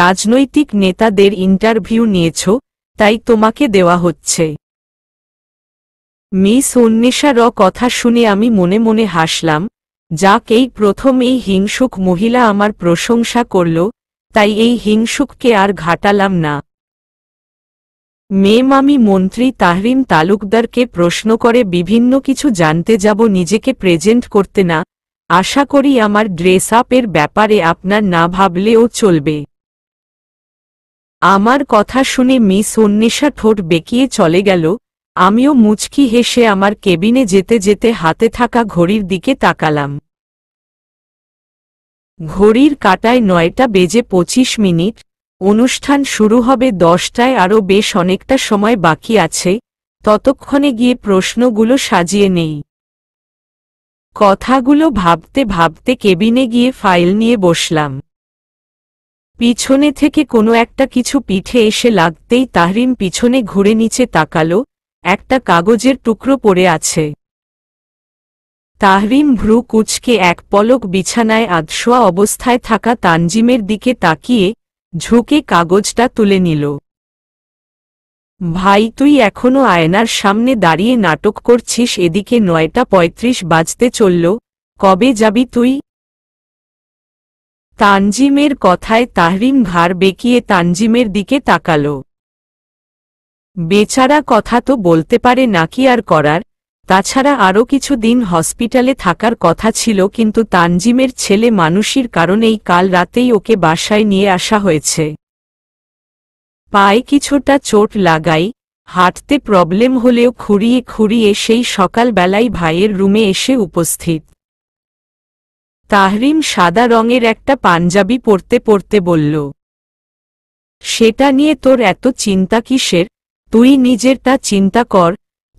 রাজনৈতিক নেতাদের ইন্টারভিউ নিয়েছ তাই তোমাকে দেওয়া হচ্ছে মিস অন্বেষা কথা শুনে আমি মনে মনে হাসলাম যাক এই প্রথম এই হিংসুক মহিলা আমার প্রশংসা করল তাই এই হিংসুককে আর ঘাটালাম না মেমামি মন্ত্রী তাহরিম তালুকদারকে প্রশ্ন করে বিভিন্ন কিছু জানতে যাব নিজেকে প্রেজেন্ট করতে না আশা করি আমার ড্রেস আপের ব্যাপারে আপনার না ভাবলেও চলবে আমার কথা শুনে মিস অন্বেষা ঠোঁট বেঁকিয়ে চলে গেল আমিও মুচকি হেসে আমার কেবিনে যেতে যেতে হাতে থাকা ঘড়ির দিকে তাকালাম ঘড়ির কাটায় নয়টা বেজে পঁচিশ মিনিট অনুষ্ঠান শুরু হবে দশটায় আরও বেশ অনেকটা সময় বাকি আছে ততক্ষণে গিয়ে প্রশ্নগুলো সাজিয়ে নেই কথাগুলো ভাবতে ভাবতে কেবিনে গিয়ে ফাইল নিয়ে বসলাম পিছনে থেকে কোনো একটা কিছু পিঠে এসে লাগতেই তাহরিম পিছনে ঘুরে নিচে তাকালো একটা কাগজের টুকরো পড়ে আছে তাহরিম ভ্রু কুচকে এক পলক বিছানায় আদশোয়া অবস্থায় থাকা তানজিমের দিকে তাকিয়ে ঝুঁকে কাগজটা তুলে নিল ভাই তুই এখনো আয়নার সামনে দাঁড়িয়ে নাটক করছিস এদিকে নয়টা পঁয়ত্রিশ বাজতে চলল কবে যাবি তুই তানজিমের কথায় তাহরিম ঘাড় বেঁকিয়ে তানজিমের দিকে তাকাল বেচারা কথা তো বলতে পারে নাকি আর করার তাছাড়া আরও কিছু দিন হসপিটালে থাকার কথা ছিল কিন্তু তানজিমের ছেলে মানুষের কারণেই কাল রাতেই ওকে বাসায় নিয়ে আসা হয়েছে পায়ে কিছুটা চোট লাগাই হাঁটতে প্রবলেম হলেও খুঁড়িয়ে খুঁড়িয়ে সেই সকালবেলায় ভাইয়ের রুমে এসে উপস্থিত তাহরিম সাদা রঙের একটা পাঞ্জাবি পরতে পরতে বলল সেটা নিয়ে তোর এত চিন্তা কিসের তুই নিজেরটা চিন্তা কর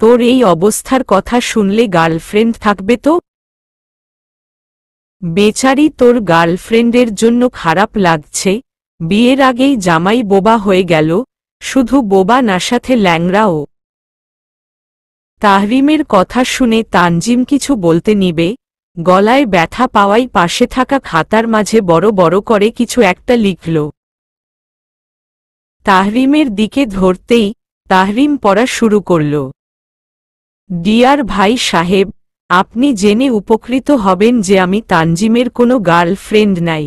তোর এই অবস্থার কথা শুনলে গার্লফ্রেন্ড থাকবে তো বেচারি তোর গার্লফ্রেন্ডের জন্য খারাপ লাগছে বিয়ের আগেই জামাই বোবা হয়ে গেল শুধু বোবা না সাথে ল্যাংরাও তাহরিমের কথা শুনে তানজিম কিছু বলতে নিবে গলায় ব্যথা পাওয়াই পাশে থাকা খাতার মাঝে বড় বড় করে কিছু একটা লিখল তাহরিমের দিকে ধরতেই তাহরিম পড়া শুরু করল ডিয়ার ভাই সাহেব আপনি জেনে উপকৃত হবেন যে আমি তানজিমের কোনো গার্লফ্রেন্ড নাই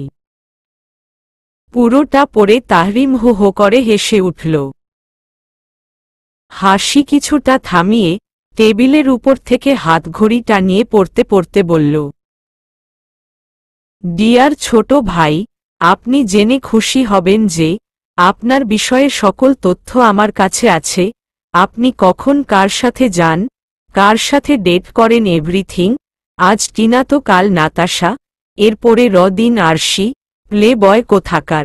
পুরোটা পরে তাহরিম হু হো করে হেসে উঠল হাসি কিছুটা থামিয়ে টেবিলের উপর থেকে হাতঘড়ি টানিয়ে পড়তে পড়তে বলল ডিয়ার ছোট ভাই আপনি জেনে খুশি হবেন যে আপনার বিষয়ে সকল তথ্য আমার কাছে আছে আপনি কখন কার সাথে যান কার সাথে ডেট করেন এভরিথিং আজ টিনা তো কাল নাতাশা এরপরে রদিন আরশি প্লে বয় কোথাকার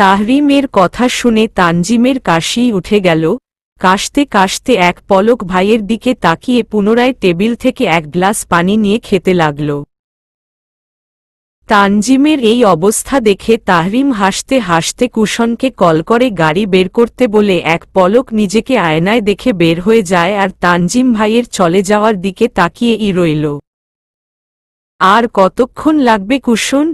তাহরিমের কথা শুনে তানজিমের কাশি উঠে গেল কাশতে কাশতে এক পলক ভাইয়ের দিকে তাকিয়ে পুনরায় টেবিল থেকে এক গ্লাস পানি নিয়ে খেতে লাগল তানজিমের এই অবস্থা দেখে তাহরিম হাসতে হাসতে কুশনকে কল করে গাড়ি বের করতে বলে এক পলক নিজেকে আয়নায় দেখে বের হয়ে যায় আর তানজিম ভাইয়ের চলে যাওয়ার দিকে তাকিয়ে ই রইল আর কতক্ষণ লাগবে কুশন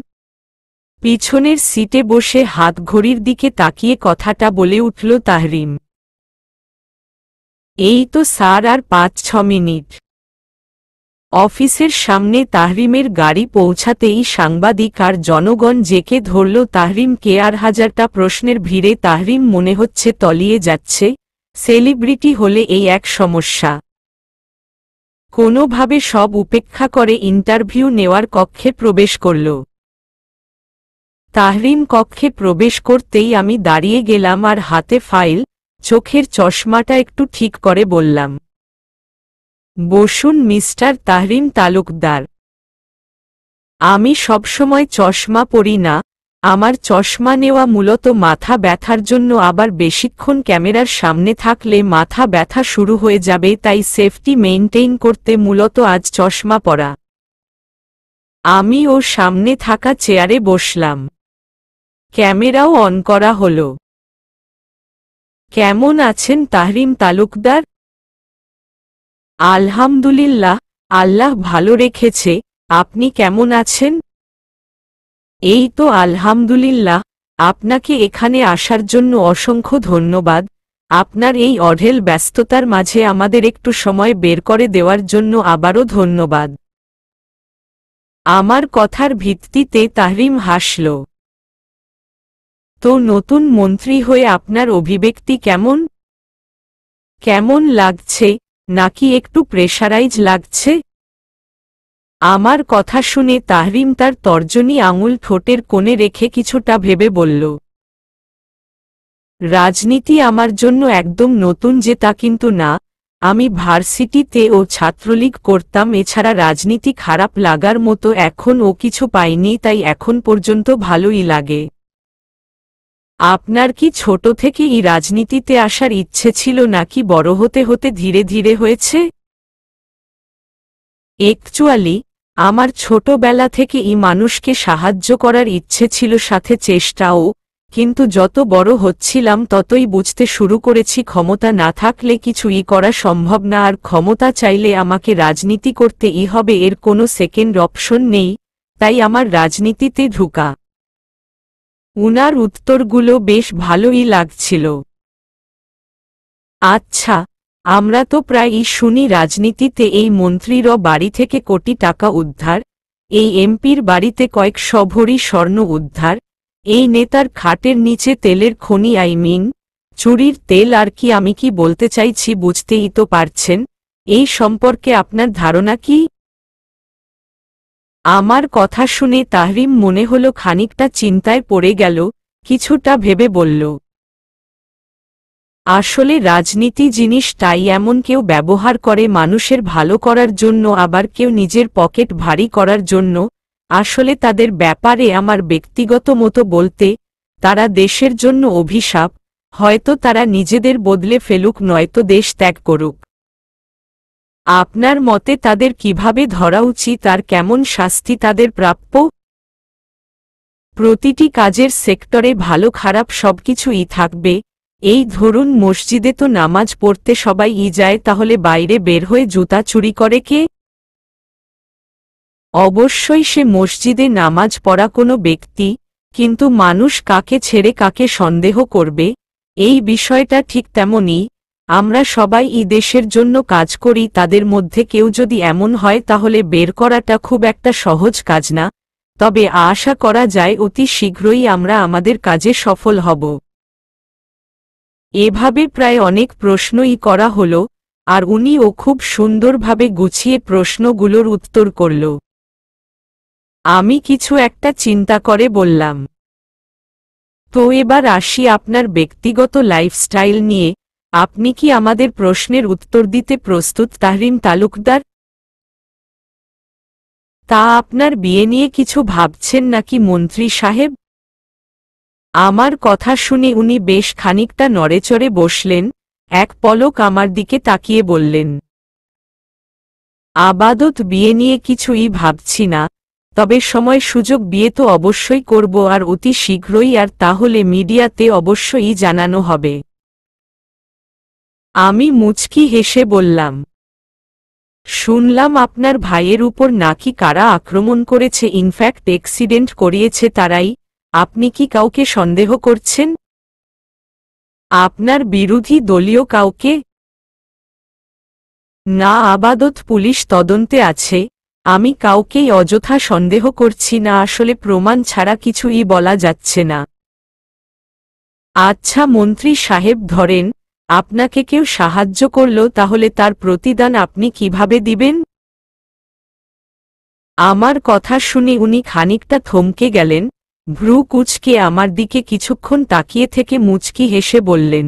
পিছনের সিটে বসে হাত ঘড়ির দিকে তাকিয়ে কথাটা বলে উঠল তাহরিম এই তো স্যার আর পাঁচ ছ মিনিট অফিসের সামনে তাহরিমের গাড়ি পৌঁছাতেই সাংবাদিক আর জনগণ জেকে ধরল তাহরিমকে আর হাজারটা প্রশ্নের ভিড়ে তাহরিম মনে হচ্ছে তলিয়ে যাচ্ছে সেলিব্রিটি হলে এই এক সমস্যা কোনোভাবে সব উপেক্ষা করে ইন্টারভিউ নেওয়ার কক্ষে প্রবেশ করল তাহরিম কক্ষে প্রবেশ করতেই আমি দাঁড়িয়ে গেলাম আর হাতে ফাইল চোখের চশমাটা একটু ঠিক করে বললাম বসুন মিস্টার তাহরিম তালুকদার আমি সবসময় চশমা পড়ি না আমার চশমা নেওয়া মূলত মাথা ব্যথার জন্য আবার বেশিক্ষণ ক্যামেরার সামনে থাকলে মাথা ব্যথা শুরু হয়ে যাবে তাই সেফটি মেনটেইন করতে মূলত আজ চশমা পরা আমি ও সামনে থাকা চেয়ারে বসলাম ক্যামেরাও অন করা হল কেমন আছেন তাহরিম তালুকদার আলহামদুলিল্লাহ আল্লাহ ভালো রেখেছে আপনি কেমন আছেন এই তো আলহামদুলিল্লাহ আপনাকে এখানে আসার জন্য অসংখ্য ধন্যবাদ আপনার এই অঢেল ব্যস্ততার মাঝে আমাদের একটু সময় বের করে দেওয়ার জন্য আবারও ধন্যবাদ আমার কথার ভিত্তিতে তাহরিম হাসল তো নতুন মন্ত্রী হয়ে আপনার অভিব্যক্তি কেমন কেমন লাগছে নাকি একটু প্রেশারাইজ লাগছে আমার কথা শুনে তাহরিম তার তর্জনী আঙুল ঠোঁটের কোণে রেখে কিছুটা ভেবে বলল রাজনীতি আমার জন্য একদম নতুন যে তা কিন্তু না আমি ভার্সিটিতে ও ছাত্রলীগ করতাম এছাড়া রাজনীতি খারাপ লাগার মতো এখন ও কিছু পাইনি তাই এখন পর্যন্ত ভালোই লাগে আপনার কি ছোট থেকে এই রাজনীতিতে আসার ইচ্ছে ছিল নাকি বড় হতে হতে ধীরে ধীরে হয়েছে একচুয়ালি আমার ছোটবেলা থেকে এই মানুষকে সাহায্য করার ইচ্ছে ছিল সাথে চেষ্টাও কিন্তু যত বড় হচ্ছিলাম ততই বুঝতে শুরু করেছি ক্ষমতা না থাকলে কিছুই করা সম্ভব না আর ক্ষমতা চাইলে আমাকে রাজনীতি করতে ই হবে এর কোনো সেকেন্ড অপশন নেই তাই আমার রাজনীতিতে ঢুকা উনার উত্তরগুলো বেশ ভালোই লাগছিল আচ্ছা আমরা তো প্রায়ই শুনি রাজনীতিতে এই মন্ত্রীরও বাড়ি থেকে কোটি টাকা উদ্ধার এই এমপির বাড়িতে কয়েক শভরি স্বর্ণ উদ্ধার এই নেতার খাটের নিচে তেলের খনি আই মিন চুরির তেল আর কি আমি কি বলতে চাইছি বুঝতেই তো পারছেন এই সম্পর্কে আপনার ধারণা কি আমার কথা শুনে তাহরিম মনে হল খানিকটা চিন্তায় পড়ে গেল কিছুটা ভেবে বলল আসলে রাজনীতি জিনিসটাই এমন কেউ ব্যবহার করে মানুষের ভালো করার জন্য আবার কেউ নিজের পকেট ভারী করার জন্য আসলে তাদের ব্যাপারে আমার ব্যক্তিগত মতো বলতে তারা দেশের জন্য অভিশাপ হয়তো তারা নিজেদের বদলে ফেলুক নয়তো দেশ ত্যাগ করুক আপনার মতে তাদের কিভাবে ধরা উচিত আর কেমন শাস্তি তাদের প্রাপ্য প্রতিটি কাজের সেক্টরে ভালো খারাপ সবকিছুই থাকবে এই ধরুন মসজিদে তো নামাজ পড়তে সবাই ই যায় তাহলে বাইরে বের হয়ে জুতা চুরি করে কে অবশ্যই সে মসজিদে নামাজ পড়া কোনো ব্যক্তি কিন্তু মানুষ কাকে ছেড়ে কাকে সন্দেহ করবে এই বিষয়টা ঠিক তেমনই আমরা সবাই ই দেশের জন্য কাজ করি তাদের মধ্যে কেউ যদি এমন হয় তাহলে বের করাটা খুব একটা সহজ কাজ না তবে আশা করা যায় অতি শীঘ্রই আমরা আমাদের কাজে সফল হব এভাবে প্রায় অনেক প্রশ্নই করা হল আর উনিও খুব সুন্দরভাবে গুছিয়ে প্রশ্নগুলোর উত্তর করল আমি কিছু একটা চিন্তা করে বললাম তো এবার আসি আপনার ব্যক্তিগত লাইফস্টাইল নিয়ে আপনি কি আমাদের প্রশ্নের উত্তর দিতে প্রস্তুত তাহরিম তালুকদার তা আপনার বিয়ে নিয়ে কিছু ভাবছেন নাকি মন্ত্রী সাহেব আমার কথা শুনে উনি বেশ খানিকটা নড়েচড়ে বসলেন এক পলক আমার দিকে তাকিয়ে বললেন আবাদত বিয়ে নিয়ে কিছুই ভাবছি না তবে সময় সুযোগ বিয়ে তো অবশ্যই করব আর অতি শীঘ্রই আর তাহলে মিডিয়াতে অবশ্যই জানানো হবে আমি মুচকি হেসে বললাম শুনলাম আপনার ভাইয়ের উপর নাকি কারা আক্রমণ করেছে ইনফ্যাক্ট এক্সিডেন্ট করিয়েছে তারাই আপনি কি কাউকে সন্দেহ করছেন আপনার বিরোধী দলীয় কাউকে না আবাদত পুলিশ তদন্তে আছে আমি কাউকেই অযথা সন্দেহ করছি না আসলে প্রমাণ ছাড়া কিছুই বলা যাচ্ছে না আচ্ছা মন্ত্রী সাহেব ধরেন আপনাকে কেউ সাহায্য করল তাহলে তার প্রতিদান আপনি কিভাবে দিবেন আমার কথা শুনে উনি খানিকটা থমকে গেলেন ভ্রু কুচকে আমার দিকে কিছুক্ষণ তাকিয়ে থেকে মুচকি হেসে বললেন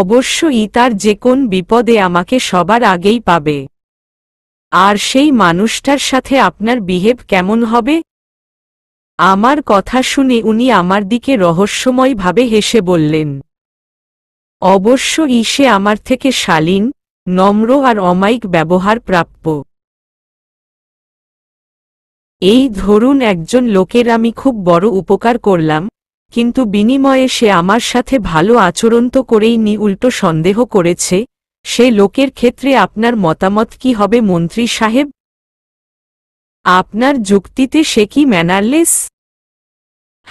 অবশ্য তার যে কোন বিপদে আমাকে সবার আগেই পাবে আর সেই মানুষটার সাথে আপনার বিহেভ কেমন হবে আমার কথা শুনে উনি আমার দিকে রহস্যময়ভাবে হেসে বললেন অবশ্য ইসে আমার থেকে শালীন নম্র আর অমায়িক ব্যবহার প্রাপ্য এই ধরুন একজন লোকের আমি খুব বড় উপকার করলাম কিন্তু বিনিময়ে সে আমার সাথে ভালো আচরণ তো করেই নি উল্টো সন্দেহ করেছে সে লোকের ক্ষেত্রে আপনার মতামত কি হবে মন্ত্রী সাহেব আপনার যুক্তিতে সে কি ম্যানারলেস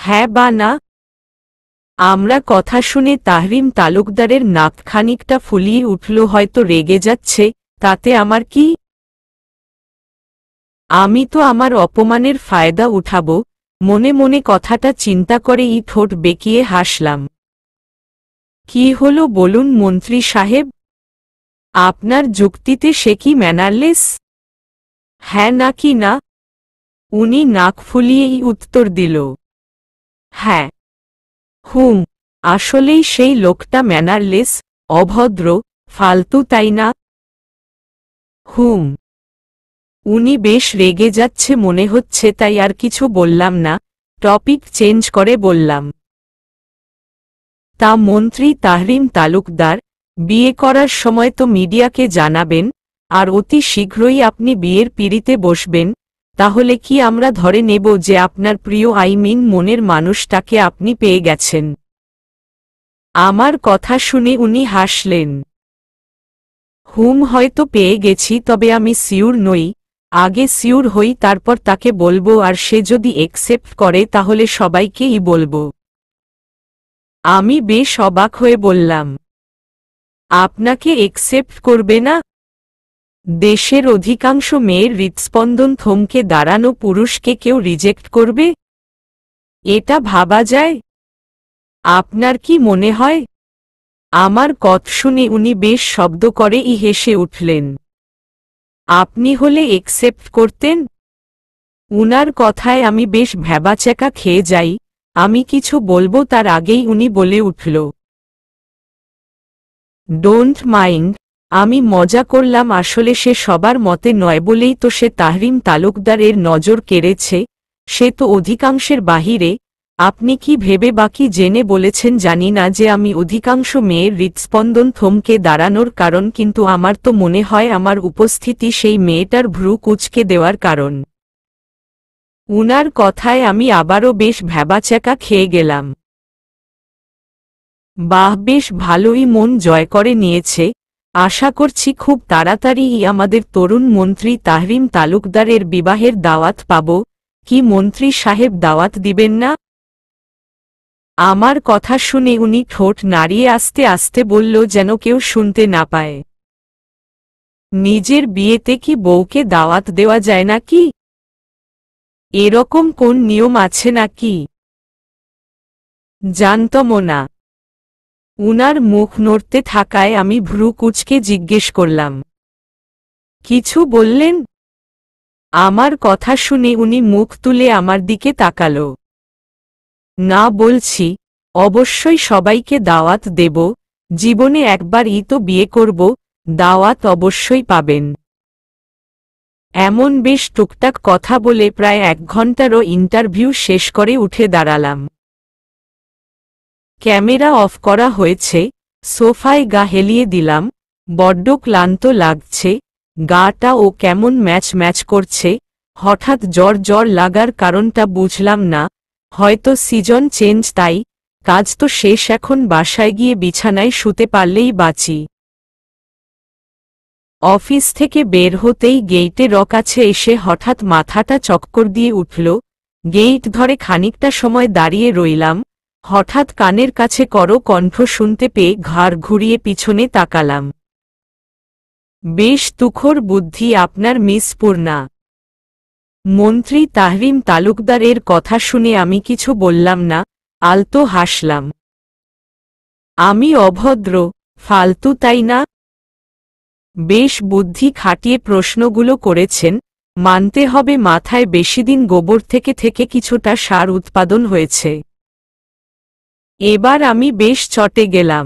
হ্যাঁ বা না আমরা কথা শুনে তাহরিম তালুকদারের নাক খানিকটা ফুলিয়ে উঠল হয়তো রেগে যাচ্ছে তাতে আমার কি আমি তো আমার অপমানের ফায়দা উঠাব মনে মনে কথাটা চিন্তা করে ই ঠোঁট বেঁকিয়ে হাসলাম কি হলো বলুন মন্ত্রী সাহেব আপনার যুক্তিতে সে কি ম্যানারলেস হ্যাঁ নাকি না উনি নাক ফুলিয়েই উত্তর দিল হ্যাঁ হুম আসলেই সেই লোকটা ম্যানারলেস অভদ্র ফালতু তাই না হুম উনি বেশ রেগে যাচ্ছে মনে হচ্ছে তাই আর কিছু বললাম না টপিক চেঞ্জ করে বললাম তা মন্ত্রী তাহরিম তালুকদার বিয়ে করার সময় তো মিডিয়াকে জানাবেন আর অতি শীঘ্রই আপনি বিয়ের পিড়িতে বসবেন তাহলে কি আমরা ধরে নেব যে আপনার প্রিয় আইমিন মনের মানুষটাকে আপনি পেয়ে গেছেন আমার কথা শুনে উনি হাসলেন হুম হয়তো পেয়ে গেছি তবে আমি সিউর নই আগে সিউর হই তারপর তাকে বলবো আর সে যদি একসেপ্ট করে তাহলে সবাইকেই বলবো আমি বেশ অবাক হয়ে বললাম আপনাকে একসেপ্ট করবে না দেশের অধিকাংশ মেয়ের হৃৎস্পন্দন থমকে দাঁড়ানো পুরুষকে কেউ রিজেক্ট করবে এটা ভাবা যায় আপনার কি মনে হয় আমার কথ শুনে উনি বেশ শব্দ করে ই হেসে উঠলেন আপনি হলে একসেপ্ট করতেন উনার কথায় আমি বেশ ভ্যাবাচ্যাকা খেয়ে যাই আমি কিছু বলবো তার আগেই উনি বলে উঠল ডোন্ট মাইন্ড আমি মজা করলাম আসলে সে সবার মতে নয় বলেই তো সে তাহরিম তালুকদারের নজর কেড়েছে সে তো অধিকাংশের বাহিরে আপনি কি ভেবে বাকি জেনে বলেছেন জানি না যে আমি অধিকাংশ মেয়ের হৃৎস্পন্দন থমকে দাঁড়ানোর কারণ কিন্তু আমার তো মনে হয় আমার উপস্থিতি সেই মেয়েটার ভ্রু কুচকে দেওয়ার কারণ উনার কথায় আমি আবারও বেশ ভ্যাবাচ্যাকা খেয়ে গেলাম বাহ বেশ ভালোই মন জয় করে নিয়েছে আশা করছি খুব তাড়াতাড়িই আমাদের তরুণ মন্ত্রী তাহরিম তালুকদারের বিবাহের দাওয়াত পাব কি মন্ত্রী সাহেব দাওয়াত দিবেন না আমার কথা শুনে উনি ঠোঁট নাড়িয়ে আস্তে আস্তে বলল যেন কেউ শুনতে না পায় নিজের বিয়েতে কি বউকে দাওয়াত দেওয়া যায় না কি এরকম কোন নিয়ম আছে নাকি জানতম না উনার মুখ নড়তে থাকায় আমি ভ্রু কুচকে জিজ্ঞেস করলাম কিছু বললেন আমার কথা শুনে উনি মুখ তুলে আমার দিকে তাকাল না বলছি অবশ্যই সবাইকে দাওয়াত দেব জীবনে একবার ই তো বিয়ে করব দাওয়াত অবশ্যই পাবেন এমন বেশ টুকটাক কথা বলে প্রায় এক ঘন্টারও ইন্টারভিউ শেষ করে উঠে দাঁড়ালাম ক্যামেরা অফ করা হয়েছে সোফায় গা হেলিয়ে দিলাম বড্ড ক্লান্ত লাগছে গাটা ও কেমন ম্যাচ ম্যাচ করছে হঠাৎ জ্বর জ্বর লাগার কারণটা বুঝলাম না হয়তো সিজন চেঞ্জ তাই কাজ তো শেষ এখন বাসায় গিয়ে বিছানায় শুতে পারলেই বাঁচি অফিস থেকে বের হতেই গেইটে রকাছে এসে হঠাৎ মাথাটা চক্কর দিয়ে উঠল গেইট ধরে খানিকটা সময় দাঁড়িয়ে রইলাম হঠাৎ কানের কাছে করো কণ্ঠ শুনতে পেয়ে ঘাড় ঘুরিয়ে পিছনে তাকালাম বেশ তুখর বুদ্ধি আপনার মিস পূর্ণা মন্ত্রী তাহরিম তালুকদারের কথা শুনে আমি কিছু বললাম না আলতো হাসলাম আমি অভদ্র ফালতু তাই না বেশ বুদ্ধি খাটিয়ে প্রশ্নগুলো করেছেন মানতে হবে মাথায় বেশিদিন গোবর থেকে থেকে কিছুটা সার উৎপাদন হয়েছে এবার আমি বেশ চটে গেলাম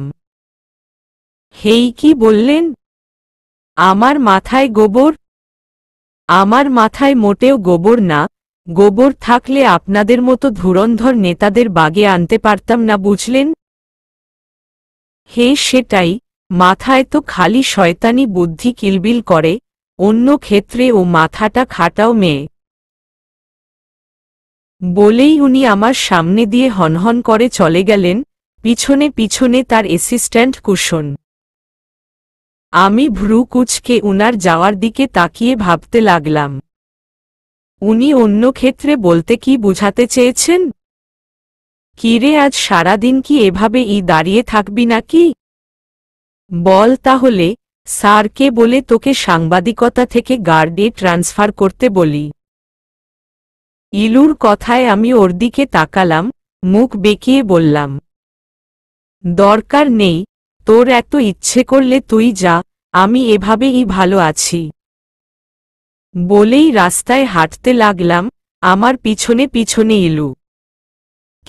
হেই কি বললেন আমার মাথায় গোবর আমার মাথায় মোটেও গোবর না গোবর থাকলে আপনাদের মতো ধুরন্ধর নেতাদের বাগে আনতে পারতাম না বুঝলেন হে সেটাই মাথায় তো খালি শয়তানি বুদ্ধি কিলবিল করে অন্য ক্ষেত্রে ও মাথাটা খাটাও মেয়ে বলেই উনি আমার সামনে দিয়ে হনহন করে চলে গেলেন পিছনে পিছনে তার এসিস্ট্যান্ট কুশন আমি ভ্রু কুচকে উনার যাওয়ার দিকে তাকিয়ে ভাবতে লাগলাম উনি অন্য ক্ষেত্রে বলতে কি বুঝাতে চেয়েছেন কিরে আজ সারাদিন কি এভাবে ই দাঁড়িয়ে থাকবি নাকি বল তাহলে স্যারকে বলে তোকে সাংবাদিকতা থেকে গার্ডে ট্রান্সফার করতে বলি ইলুর কথায় আমি ওর দিকে তাকালাম মুখ বেঁকিয়ে বললাম দরকার নেই তোর এত ইচ্ছে করলে তুই যা আমি এভাবেই ভালো আছি বলেই রাস্তায় হাঁটতে লাগলাম আমার পিছনে পিছনে ইলু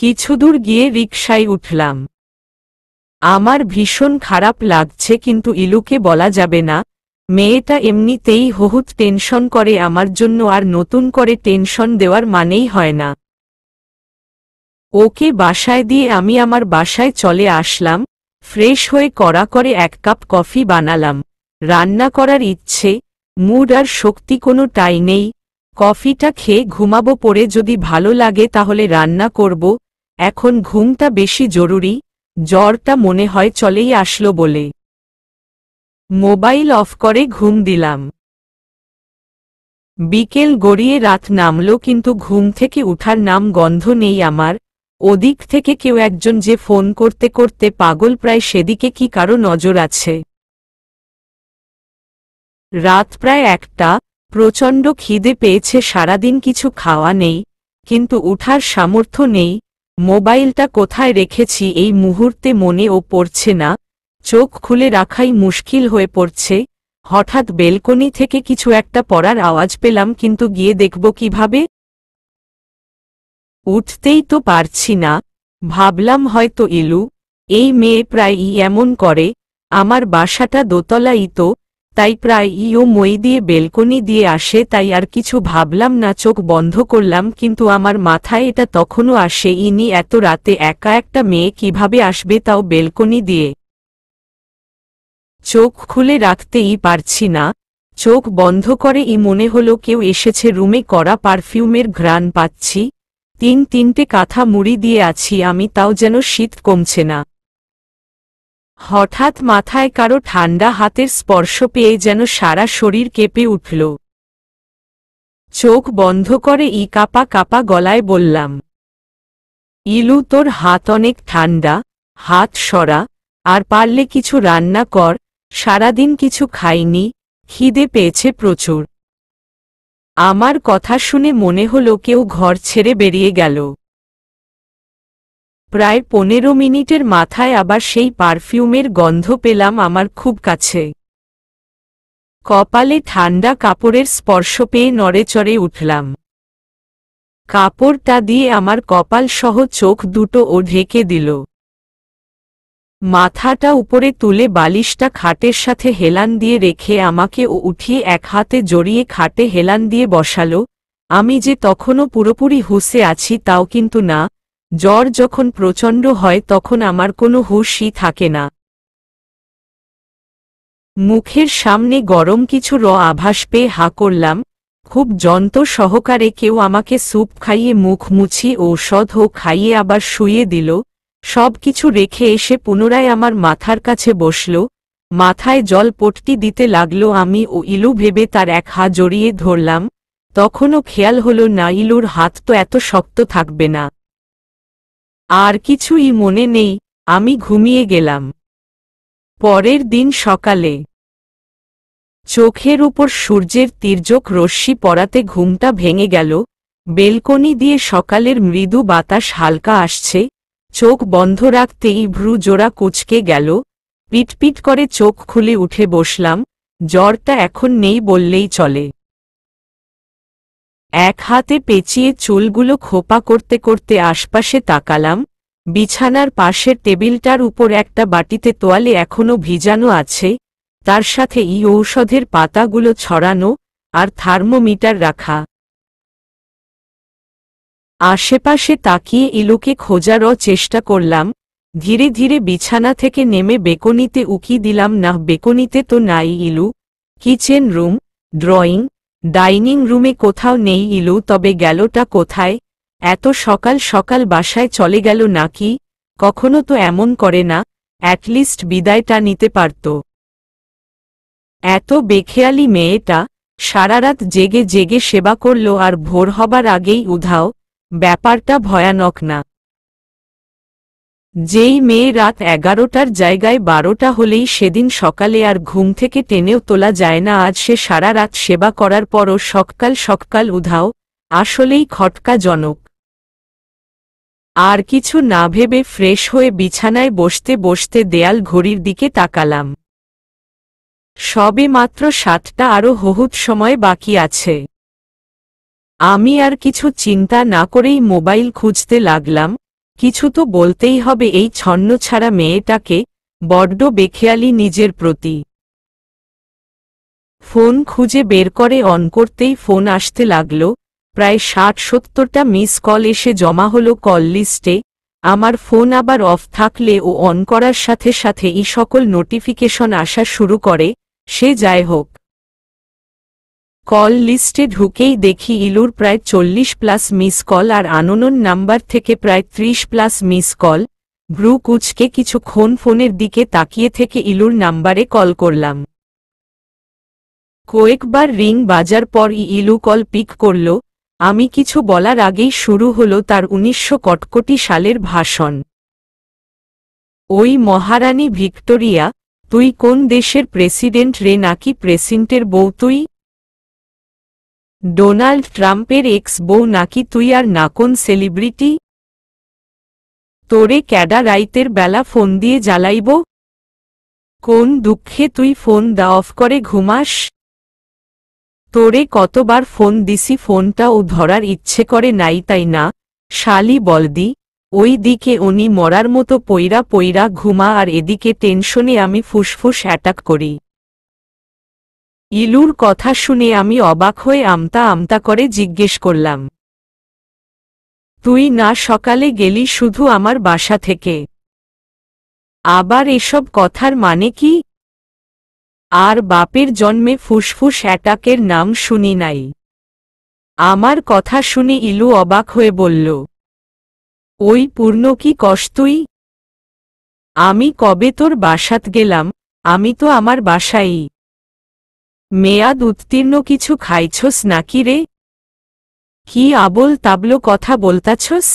কিছুদূর গিয়ে রিকশায় উঠলাম আমার ভীষণ খারাপ লাগছে কিন্তু ইলুকে বলা যাবে না মেয়েটা এমনিতেই হহুত টেনশন করে আমার জন্য আর নতুন করে টেনশন দেওয়ার মানেই হয় না ওকে বাসায় দিয়ে আমি আমার বাসায় চলে আসলাম ফ্রেশ হয়ে করা করে এক কাপ কফি বানালাম রান্না করার ইচ্ছে মুড আর শক্তি কোনো টাই নেই কফিটা খেয়ে ঘুমাবো পরে যদি ভালো লাগে তাহলে রান্না করব এখন ঘুমটা বেশি জরুরি জ্বরটা মনে হয় চলেই আসলো বলে মোবাইল অফ করে ঘুম দিলাম বিকেল গড়িয়ে রাত নামল কিন্তু ঘুম থেকে উঠার নাম গন্ধ নেই আমার ওদিক থেকে কেউ একজন যে ফোন করতে করতে পাগল প্রায় সেদিকে কি কারো নজর আছে রাত প্রায় একটা প্রচণ্ড খিদে পেয়েছে সারাদিন কিছু খাওয়া নেই কিন্তু উঠার সামর্থ্য নেই মোবাইলটা কোথায় রেখেছি এই মুহূর্তে মনেও পড়ছে না চোখ খুলে রাখাই মুশকিল হয়ে পড়ছে হঠাৎ বেলকনি থেকে কিছু একটা পড়ার আওয়াজ পেলাম কিন্তু গিয়ে দেখব কিভাবে উঠতেই তো পারছি না ভাবলাম হয়তো ইলু এই মেয়ে প্রায়ই এমন করে আমার বাসাটা দোতলাই তো তাই প্রায়ই ও মই দিয়ে বেলকনি দিয়ে আসে তাই আর কিছু ভাবলাম না চোখ বন্ধ করলাম কিন্তু আমার মাথায় এটা তখনও আসে ইনি এত রাতে একা একটা মেয়ে কিভাবে আসবে তাও বেলকনি দিয়ে চোখ খুলে রাখতেই পারছি না চোখ বন্ধ করে ই মনে হলো কেউ এসেছে রুমে করা পারফিউমের ঘ্রাণ পাচ্ছি তিন তিনটে কাঁথা মুড়ি দিয়ে আছি আমি তাও যেন শীত কমছে না হঠাৎ মাথায় কারো ঠান্ডা হাতের স্পর্শ পেয়ে যেন সারা শরীর কেঁপে উঠল চোখ বন্ধ করে ই কাপা কাপা গলায় বললাম ইলু তোর হাত অনেক ঠান্ডা হাত সরা আর পারলে কিছু রান্না কর সারাদিন কিছু খাইনি খিদে পেয়েছে প্রচুর আমার কথা শুনে মনে হল কেউ ঘর ছেড়ে বেরিয়ে গেল প্রায় পনেরো মিনিটের মাথায় আবার সেই পারফিউমের গন্ধ পেলাম আমার খুব কাছে কপালে ঠান্ডা কাপড়ের স্পর্শ পেয়ে নড়েচড়ে উঠলাম কাপড়টা দিয়ে আমার কপাল সহ চোখ দুটো ও ঢেকে দিল মাথাটা উপরে তুলে বালিশটা খাটের সাথে হেলান দিয়ে রেখে আমাকে ও উঠিয়ে এক হাতে জড়িয়ে খাটে হেলান দিয়ে বসালো আমি যে তখনও পুরোপুরি হুসে আছি তাও কিন্তু না জ্বর যখন প্রচণ্ড হয় তখন আমার কোনো হুশই থাকে না মুখের সামনে গরম কিছু র আভাস পেয়ে হা করলাম খুব যন্ত সহকারে কেউ আমাকে স্যুপ খাইয়ে মুখ মুছি ঔষধ ও খাইয়ে আবার শুয়ে দিল সব কিছু রেখে এসে পুনরায় আমার মাথার কাছে বসল মাথায় জল পটটি দিতে লাগল আমি ও ইলু ভেবে তার এক হাত জড়িয়ে ধরলাম তখনও খেয়াল হল না ইলুর হাত তো এত শক্ত থাকবে না আর কিছুই মনে নেই আমি ঘুমিয়ে গেলাম পরের দিন সকালে চোখের উপর সূর্যের তীর্যক রশ্মি পড়াতে ঘুমটা ভেঙে গেল বেলকনি দিয়ে সকালের মৃদু বাতাস হালকা আসছে চোখ বন্ধ রাখতেই ভ্রু জোড়া কুচকে গেল পিটপিট করে চোখ খুলে উঠে বসলাম জ্বরটা এখন নেই বললেই চলে এক হাতে পেঁচিয়ে চুলগুলো খোপা করতে করতে আশপাশে তাকালাম বিছানার পাশের টেবিলটার উপর একটা বাটিতে তোয়ালে এখনও ভিজানো আছে তার সাথে ই ঔষধের পাতাগুলো ছড়ানো আর থার্মোমিটার রাখা আশেপাশে তাকিয়ে ইলুকে খোঁজারও চেষ্টা করলাম ধীরে ধীরে বিছানা থেকে নেমে বেকনিতে উকি দিলাম না বেকনিতে তো নাই Ilu kitchen room drawing dining রুমে কোথাও নেই ইলু তবে গেলটা কোথায় এত সকাল সকাল বাসায় চলে গেল নাকি কখনো তো এমন করে না অ্যাটলিস্ট বিদায়টা নিতে পারত এত বেখেয়ালি মেয়েটা সারারাত জেগে জেগে সেবা করল আর ভোর হবার আগেই উধাও ব্যাপারটা ভয়ানক না যেই মেয়ে রাত এগারোটার জায়গায় বারোটা হলেই সেদিন সকালে আর ঘুম থেকে টেনেও তোলা যায় না আজ সে সারা রাত সেবা করার পরও সকাল সকাল উধাও আসলেই খটকাজনক আর কিছু না ভেবে ফ্রেশ হয়ে বিছানায় বসতে বসতে দেয়াল ঘড়ির দিকে তাকালাম সবে মাত্র সাতটা আরও হহুত সময় বাকি আছে আমি আর কিছু চিন্তা না করেই মোবাইল খুঁজতে লাগলাম কিছু তো বলতেই হবে এই ছন্ন ছাড়া মেয়েটাকে বড্ড বেখেয়ালি নিজের প্রতি ফোন খুঁজে বের করে অন করতেই ফোন আসতে লাগল প্রায় ষাট সত্তরটা মিস কল এসে জমা হল কল লিস্টে আমার ফোন আবার অফ থাকলে ও অন করার সাথে সাথে এই সকল নোটিফিকেশন আসা শুরু করে সে যাই হোক কল লিস্টে ঢুকেই দেখি ইলুর প্রায় চল্লিশ প্লাস মিস কল আর আননন নাম্বার থেকে প্রায় ত্রিশ প্লাস মিস কল ভ্রু কুচকে কিছুক্ষণ ফোনের দিকে তাকিয়ে থেকে ইলুর নাম্বারে কল করলাম কয়েকবার রিং বাজার পর ইলু কল পিক করল আমি কিছু বলার আগেই শুরু হল তার উনিশশো কটকটি সালের ভাষণ ওই মহারানী ভিক্টোরিয়া তুই কোন দেশের প্রেসিডেন্ট রে নাকি প্রেসিডেন্টের বউ তুই ডোনাল্ড ট্রাম্পের এক্স বউ নাকি তুই আর নাকন সেলিব্রিটি তোরে ক্যাডা রাইতের বেলা ফোন দিয়ে জ্বালাইব কোন দুঃখে তুই ফোন দা অফ করে ঘুমাস তোরে কতবার ফোন দিসি ফোনটা ও ধরার ইচ্ছে করে নাই তাই না শালি বলদি ওই দিকে উনি মরার মতো পৈরা পৈরা ঘুমা আর এদিকে টেনশনে আমি ফুসফুস অ্যাটাক করি ইলুর কথা শুনে আমি অবাক হয়ে আমতা আমতা করে জিজ্ঞেস করলাম তুই না সকালে গেলি শুধু আমার বাসা থেকে আবার এসব কথার মানে কি আর বাপের জন্মে ফুসফুস অ্যাটাকের নাম শুনি নাই আমার কথা শুনে ইলু অবাক হয়ে বলল ওই পূর্ণ কি কষ্টই আমি কবে তোর বাসাত গেলাম আমি তো আমার বাসাই মেয়াদ উত্তীর্ণ কিছু খাইছস নাকি রে কি আবল তাবলো কথা বলতাছস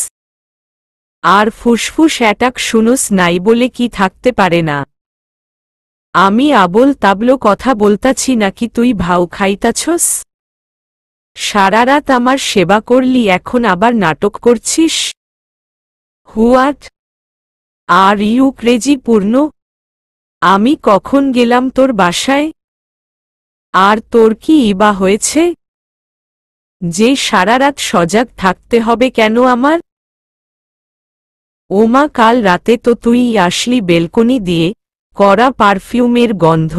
আর ফুসফুস অ্যাটাক শুনুস নাই বলে কি থাকতে পারে না আমি আবল তাবলো কথা বলতাছি নাকি তুই ভাউ খাইতাছস সারা রাত আমার সেবা করলি এখন আবার নাটক করছিস হুয়াট আর ইউ ক্রেজি পূর্ণ আমি কখন গেলাম তোর বাসায় আর তোর কি ইবা হয়েছে যে সারা রাত সজাগ থাকতে হবে কেন আমার ওমা কাল রাতে তো তুই আসলি বেলকনি দিয়ে করা পারফিউমের গন্ধ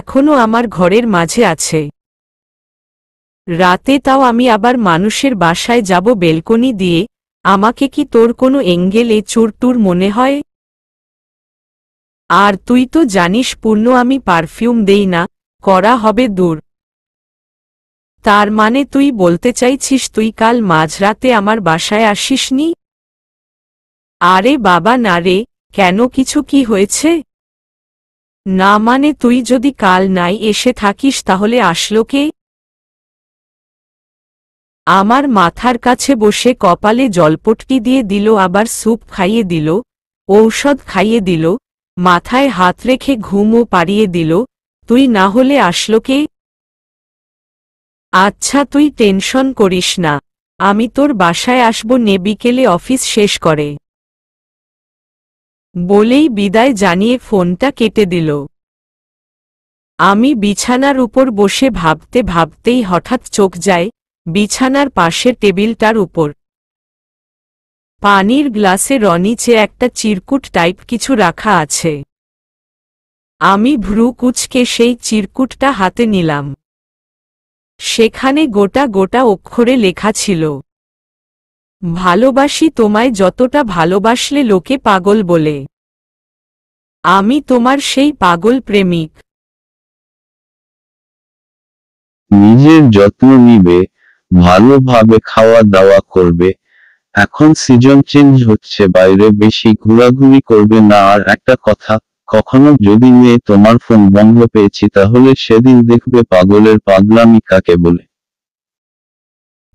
এখনো আমার ঘরের মাঝে আছে রাতে তাও আমি আবার মানুষের বাসায় যাব বেলকনি দিয়ে আমাকে কি তোর কোনো এঙ্গেলে চুরটুর মনে হয় আর তুই তো জানিস পূর্ণ আমি পারফিউম দেই না করা হবে দূর তার মানে তুই বলতে চাইছিস তুই কাল মাঝরাতে আমার বাসায় আসিসনি আরে বাবা না রে কেন কিছু কি হয়েছে না মানে তুই যদি কাল নাই এসে থাকিস তাহলে আসলো কে আমার মাথার কাছে বসে কপালে জলপটকি দিয়ে দিল আবার স্যুপ খাইয়ে দিল ঔষধ খাইয়ে দিল মাথায় হাত রেখে ঘুমও পাড়িয়ে দিল তুই না হলে আসলো কে আচ্ছা তুই টেনশন করিস না আমি তোর বাসায় আসব নে বিকেলে অফিস শেষ করে বলেই বিদায় জানিয়ে ফোনটা কেটে দিল আমি বিছানার উপর বসে ভাবতে ভাবতেই হঠাৎ চোখ যায় বিছানার পাশে টেবিলটার উপর পানির গ্লাসে রনিচে একটা চিরকুট টাইপ কিছু রাখা আছে আমি ভ্রু কুচকে সেই চিরকুটটা হাতে নিলাম সেখানে গোটা গোটা অক্ষরে লেখা ছিল ভালোবাসি তোমায় যতটা ভালোবাসলে লোকে পাগল বলে আমি তোমার সেই পাগল প্রেমিক নিজের যত্ন নিবে ভালোভাবে খাওয়া দাওয়া করবে এখন সিজন চেঞ্জ হচ্ছে বাইরে বেশি ঘোরাঘুরি করবে না আর একটা কথা কখনো যদি মেয়ে তোমার ফোন বন্ধ পেয়েছি তাহলে সেদিন দেখবে পাগলের পাগলামি কাকে বলে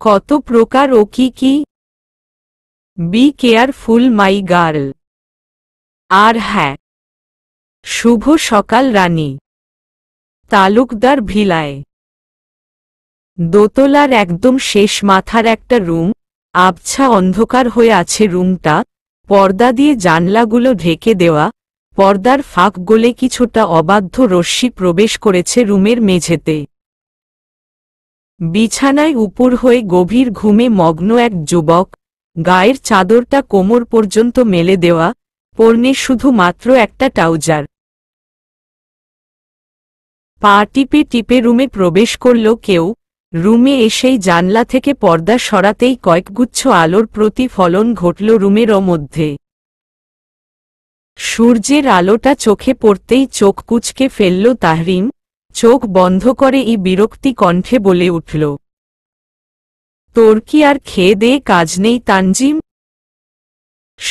কত প্রকার ও কি কি বি কেয়ারফুল মাই গার্ল আর হ্যাঁ শুভ সকাল রানী তালুকদার ভিলায় দোতলার একদম শেষ মাথার একটা রুম আবছা অন্ধকার হয়ে আছে রুমটা পর্দা দিয়ে জানলাগুলো ঢেকে দেওয়া পর্দার ফাঁক গোলে কিছুটা অবাধ্য রশ্মি প্রবেশ করেছে রুমের মেঝেতে বিছানায় উপর হয়ে গভীর ঘুমে মগ্ন এক যুবক গায়ের চাদরটা কোমর পর্যন্ত মেলে দেওয়া পর্ণে শুধু মাত্র একটা টাউজার পা টিপে টিপে রুমে প্রবেশ করল কেউ রুমে এসেই জানলা থেকে পর্দা সরাতেই কয়েকগুচ্ছ আলোর প্রতিফলন ঘটল রুমেরও মধ্যে সূর্যের আলোটা চোখে পড়তেই চোখ কুচকে ফেলল তাহরিন চোখ বন্ধ করে ই বিরক্তি কণ্ঠে বলে উঠল তোর কি আর খেয়ে দেয়ে কাজ নেই তানজিম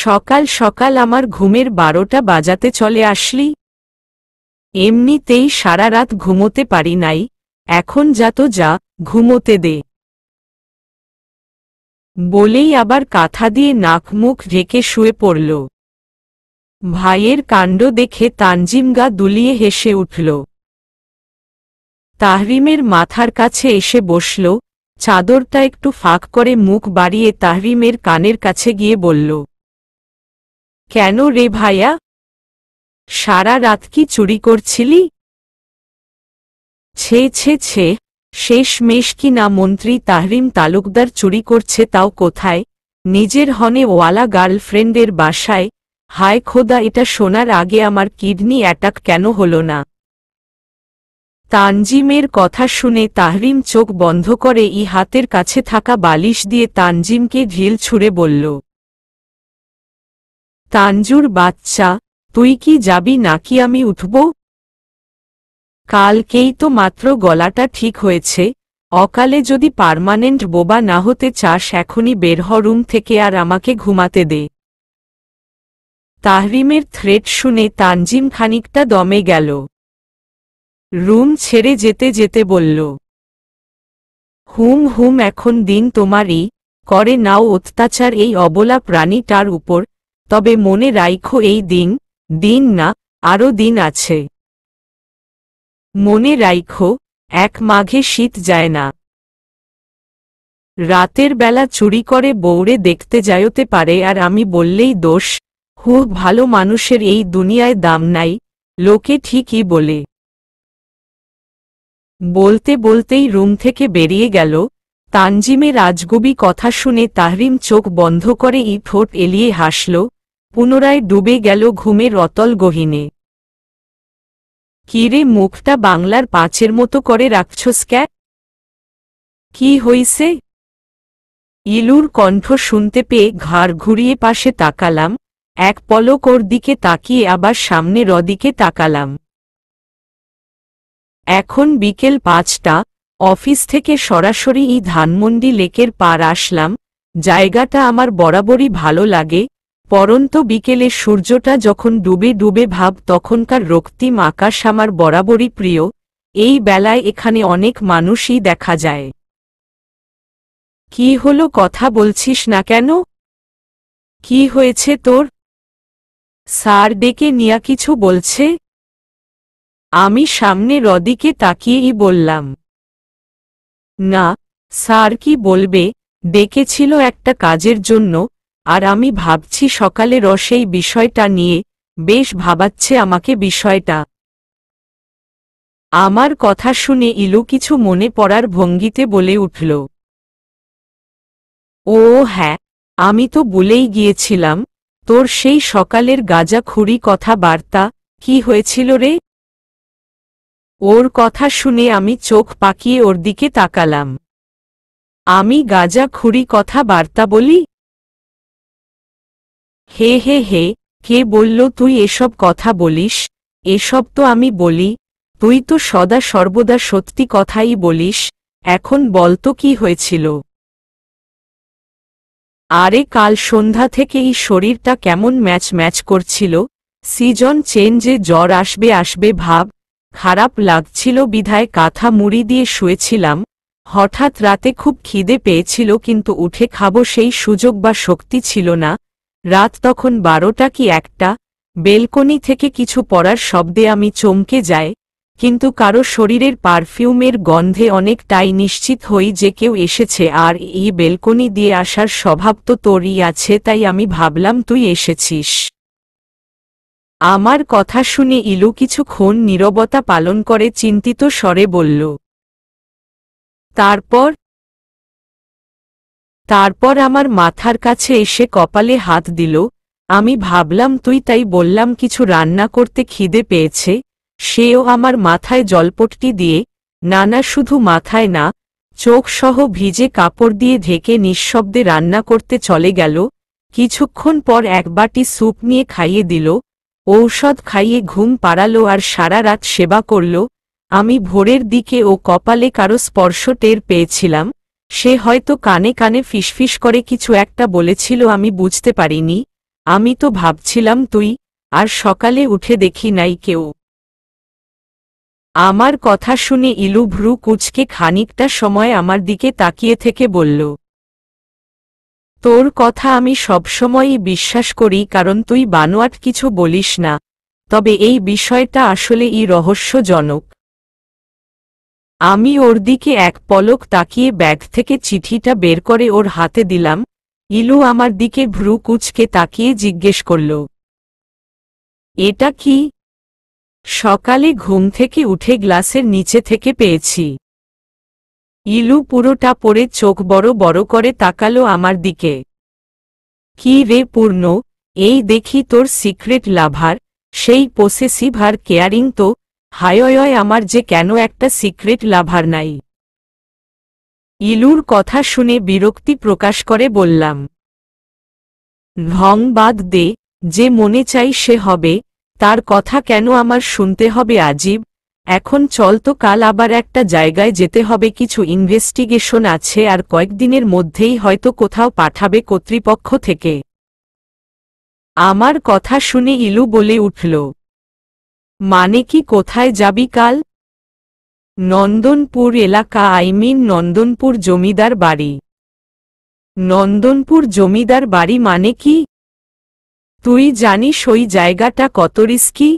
সকাল সকাল আমার ঘুমের বারোটা বাজাতে চলে আসলি এমনিতেই সারা রাত ঘুমোতে পারি নাই এখন যা তো যা ঘুমোতে দে বলেই আবার কাঁথা দিয়ে নাক মুখ ঢেকে শুয়ে পড়ল ভাইয়ের কাণ্ড দেখে তানজিম গা দুলিয়ে হেসে উঠল তাহরিমের মাথার কাছে এসে বসল চাদরটা একটু ফাঁক করে মুখ বাড়িয়ে তাহরিমের কানের কাছে গিয়ে বলল কেন রে ভাইয়া সারা রাত কি চুরি করছিলি ছে ছে ছে শেষমেশ কি না মন্ত্রী তাহরিম তালুকদার চুরি করছে তাও কোথায় নিজের হনে ওয়ালা গার্লফ্রেন্ডের বাসায় হায় খোদা এটা শোনার আগে আমার কিডনি অ্যাটাক কেন হল না তানজিমের কথা শুনে তাহরিম চোখ বন্ধ করে ই হাতের কাছে থাকা বালিশ দিয়ে তানজিমকে ঢিল ছুঁড়ে বলল তানজুর বাচ্চা তুই কি যাবি নাকি আমি উঠব কালকেই তো মাত্র গলাটা ঠিক হয়েছে অকালে যদি পার্মানেন্ট বোবা না হতে চাস এখনই বের হ রুম থেকে আর আমাকে ঘুমাতে দে তাহরিমের থ্রেট শুনে তানজিম খানিকটা দমে গেল রুম ছেড়ে যেতে যেতে বলল হুম হুম এখন দিন তোমারই করে নাও অত্যাচার এই অবলা প্রাণীটার উপর তবে মনে রাইখো এই দিন দিন না আরও দিন আছে মনে রাইখো এক মাঘে শীত যায় না রাতের বেলা চুরি করে বৌড়ে দেখতে যায়তে পারে আর আমি বললেই দোষ খুব ভালো মানুষের এই দুনিয়ায় দাম নাই লোকে ঠিকই বলে বলতে বলতেই রুম থেকে বেরিয়ে গেল তানজিমে রাজগবি কথা শুনে তাহরিম চোখ বন্ধ করে ই ঠোঁট এলিয়ে হাসল পুনরায় ডুবে গেল ঘুমের রতল গহিনে কিরে মুখটা বাংলার পাঁচের মতো করে রাখছস ক্যা কি হইছে ইলুর কণ্ঠ শুনতে পেয়ে ঘাড় ঘুরিয়ে পাশে তাকালাম এক পলক ওর দিকে তাকিয়ে আবার সামনে রদিকে তাকালাম এখন বিকেল পাঁচটা অফিস থেকে সরাসরি এই ধানমন্ডি লেকের পার আসলাম জায়গাটা আমার বরাবরই ভালো লাগে পরন্ত বিকেলে সূর্যটা যখন ডুবে ডুবে ভাব তখনকার রক্তিম আকাশ আমার বরাবরই প্রিয় এই বেলায় এখানে অনেক মানুষই দেখা যায় কি হলো কথা বলছিস না কেন কি হয়েছে তোর স্যার ডেকে নিয়া কিছু বলছে আমি সামনে রদিকে তাকিয়েই বললাম না স্যার কি বলবে ডেকেছিল একটা কাজের জন্য আর আমি ভাবছি সকালে রসেই বিষয়টা নিয়ে বেশ ভাবাচ্ছে আমাকে বিষয়টা আমার কথা শুনে ইলু কিছু মনে পড়ার ভঙ্গিতে বলে উঠল ও হ্যাঁ আমি তো বলেই গিয়েছিলাম তোর সেই সকালের গাজা কথা কথাবার্তা কি হয়েছিল রে ওর কথা শুনে আমি চোখ পাকিয়ে ওর দিকে তাকালাম আমি গাজা কথা কথাবার্তা বলি হে হে হে কে বলল তুই এসব কথা বলিস এসব তো আমি বলি তুই তো সদা সর্বদা সত্যি কথাই বলিস এখন বলতো কি হয়েছিল আরে কাল সন্ধ্যা থেকে এই শরীরটা কেমন ম্যাচ ম্যাচ করছিল সিজন চেঞ্জে জ্বর আসবে আসবে ভাব খারাপ লাগছিল বিধায় কাঁথা মুড়ি দিয়ে শুয়েছিলাম হঠাৎ রাতে খুব খিদে পেয়েছিল কিন্তু উঠে খাবো সেই সুযোগ বা শক্তি ছিল না রাত তখন বারোটা কি একটা বেলকনি থেকে কিছু পড়ার শব্দে আমি চমকে যাই কিন্তু কারো শরীরের পারফিউমের গন্ধে অনেকটাই নিশ্চিত হই যে কেউ এসেছে আর এই বেলকনি দিয়ে আসার স্বভাব তো তোরই আছে তাই আমি ভাবলাম তুই এসেছিস আমার কথা শুনে ইলু কিছুক্ষণ নীরবতা পালন করে চিন্তিত স্বরে বলল তারপর তারপর আমার মাথার কাছে এসে কপালে হাত দিল আমি ভাবলাম তুই তাই বললাম কিছু রান্না করতে খিদে পেয়েছে সেও আমার মাথায় জলপটটি দিয়ে নানা শুধু মাথায় না চোখসহ ভিজে কাপড় দিয়ে ঢেকে নিঃশব্দে রান্না করতে চলে গেল কিছুক্ষণ পর এক বাটি স্যুপ নিয়ে খাইয়ে দিল ঔষধ খাইয়ে ঘুম পাড়ালো আর সারা রাত সেবা করল আমি ভোরের দিকে ও কপালে কারো স্পর্শ টের পেয়েছিলাম সে হয়তো কানে কানে ফিসফিস করে কিছু একটা বলেছিল আমি বুঝতে পারিনি আমি তো ভাবছিলাম তুই আর সকালে উঠে দেখি নাই কেউ আমার কথা শুনে ইলু ভ্রু কুচকে খানিকটা সময় আমার দিকে তাকিয়ে থেকে বলল তোর কথা আমি সবসময়ই বিশ্বাস করি কারণ তুই বানোয়াট কিছু বলিস না তবে এই বিষয়টা আসলে ই রহস্যজনক আমি ওর দিকে এক পলক তাকিয়ে ব্যাগ থেকে চিঠিটা বের করে ওর হাতে দিলাম ইলু আমার দিকে ভ্রু কুচকে তাকিয়ে জিজ্ঞেস করল এটা কি সকালে ঘুম থেকে উঠে গ্লাসের নিচে থেকে পেয়েছি ইলু পুরোটা পরে চোখ বড় বড় করে তাকালো আমার দিকে কি রে পূর্ণ এই দেখি তোর সিক্রেট লাভার সেই পোসেসিভ আর কেয়ারিং তো হায়য় আমার যে কেন একটা সিক্রেট লাভার নাই ইলুর কথা শুনে বিরক্তি প্রকাশ করে বললাম ঢং বাদ দে যে মনে চাই সে হবে তার কথা কেন আমার শুনতে হবে আজীব এখন চল তো কাল আবার একটা জায়গায় যেতে হবে কিছু ইনভেস্টিগেশন আছে আর কয়েকদিনের মধ্যেই হয়তো কোথাও পাঠাবে কর্তৃপক্ষ থেকে আমার কথা শুনে ইলু বলে উঠল মানে কি কোথায় যাবি কাল নন্দনপুর এলাকা আই মিন নন্দনপুর জমিদার বাড়ি নন্দনপুর জমিদার বাড়ি মানে কি তুই জানিস ওই জায়গাটা কত রিস্কি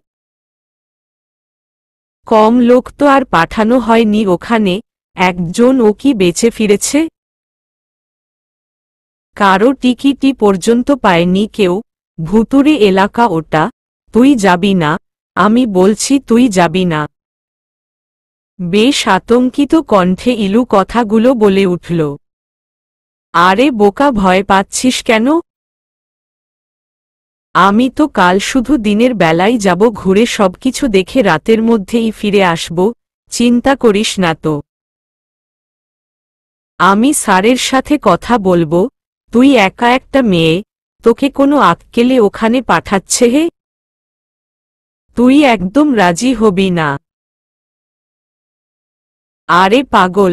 কম লোক তো আর পাঠানো হয়নি ওখানে একজন ও কি বেঁচে ফিরেছে কারো টিকিটি পর্যন্ত পায়নি কেউ ভুতুরে এলাকা ওটা তুই যাবি না আমি বলছি তুই যাবি না বেশ আতঙ্কিত কণ্ঠে ইলু কথাগুলো বলে উঠল আরে বোকা ভয় পাচ্ছিস কেন আমি তো কাল শুধু দিনের বেলায় যাব ঘুরে সবকিছু দেখে রাতের মধ্যেই ফিরে আসব চিন্তা করিস না তো আমি স্যারের সাথে কথা বলবো তুই একা একটা মেয়ে তোকে কোনো আক্কেলে ওখানে পাঠাচ্ছে হে তুই একদম রাজি হবি না আরে পাগল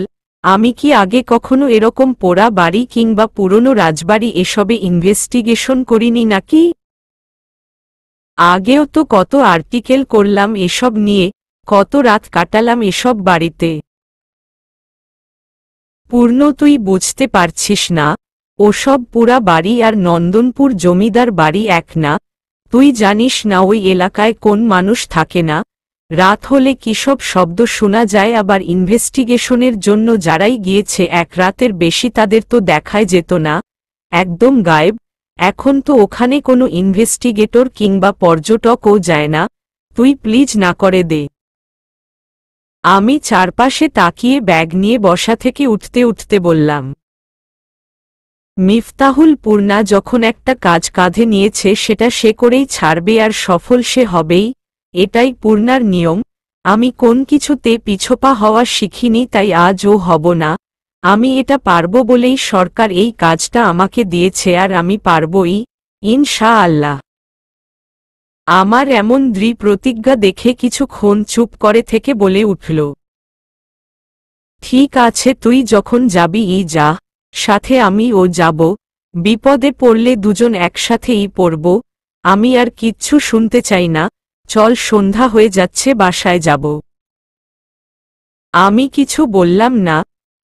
আমি কি আগে কখনো এরকম পোড়া বাড়ি কিংবা পুরনো রাজবাড়ি এসবে ইনভেস্টিগেশন করিনি নাকি আগেও তো কত আর্টিকেল করলাম এসব নিয়ে কত রাত কাটালাম এসব বাড়িতে পূর্ণ তুই বুঝতে পারছিস না ওসব পুরা বাড়ি আর নন্দনপুর জমিদার বাড়ি এক না তুই জানিস না ওই এলাকায় কোন মানুষ থাকে না রাত হলে কিসব শব্দ শোনা যায় আবার ইনভেস্টিগেশনের জন্য যারাই গিয়েছে এক রাতের বেশি তাদের তো দেখায় যেত না একদম গায়েব এখন তো ওখানে কোনো ইনভেস্টিগেটর কিংবা পর্যটকও যায় না তুই প্লিজ না করে দে আমি চারপাশে তাকিয়ে ব্যাগ নিয়ে বসা থেকে উঠতে উঠতে বললাম মিফতাহুল পূর্ণা যখন একটা কাজ কাঁধে নিয়েছে সেটা সে করেই ছাড়বে আর সফল সে হবেই এটাই পূর্ণার নিয়ম আমি কোন কিছুতে পিছপা হওয়া শিখিনি তাই আজও হব না আমি এটা পারব বলেই সরকার এই কাজটা আমাকে দিয়েছে আর আমি পারবই ইনশা আল্লাহ আমার এমন প্রতিজ্ঞা দেখে কিছু ক্ষণ চুপ করে থেকে বলে উঠল ঠিক আছে তুই যখন যাবি ই যা সাথে আমি ও যাব বিপদে পড়লে দুজন একসাথেই পড়ব আমি আর কিচ্ছু শুনতে চাই না চল সন্ধ্যা হয়ে যাচ্ছে বাসায় যাব আমি কিছু বললাম না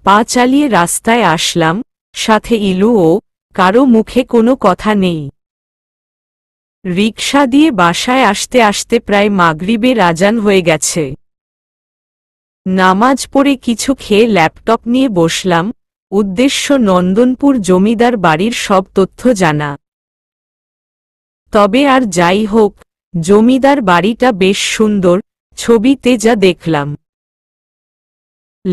পা চালিয়ে রাস্তায় আসলাম সাথে ইলুও কারো মুখে কোনো কথা নেই রিকশা দিয়ে বাসায় আসতে আসতে প্রায় মাগরিবে রাজান হয়ে গেছে নামাজ পড়ে কিছু খেয়ে ল্যাপটপ নিয়ে বসলাম উদ্দেশ্য নন্দনপুর জমিদার বাড়ির সব তথ্য জানা তবে আর যাই হোক জমিদার বাড়িটা বেশ সুন্দর ছবিতে যা দেখলাম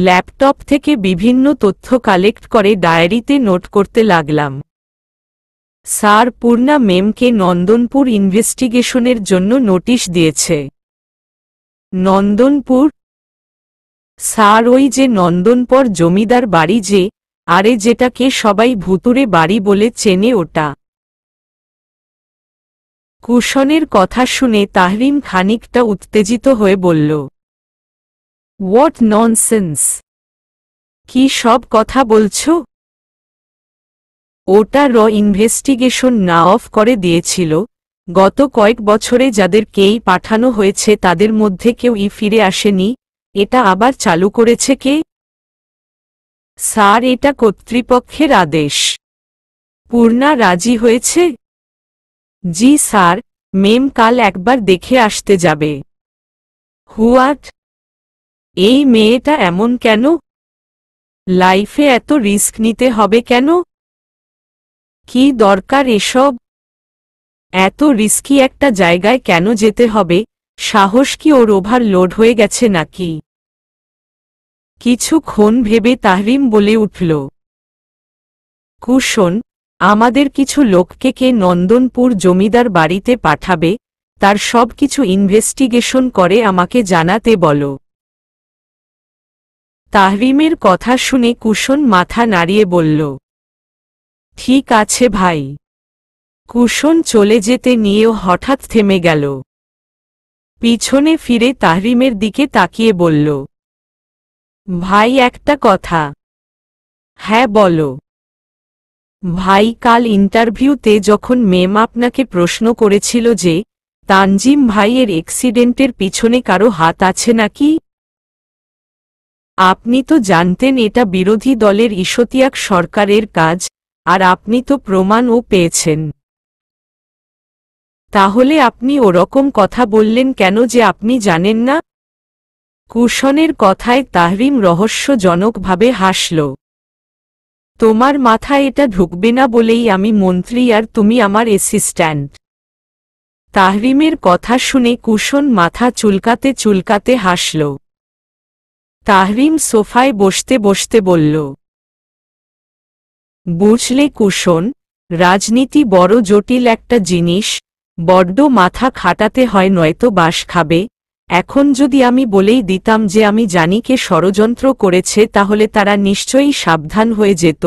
ল্যাপটপ থেকে বিভিন্ন তথ্য কালেক্ট করে ডায়েরিতে নোট করতে লাগলাম স্যার পূর্ণা মেমকে নন্দনপুর ইনভেস্টিগেশনের জন্য নোটিশ দিয়েছে নন্দনপুর স্যার ওই যে নন্দনপর জমিদার বাড়ি যে আরে যেটাকে সবাই ভুতুরে বাড়ি বলে চেনে ওটা কুশনের কথা শুনে তাহরিম খানিকটা উত্তেজিত হয়ে বলল What ননসেন্স কি সব কথা বলছ ওটা র ইনভেস্টিগেশন না অফ করে দিয়েছিল গত কয়েক বছরে যাদেরকেই পাঠানো হয়েছে তাদের মধ্যে কেউ ই ফিরে আসেনি এটা আবার চালু করেছে কে স্যার এটা কর্তৃপক্ষের আদেশ পূর্ণা রাজি হয়েছে জি স্যার মেম কাল একবার দেখে আসতে যাবে হুয়াট এই মেয়েটা এমন কেন লাইফে এত রিস্ক নিতে হবে কেন কি দরকার এসব এত রিস্কি একটা জায়গায় কেন যেতে হবে সাহস কি ওর ওভার লোড হয়ে গেছে নাকি কিছুক্ষণ ভেবে তাহরিম বলে উঠল কুশন আমাদের কিছু লোককে কে নন্দনপুর জমিদার বাড়িতে পাঠাবে তার সব কিছু ইনভেস্টিগেশন করে আমাকে জানাতে বলো তাহরিমের কথা শুনে কুশন মাথা নাড়িয়ে বলল ঠিক আছে ভাই কুশন চলে যেতে নিয়েও হঠাৎ থেমে গেল পিছনে ফিরে তাহরিমের দিকে তাকিয়ে বলল ভাই একটা কথা হ্যাঁ বলো ভাই কাল ইন্টারভিউতে যখন মেম আপনাকে প্রশ্ন করেছিল যে তানজিম ভাইয়ের এক্সিডেন্টের পিছনে কারো হাত আছে নাকি আপনি তো জানতেন এটা বিরোধী দলের ইশতিয়াক সরকারের কাজ আর আপনি তো প্রমাণও পেয়েছেন তাহলে আপনি ওরকম কথা বললেন কেন যে আপনি জানেন না কুশনের কথায় তাহরিম রহস্যজনকভাবে হাসল তোমার মাথা এটা ঢুকবে না বলেই আমি মন্ত্রী আর তুমি আমার অ্যাসিস্ট্যান্ট তাহরিমের কথা শুনে কুশন মাথা চুলকাতে চুলকাতে হাসল তাহরিম সোফায় বসতে বসতে বলল বুঝলে কুশন রাজনীতি বড় জটিল একটা জিনিস বড্ড মাথা খাটাতে হয় নয়তো বাস খাবে এখন যদি আমি বলেই দিতাম যে আমি জানিকে ষড়যন্ত্র করেছে তাহলে তারা নিশ্চয়ই সাবধান হয়ে যেত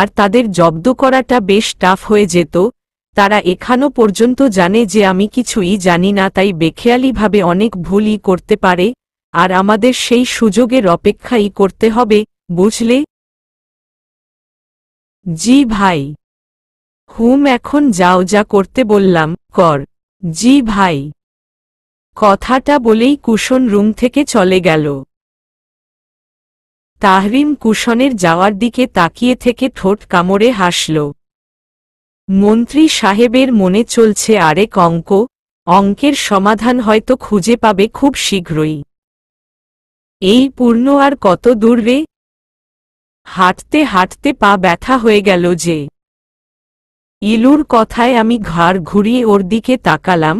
আর তাদের জব্দ করাটা বেশ টাফ হয়ে যেত তারা এখানো পর্যন্ত জানে যে আমি কিছুই জানি না তাই বেখেয়ালিভাবে অনেক ভুলই করতে পারে আর আমাদের সেই সুযোগের অপেক্ষাই করতে হবে বুঝলে জি ভাই হুম এখন যাও যা করতে বললাম কর জি ভাই কথাটা বলেই কুশন রুম থেকে চলে গেল তাহরিম কুশনের যাওয়ার দিকে তাকিয়ে থেকে ঠোঁট কামড়ে হাসল মন্ত্রী সাহেবের মনে চলছে আরেক অঙ্ক অঙ্কের সমাধান হয়তো খুঁজে পাবে খুব শীঘ্রই এই পূর্ণ আর কত দূর রে হাঁটতে হাঁটতে পা ব্যথা হয়ে গেল যে ইলুর কথায় আমি ঘাড় ঘুরিয়ে ওর দিকে তাকালাম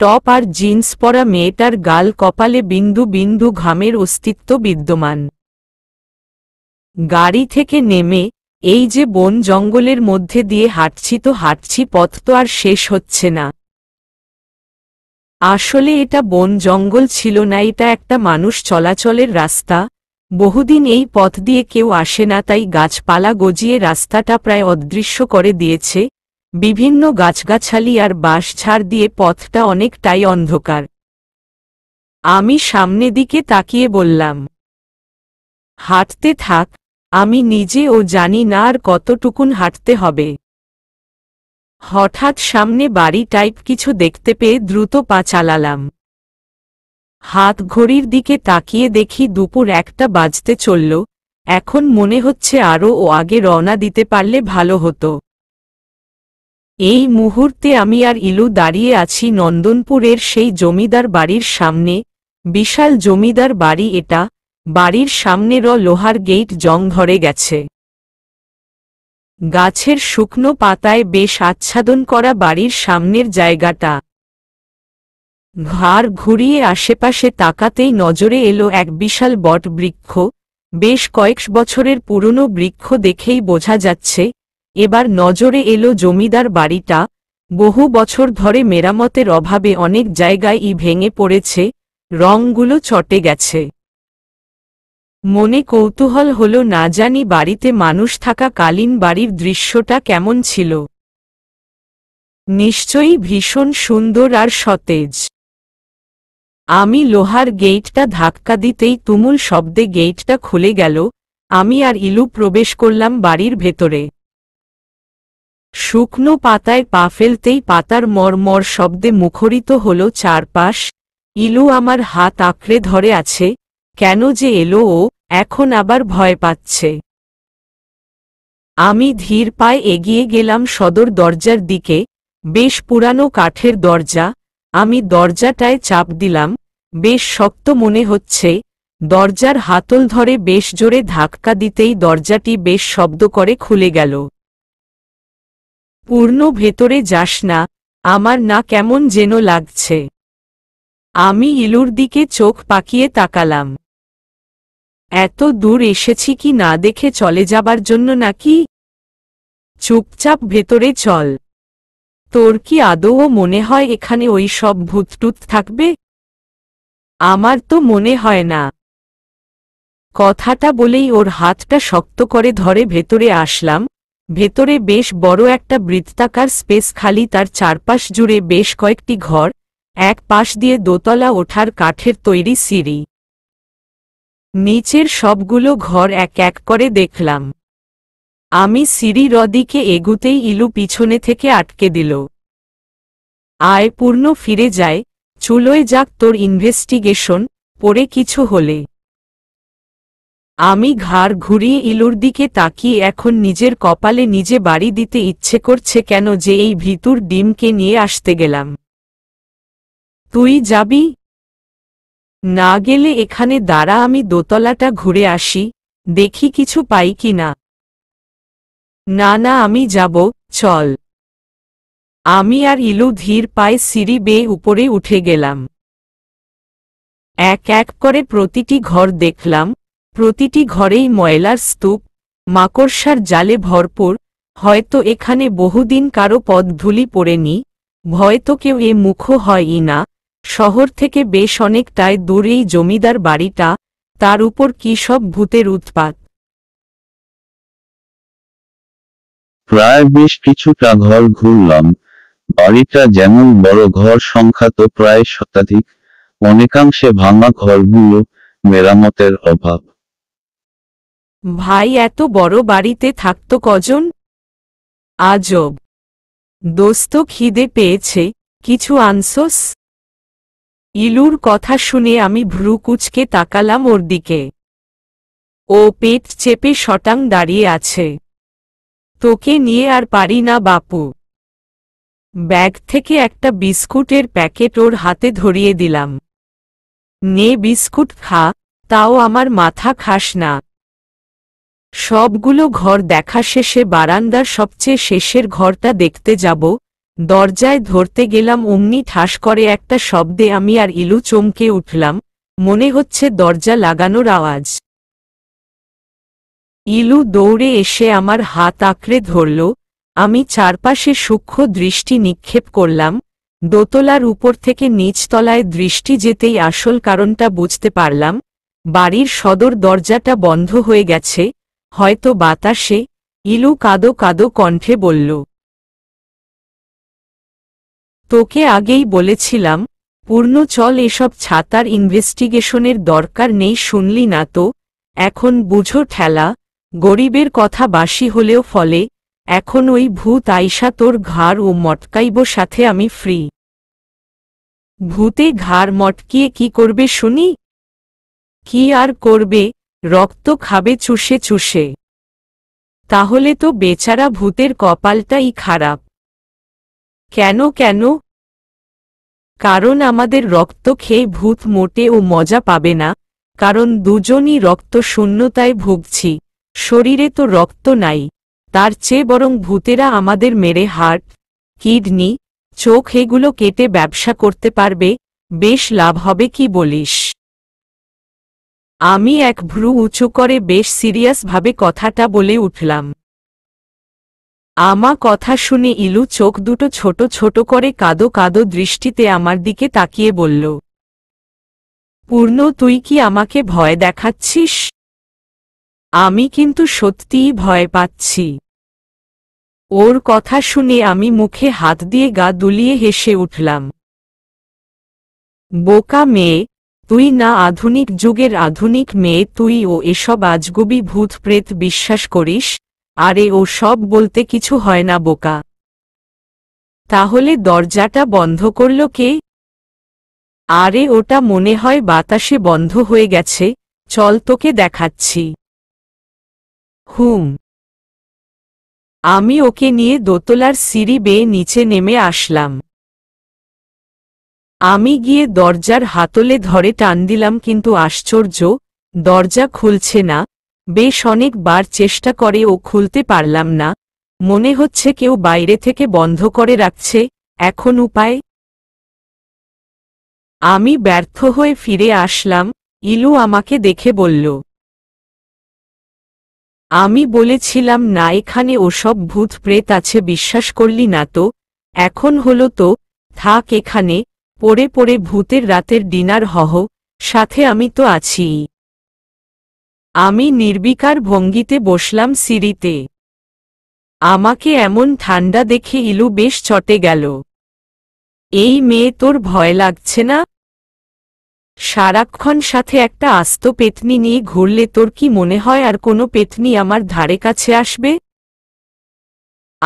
টপ আর জিন্স পরা মেয়েটার গাল কপালে বিন্দু বিন্দু ঘামের অস্তিত্ব বিদ্যমান গাড়ি থেকে নেমে এই যে বন জঙ্গলের মধ্যে দিয়ে হাঁটছি তো হাঁটছি পথ তো আর শেষ হচ্ছে না আসলে এটা বন জঙ্গল ছিল না এটা একটা মানুষ চলাচলের রাস্তা বহুদিন এই পথ দিয়ে কেউ আসে না তাই গাছপালা গজিয়ে রাস্তাটা প্রায় অদৃশ্য করে দিয়েছে বিভিন্ন গাছগাছালি আর বাঁশ ছাড় দিয়ে পথটা অনেকটাই অন্ধকার আমি সামনে দিকে তাকিয়ে বললাম হাঁটতে থাক আমি নিজেও জানি না আর কতটুকুন হাঁটতে হবে হঠাৎ সামনে বাড়ি টাইপ কিছু দেখতে পেয়ে দ্রুত পা চালালাম হাত ঘড়ির দিকে তাকিয়ে দেখি দুপুর একটা বাজতে চলল এখন মনে হচ্ছে আরও ও আগে রওনা দিতে পারলে ভালো হতো এই মুহূর্তে আমি আর ইলু দাঁড়িয়ে আছি নন্দনপুরের সেই জমিদার বাড়ির সামনে বিশাল জমিদার বাড়ি এটা বাড়ির সামনেরও লোহার গেট জং ধরে গেছে গাছের শুকনো পাতায় বেশ আচ্ছাদন করা বাড়ির সামনের জায়গাটা ঘাড় ঘুরিয়ে আশেপাশে তাকাতেই নজরে এলো এক বিশাল বট বৃক্ষ বেশ কয়েক বছরের পুরনো বৃক্ষ দেখেই বোঝা যাচ্ছে এবার নজরে এলো জমিদার বাড়িটা বহু বছর ধরে মেরামতের অভাবে অনেক জায়গায় ই ভেঙে পড়েছে রঙগুলো চটে গেছে মনে কৌতূহল হল না জানি বাড়িতে মানুষ থাকা কালীন বাড়ির দৃশ্যটা কেমন ছিল নিশ্চয়ই ভীষণ সুন্দর আর সতেজ আমি লোহার গেইটটা ধাক্কা দিতেই তুমুল শব্দে গেইটটা খুলে গেল আমি আর ইলু প্রবেশ করলাম বাড়ির ভেতরে শুকনো পাতায় পা ফেলতেই পাতার মরমর শব্দে মুখরিত হল চারপাশ ইলু আমার হাত আঁকড়ে ধরে আছে কেন যে এলো ও এখন আবার ভয় পাচ্ছে আমি ধীর পায়ে এগিয়ে গেলাম সদর দরজার দিকে বেশ পুরানো কাঠের দরজা আমি দরজাটায় চাপ দিলাম বেশ শক্ত মনে হচ্ছে দরজার হাতল ধরে বেশ জোরে ধাক্কা দিতেই দরজাটি বেশ শব্দ করে খুলে গেল পূর্ণ ভেতরে যাস না আমার না কেমন যেন লাগছে আমি ইলুর দিকে চোখ পাকিয়ে তাকালাম এত দূর এসেছি কি না দেখে চলে যাবার জন্য নাকি চুপচাপ ভেতরে চল তোর কি আদৌ মনে হয় এখানে ওই সব ভূতটুত থাকবে আমার তো মনে হয় না কথাটা বলেই ওর হাতটা শক্ত করে ধরে ভেতরে আসলাম ভেতরে বেশ বড় একটা বৃত্তাকার স্পেস খালি তার চারপাশ জুড়ে বেশ কয়েকটি ঘর এক পাশ দিয়ে দোতলা ওঠার কাঠের তৈরি সিঁড়ি নিচের সবগুলো ঘর এক এক করে দেখলাম আমি সিঁড়ি রদিকে এগুতেই ইলু পিছনে থেকে আটকে দিল আয় পূর্ণ ফিরে যায় চুলোয় যাক তোর ইনভেস্টিগেশন পরে কিছু হলে আমি ঘাড় ঘুরিয়ে ইলুর দিকে তাকিয়ে এখন নিজের কপালে নিজে বাড়ি দিতে ইচ্ছে করছে কেন যে এই ভিতুর ডিমকে নিয়ে আসতে গেলাম তুই যাবি না গেলে এখানে দ্বারা আমি দোতলাটা ঘুরে আসি দেখি কিছু পাই কি না না না আমি যাব চল আমি আর ইলু ধীর পায়ে সিঁড়ি বেয়ে উপরে উঠে গেলাম এক এক করে প্রতিটি ঘর দেখলাম প্রতিটি ঘরেই ময়লার স্তূপ মাকড়সার জালে ভরপুর হয়তো এখানে বহুদিন কারো পদ ধুলি পড়েনি ভয়তো কেউ এ মুখো হয়ই না শহর থেকে বেশ অনেকটায় দূরেই জমিদার বাড়িটা তার উপর কি সব ভূতের উৎপাত প্রায় বেশ কিছুটা ঘর ঘুরলাম বাড়িটা যেমন বড় ঘর সংখ্যা তো প্রায় শতাধিক অনেকাংশে ভাঙা ঘরগুলো মেরামতের অভাব ভাই এত বড় বাড়িতে থাকতো কজন আজব দোস্ত খিদে পেয়েছে কিছু আনসোস ইলুর কথা শুনে আমি ভ্রু কুচকে তাকালাম ওর দিকে ও পেট চেপে শটাং দাঁড়িয়ে আছে তোকে নিয়ে আর পারি না বাপু ব্যাগ থেকে একটা বিস্কুটের প্যাকেট ওর হাতে ধরিয়ে দিলাম নে বিস্কুট খা তাও আমার মাথা খাস না সবগুলো ঘর দেখা শেষে বারান্দার সবচেয়ে শেষের ঘরটা দেখতে যাব দরজায় ধরতে গেলাম অমনি ঠাস করে একটা শব্দে আমি আর ইলু চমকে উঠলাম মনে হচ্ছে দরজা লাগানোর আওয়াজ ইলু দৌড়ে এসে আমার হাত আঁকড়ে ধরল আমি চারপাশে সূক্ষ্ম দৃষ্টি নিক্ষেপ করলাম দোতলার উপর থেকে নিচতলায় দৃষ্টি যেতেই আসল কারণটা বুঝতে পারলাম বাড়ির সদর দরজাটা বন্ধ হয়ে গেছে হয়তো বাতাসে ইলু কাদো কাদো কণ্ঠে বলল তোকে আগেই বলেছিলাম পূর্ণ চল এসব ছাতার ইনভেস্টিগেশনের দরকার নেই শুনলি না তো এখন বুঝো ঠেলা গরিবের কথা বাসি হলেও ফলে এখন ওই ভূত আইসা তোর ঘাড় ও মটকাইব সাথে আমি ফ্রি ভূতে ঘাড় মটকিয়ে কি করবে শুনি কি আর করবে রক্ত খাবে চুষে চুষে তাহলে তো বেচারা ভূতের কপালটাই খারাপ কেন কেন কারণ আমাদের রক্ত খেয়ে ভূত মোটে ও মজা পাবে না কারণ দুজনই রক্ত শূন্যতায় ভুগছি শরীরে তো রক্ত নাই তার চেয়ে বরং ভূতেরা আমাদের মেরে হার্ট কিডনি চোখ এগুলো কেটে ব্যবসা করতে পারবে বেশ লাভ হবে কি বলিস আমি এক ভ্রু উঁচু করে বেশ সিরিয়াসভাবে কথাটা বলে উঠলাম আমা কথা শুনে ইলু চোখ দুটো ছোট ছোট করে কাদো কাদো দৃষ্টিতে আমার দিকে তাকিয়ে বলল পূর্ণ তুই কি আমাকে ভয় দেখাচ্ছিস আমি কিন্তু সত্যিই ভয় পাচ্ছি ওর কথা শুনে আমি মুখে হাত দিয়ে গা দুলিয়ে হেসে উঠলাম বোকা মেয়ে তুই না আধুনিক যুগের আধুনিক মেয়ে তুই ও এসব আজগুবি ভূত প্রেত বিশ্বাস করিস আরে ও সব বলতে কিছু হয় না বোকা তাহলে দরজাটা বন্ধ করল কে আরে ওটা মনে হয় বাতাসে বন্ধ হয়ে গেছে চল তোকে দেখাচ্ছি হুম আমি ওকে নিয়ে দোতলার সিঁড়ি বেয়ে নিচে নেমে আসলাম আমি গিয়ে দরজার হাতলে ধরে টান দিলাম কিন্তু আশ্চর্য দরজা খুলছে না বেশ অনেকবার চেষ্টা করে ও খুলতে পারলাম না মনে হচ্ছে কেউ বাইরে থেকে বন্ধ করে রাখছে এখন উপায় আমি ব্যর্থ হয়ে ফিরে আসলাম ইলু আমাকে দেখে বলল আমি বলেছিলাম না এখানে ওসব ভূত প্রেত আছে বিশ্বাস করলি না তো এখন হল তো থাক এখানে পড়ে পড়ে ভূতের রাতের ডিনার হহ সাথে আমি তো আছি আমি নির্বিকার ভঙ্গিতে বসলাম সিঁড়িতে আমাকে এমন ঠান্ডা দেখে ইলু বেশ চটে গেল এই মেয়ে তোর ভয় লাগছে না সারাক্ষণ সাথে একটা আস্ত পেতনি নিয়ে ঘুরলে তোর কি মনে হয় আর কোনো পেতনি আমার ধারে কাছে আসবে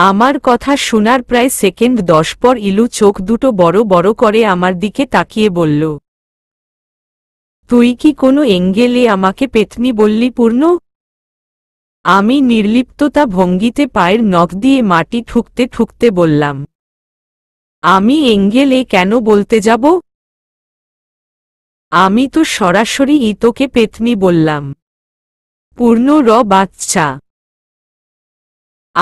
আমার কথা শোনার প্রায় সেকেন্ড দশ পর ইলু চোখ দুটো বড় বড় করে আমার দিকে তাকিয়ে বলল তুই কি কোনো এঙ্গেলে আমাকে পেতনি বললি পূর্ণ আমি নির্লিপ্ততা ভঙ্গিতে পায়ের নখ দিয়ে মাটি ঠুকতে ঠুকতে বললাম আমি এঙ্গেলে কেন বলতে যাব আমি তো সরাসরি ইতোকে পেতনি বললাম পূর্ণ র বাচ্চা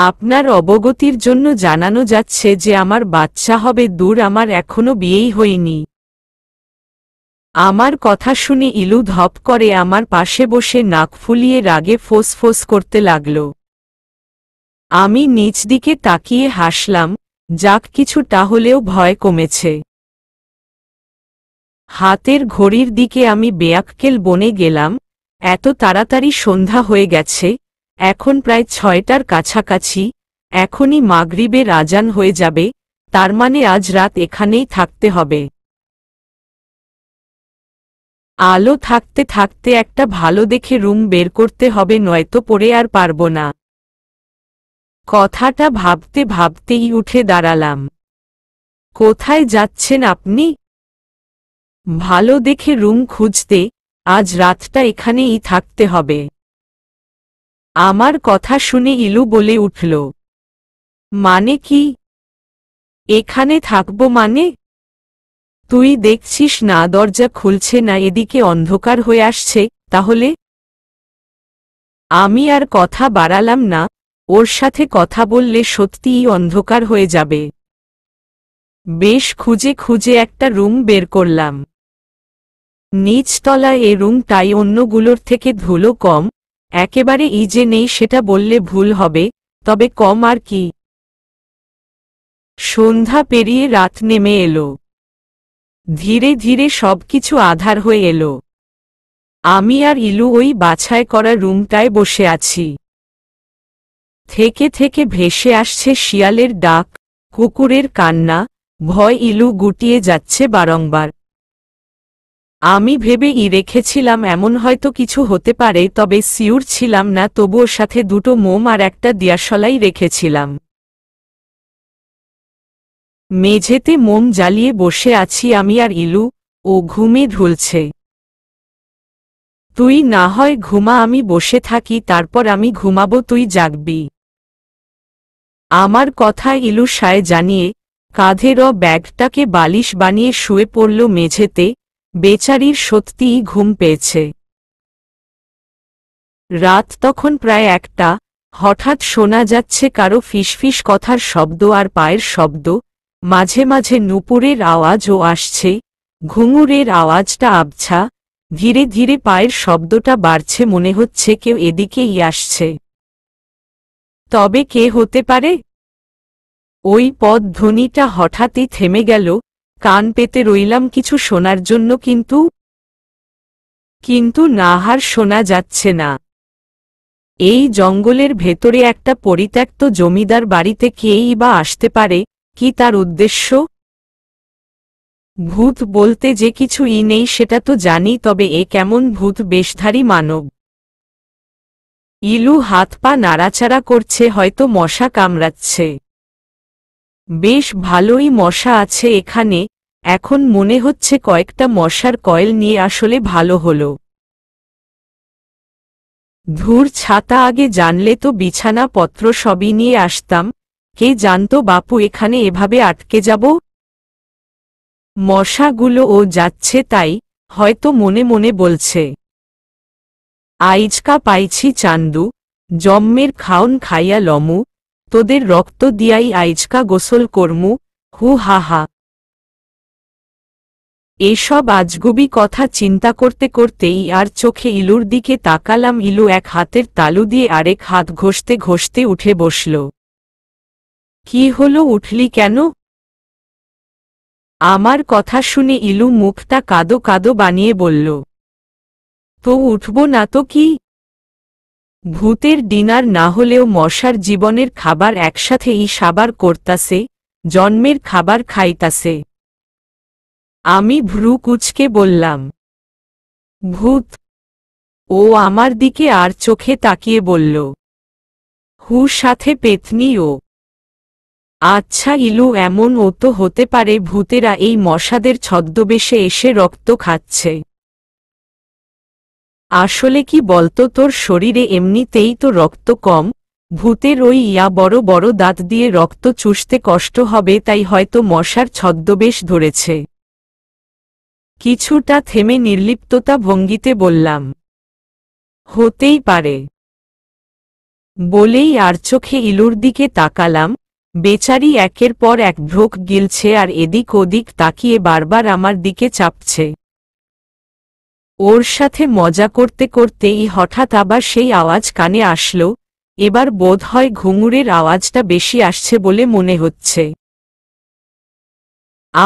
আপনার অবগতির জন্য জানানো যাচ্ছে যে আমার বাচ্চা হবে দূর আমার এখনো বিয়েই হয়নি আমার কথা শুনে ইলু ধপ করে আমার পাশে বসে নাক ফুলিয়ে রাগে ফোস ফোস করতে লাগল আমি নিচ দিকে তাকিয়ে হাসলাম যাক কিছুটা হলেও ভয় কমেছে হাতের ঘড়ির দিকে আমি বেয়াক্কেল বনে গেলাম এত তাড়াতাড়ি সন্ধ্যা হয়ে গেছে এখন প্রায় ছয়টার কাছাকাছি এখনই মাগরিবে রাজান হয়ে যাবে তার মানে আজ রাত এখানেই থাকতে হবে আলো থাকতে থাকতে একটা ভালো দেখে রুম বের করতে হবে নয়তো পরে আর পারব না কথাটা ভাবতে ভাবতেই উঠে দাঁড়ালাম কোথায় যাচ্ছেন আপনি ভালো দেখে রুম খুঁজতে আজ রাতটা এখানেই থাকতে হবে আমার কথা শুনে ইলু বলে উঠল মানে কি এখানে থাকব মানে তুই দেখছিস না দরজা খুলছে না এদিকে অন্ধকার হয়ে আসছে তাহলে আমি আর কথা বাড়ালাম না ওর সাথে কথা বললে সত্যিই অন্ধকার হয়ে যাবে বেশ খুঁজে খুঁজে একটা রুম বের করলাম নিচতলা এ রুম তাই অন্যগুলোর থেকে ধুলো কম একেবারে ইজে নেই সেটা বললে ভুল হবে তবে কম আর কি সন্ধ্যা পেরিয়ে রাত নেমে এলো ধীরে ধীরে সবকিছু আধার হয়ে এলো আমি আর ইলু ওই বাছাই করা রুমটায় বসে আছি থেকে থেকে ভেসে আসছে শিয়ালের ডাক কুকুরের কান্না ভয় ইলু গুটিয়ে যাচ্ছে বারংবার আমি ভেবে ই রেখেছিলাম এমন হয়তো কিছু হতে পারে তবে সিউর ছিলাম না তবুও সাথে দুটো মোম আর একটা দিয়াশলাই রেখেছিলাম মেঝেতে মোম জ্বালিয়ে বসে আছি আমি আর ইলু ও ঘুমে ঢুলছে তুই না হয় ঘুমা আমি বসে থাকি তারপর আমি ঘুমাবো তুই জাগবি আমার কথা ইলু সায় জানিয়ে কাঁধের ব্যাগটাকে বালিশ বানিয়ে শুয়ে পড়ল মেঝেতে বেচারির সত্যিই ঘুম পেয়েছে রাত তখন প্রায় একটা হঠাৎ শোনা যাচ্ছে কারো ফিসফিস কথার শব্দ আর পায়ের শব্দ মাঝে মাঝে নুপুরের আওয়াজও আসছে ঘুঙুরের আওয়াজটা আবছা ধীরে ধীরে পায়ের শব্দটা বাড়ছে মনে হচ্ছে কেউ এদিকেই আসছে তবে কে হতে পারে ওই পদ ধ্বনিটা হঠাৎই থেমে গেল কান পেতে রইলাম কিছু শোনার জন্য কিন্তু কিন্তু নাহার শোনা যাচ্ছে না এই জঙ্গলের ভেতরে একটা পরিত্যক্ত জমিদার বাড়িতে কেই বা আসতে পারে কি তার উদ্দেশ্য ভূত বলতে যে কিছুই নেই সেটা তো জানি তবে এ কেমন ভূত বেশধারী মানব ইলু হাত পা নাড়াচাড়া করছে হয়তো মশা কামড়াচ্ছে বেশ ভালোই মশা আছে এখানে এখন মনে হচ্ছে কয়েকটা মশার কয়েল নিয়ে আসলে ভালো হলো ধূর ছাতা আগে জানলে তো বিছানাপত্র সবই নিয়ে আসতাম কে জানত বাপু এখানে এভাবে আটকে যাব মশাগুলো ও যাচ্ছে তাই হয়তো মনে মনে বলছে আইজকা পাইছি চান্দু জম্মের খাউন খাইয়া লমু তোদের রক্ত দিয়াই আইজকা গোসল কর্মু হু হা হা এসব আজগুবি কথা চিন্তা করতে করতেই আর চোখে ইলুর দিকে তাকালাম ইলু এক হাতের তালু দিয়ে আরেক হাত ঘষতে ঘষতে উঠে বসল কি হলো উঠলি কেন আমার কথা শুনে ইলু মুখটা কাদো কাদো বানিয়ে বলল তো উঠব না তো কি ভূতের ডিনার না হলেও মশার জীবনের খাবার একসাথে ই সাবার করতাছে জন্মের খাবার খাইতাছে আমি ভ্রু কুচকে বললাম ভূত ও আমার দিকে আর চোখে তাকিয়ে বলল হু সাথে পেতনিও আচ্ছা ইলু এমন ও তো হতে পারে ভূতেরা এই মশাদের ছদ্মবেশে এসে রক্ত খাচ্ছে আসলে কি বলতো তোর শরীরে এমনিতেই তো রক্ত কম ভূতের ওই ইয়া বড় বড় দাঁত দিয়ে রক্ত চুষতে কষ্ট হবে তাই হয়তো মশার ছদ্মবেশ ধরেছে কিছুটা থেমে নির্লিপ্ততা ভঙ্গিতে বললাম হতেই পারে বলেই আর চোখে ইলুর দিকে তাকালাম বেচারি একের পর এক ভ্রোক গিলছে আর এদিক ওদিক তাকিয়ে বারবার আমার দিকে চাপছে ওর সাথে মজা করতে করতেই হঠাৎ আবার সেই আওয়াজ কানে আসলো এবার বোধ হয় ঘুঙুরের আওয়াজটা বেশি আসছে বলে মনে হচ্ছে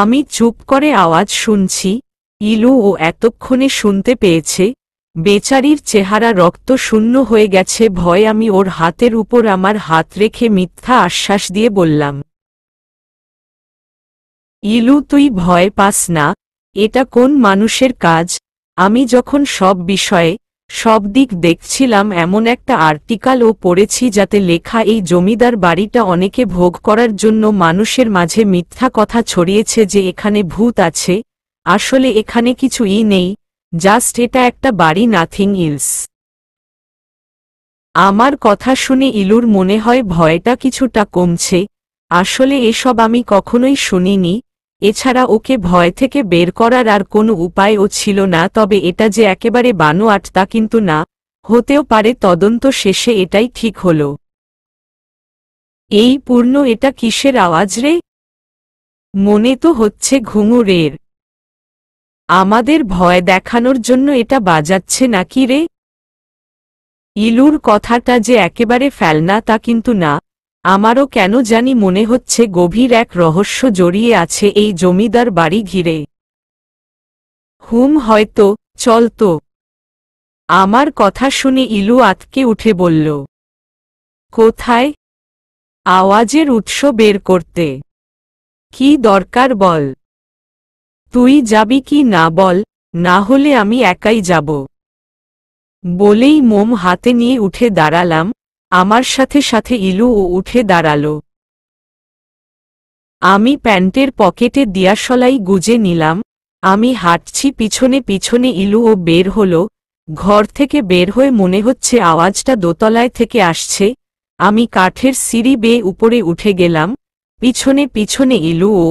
আমি চুপ করে আওয়াজ শুনছি ইলু ও এতক্ষণে শুনতে পেয়েছে বেচারির চেহারা রক্ত শূন্য হয়ে গেছে ভয় আমি ওর হাতের উপর আমার হাত রেখে মিথ্যা আশ্বাস দিয়ে বললাম ইলু তুই ভয় পাস না এটা কোন মানুষের কাজ আমি যখন সব বিষয়ে সব দিক দেখছিলাম এমন একটা আর্টিকালও পড়েছি যাতে লেখা এই জমিদার বাড়িটা অনেকে ভোগ করার জন্য মানুষের মাঝে মিথ্যা কথা ছড়িয়েছে যে এখানে ভূত আছে আসলে এখানে কিছুই নেই জাস্ট এটা একটা বাড়ি নাথিং ইলস আমার কথা শুনে ইলুর মনে হয় ভয়টা কিছুটা কমছে আসলে এসব আমি কখনোই শুনিনি এছাড়া ওকে ভয় থেকে বের করার আর কোনো উপায়ও ছিল না তবে এটা যে একেবারে বানো আটতা কিন্তু না হতেও পারে তদন্ত শেষে এটাই ঠিক হল এই পূর্ণ এটা কিসের আওয়াজ রে মনে তো হচ্ছে ঘুঙুরের আমাদের ভয় দেখানোর জন্য এটা বাজাচ্ছে নাকি রে ইলুর কথাটা যে একেবারে ফেলনা তা কিন্তু না আমারও কেন জানি মনে হচ্ছে গভীর এক রহস্য জড়িয়ে আছে এই জমিদার বাড়ি ঘিরে হুম হয়তো চল তো আমার কথা শুনে ইলু আতকে উঠে বলল কোথায় আওয়াজের উৎস বের করতে কি দরকার বল তুই যাবি কি না বল না হলে আমি একাই যাব বলেই মোম হাতে নিয়ে উঠে দাঁড়ালাম আমার সাথে সাথে ইলু ও উঠে দাঁড়াল আমি প্যান্টের পকেটে দিয়াশলাই গুজে নিলাম আমি হাঁটছি পিছনে পিছনে ইলু ও বের হল ঘর থেকে বের হয়ে মনে হচ্ছে আওয়াজটা দোতলায় থেকে আসছে আমি কাঠের সিঁড়ি বেয়ে উপরে উঠে গেলাম পিছনে পিছনে ইলু ও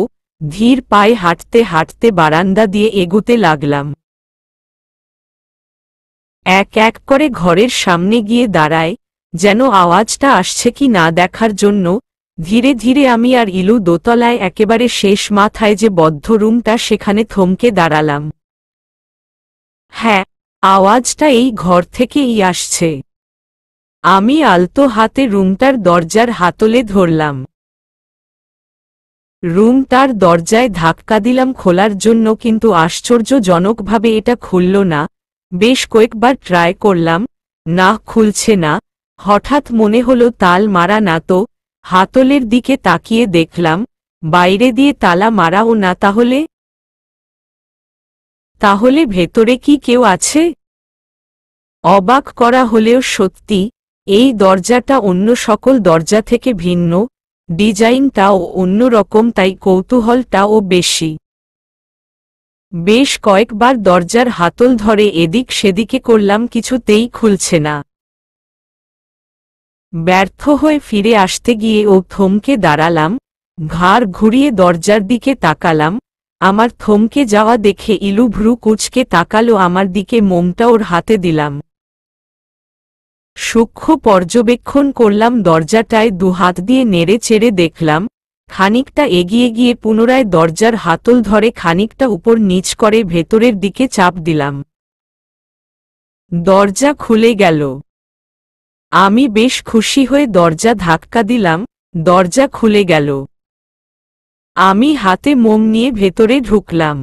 ধীর পায়ে হাঁটতে হাঁটতে বারান্দা দিয়ে এগুতে লাগলাম এক এক করে ঘরের সামনে গিয়ে দাঁড়ায় যেন আওয়াজটা আসছে কি না দেখার জন্য ধীরে ধীরে আমি আর ইলু দোতলায় একেবারে শেষ মাথায় যে বদ্ধ রুমটা সেখানে থমকে দাঁড়ালাম হ্যাঁ আওয়াজটা এই ঘর থেকেই আসছে আমি আলতো হাতে রুমটার দরজার হাতলে ধরলাম রুম তার দরজায় ধাক্কা দিলাম খোলার জন্য কিন্তু আশ্চর্যজনকভাবে এটা খুলল না বেশ কয়েকবার ট্রাই করলাম না খুলছে না হঠাৎ মনে হল তাল মারা না তো হাতলের দিকে তাকিয়ে দেখলাম বাইরে দিয়ে তালা মারাও না তাহলে তাহলে ভেতরে কি কেউ আছে অবাক করা হলেও সত্যি এই দরজাটা অন্য সকল দরজা থেকে ভিন্ন ডিজাইনটাও অন্যরকম তাই কৌতূহলটাও বেশি বেশ কয়েকবার দরজার হাতল ধরে এদিক সেদিকে করলাম কিছুতেই খুলছে না ব্যর্থ হয়ে ফিরে আসতে গিয়ে ও থমকে দাঁড়ালাম ঘাড় ঘুরিয়ে দরজার দিকে তাকালাম আমার থমকে যাওয়া দেখে ইলুভ্রু কুচকে তাকালো আমার দিকে মোমটা ওর হাতে দিলাম সূক্ষ্ম পর্যবেক্ষণ করলাম দরজাটায় দুহাত দিয়ে নেড়ে চেড়ে দেখলাম খানিকটা এগিয়ে গিয়ে পুনরায় দরজার হাতল ধরে খানিকটা উপর নিচ করে ভেতরের দিকে চাপ দিলাম দরজা খুলে গেল আমি বেশ খুশি হয়ে দরজা ধাক্কা দিলাম দরজা খুলে গেল আমি হাতে মোম নিয়ে ভেতরে ঢুকলাম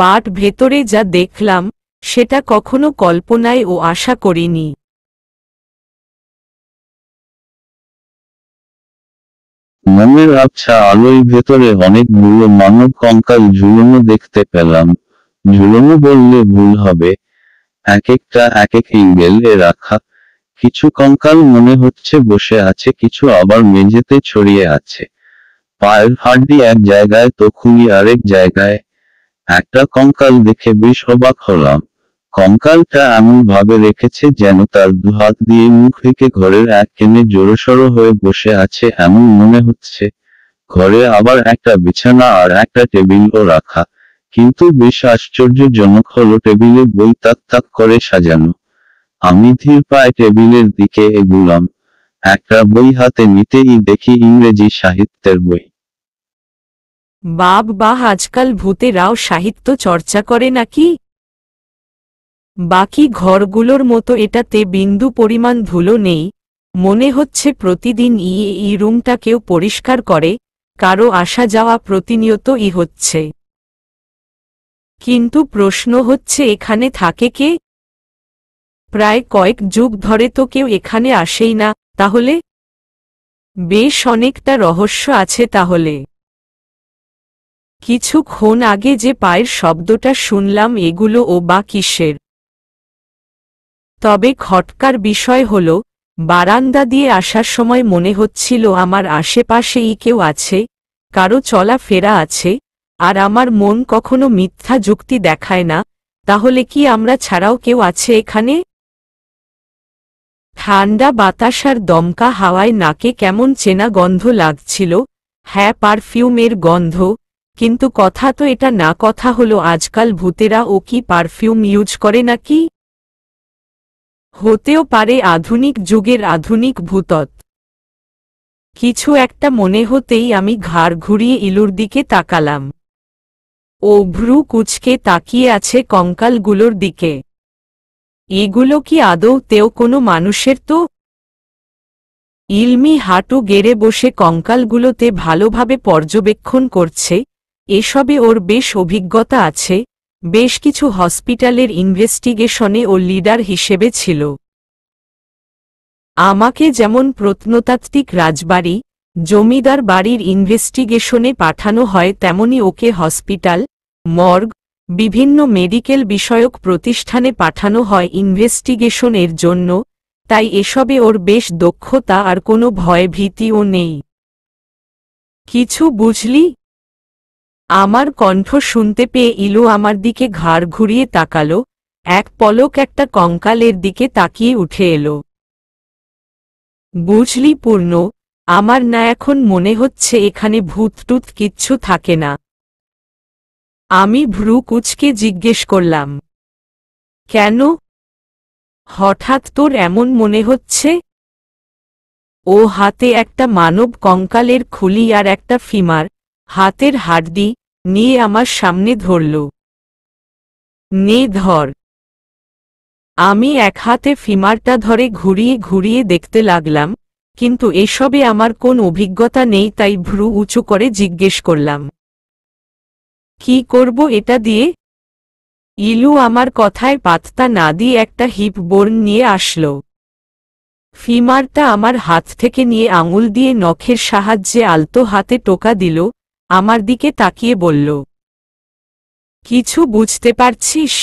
বাট ভেতরে যা দেখলাম সেটা কখনো কল্পনায় ও আশা করিনি মনের আচ্ছা আলোয় ভেতরে অনেকগুলো মানব কঙ্কাল ঝুলনো দেখতে পেলাম ঝুলনো বললে ভুল হবে এক একটা এক এক এ রাখা কিছু কঙ্কাল মনে হচ্ছে বসে আছে কিছু আবার মেঝেতে ছড়িয়ে আছে পায়ের হাড্ডি এক জায়গায় তো খুলি আরেক জায়গায় একটা কঙ্কাল দেখে বেশ অবাক হলাম কঙ্কালটা এমন ভাবে রেখেছে যেন তার দু হাত দিয়ে মুখ থেকে ঘরের এক কেনে জোরসড়ো হয়ে বসে আছে এমন মনে হচ্ছে ঘরে আবার একটা বিছানা আর একটা টেবিলও রাখা কিন্তু বেশ আশ্চর্যজনক হলো টেবিলে বই তাক তাক করে সাজানো আমি ধীর পায়ে টেবিলের দিকে এগুলাম একটা বই হাতে নিতেই দেখি ইংরেজি সাহিত্যের বই বাপ বা আজকাল ভূতেরাও সাহিত্য চর্চা করে নাকি বাকি ঘরগুলোর মতো এটাতে বিন্দু পরিমাণ ধুলো নেই মনে হচ্ছে প্রতিদিন ই এই রুমটাকেও পরিষ্কার করে কারো আসা যাওয়া প্রতিনিয়ত ই হচ্ছে কিন্তু প্রশ্ন হচ্ছে এখানে থাকে কে প্রায় কয়েক যুগ ধরে তো কেউ এখানে আসেই না তাহলে বেশ অনেকটা রহস্য আছে তাহলে কিছুক্ষণ আগে যে পায়ের শব্দটা শুনলাম এগুলো ও বা কিসের তবে খটকার বিষয় হল বারান্দা দিয়ে আসার সময় মনে হচ্ছিল আমার আশেপাশেই কেউ আছে কারো চলা ফেরা আছে আর আমার মন কখনো মিথ্যা যুক্তি দেখায় না তাহলে কি আমরা ছাড়াও কেউ আছে এখানে ঠান্ডা বাতাস আর দমকা হাওয়ায় নাকে কেমন চেনা গন্ধ লাগছিল হ্যাঁ পারফিউমের গন্ধ কিন্তু কথা তো এটা না কথা হলো আজকাল ভূতেরা ও কি পারফিউম ইউজ করে নাকি হতেও পারে আধুনিক যুগের আধুনিক ভূতত কিছু একটা মনে হতেই আমি ঘাড় ঘুরিয়ে ইলুর দিকে তাকালাম ও ভ্রু কুচকে তাকিয়ে আছে কঙ্কালগুলোর দিকে এগুলো কি আদৌ তেও কোনো মানুষের তো ইলমি হাঁটু গেড়ে বসে কঙ্কালগুলোতে ভালোভাবে পর্যবেক্ষণ করছে এসবে ওর বেশ অভিজ্ঞতা আছে বেশ কিছু হসপিটালের ইনভেস্টিগেশনে ও লিডার হিসেবে ছিল আমাকে যেমন প্রত্নতাত্ত্বিক রাজবাড়ি জমিদার বাড়ির ইনভেস্টিগেশনে পাঠানো হয় তেমনি ওকে হসপিটাল মর্গ বিভিন্ন মেডিকেল বিষয়ক প্রতিষ্ঠানে পাঠানো হয় ইনভেস্টিগেশনের জন্য তাই এসবে ওর বেশ দক্ষতা আর কোনো ভয়ভীতিও নেই কিছু বুঝলি আমার কণ্ঠ শুনতে পেয়ে ইলু আমার দিকে ঘাড় ঘুরিয়ে তাকালো এক পলক একটা কঙ্কালের দিকে তাকিয়ে উঠে এলো বুঝলি পূর্ণ আমার না এখন মনে হচ্ছে এখানে ভূতটুত কিচ্ছু থাকে না আমি ভ্রু কুচকে জিজ্ঞেস করলাম কেন হঠাৎ তোর এমন মনে হচ্ছে ও হাতে একটা মানব কঙ্কালের খুলি আর একটা ফিমার হাতের হাড়দি নিয়ে আমার সামনে ধরল নে ধর আমি এক হাতে ফিমারটা ধরে ঘুরিয়ে ঘুরিয়ে দেখতে লাগলাম কিন্তু এসবে আমার কোন অভিজ্ঞতা নেই তাই ভ্রু উঁচু করে জিজ্ঞেস করলাম কি করব এটা দিয়ে ইলু আমার কথায় পাত্তা না দিয়ে একটা হিপ বোর্ন নিয়ে আসল ফিমারটা আমার হাত থেকে নিয়ে আঙুল দিয়ে নখের সাহায্যে আলতো হাতে টোকা দিল আমার দিকে তাকিয়ে বলল কিছু বুঝতে পারছিস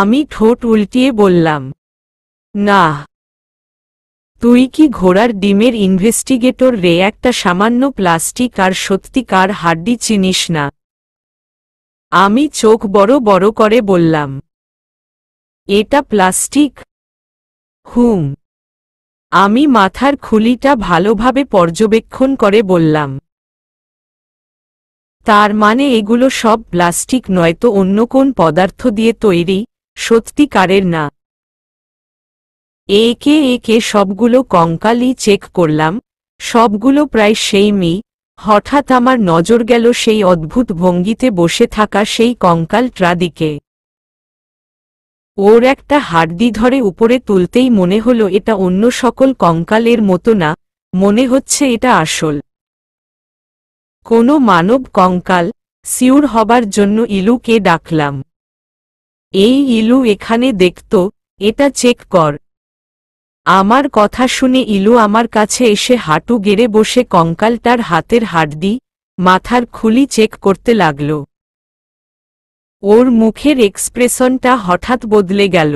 আমি ঠোঁট উল্টিয়ে বললাম না তুই কি ঘোড়ার ডিমের ইনভেস্টিগেটর রে একটা সামান্য প্লাস্টিক আর সত্যিকার হাড্ডি চিনিস না আমি চোখ বড় বড় করে বললাম এটা প্লাস্টিক হুম আমি মাথার খুলিটা ভালোভাবে পর্যবেক্ষণ করে বললাম তার মানে এগুলো সব প্লাস্টিক নয়তো অন্য কোন পদার্থ দিয়ে তৈরি সত্যিকারের না একে একে সবগুলো কঙ্কালই চেক করলাম সবগুলো প্রায় সেই মি হঠাৎ আমার নজর গেল সেই অদ্ভুত ভঙ্গিতে বসে থাকা সেই কঙ্কাল ট্রাদিকে ওর একটা হাড্ডি ধরে উপরে তুলতেই মনে হলো এটা অন্য সকল কঙ্কালের মতো না মনে হচ্ছে এটা আসল কোনো মানব কঙ্কাল সিউর হবার জন্য ইলুকে ডাকলাম এই ইলু এখানে দেখত এটা চেক কর আমার কথা শুনে ইলু আমার কাছে এসে হাঁটু গেড়ে বসে কঙ্কালটার হাতের হাড্ডি মাথার খুলি চেক করতে লাগল ওর মুখের এক্সপ্রেশনটা হঠাৎ বদলে গেল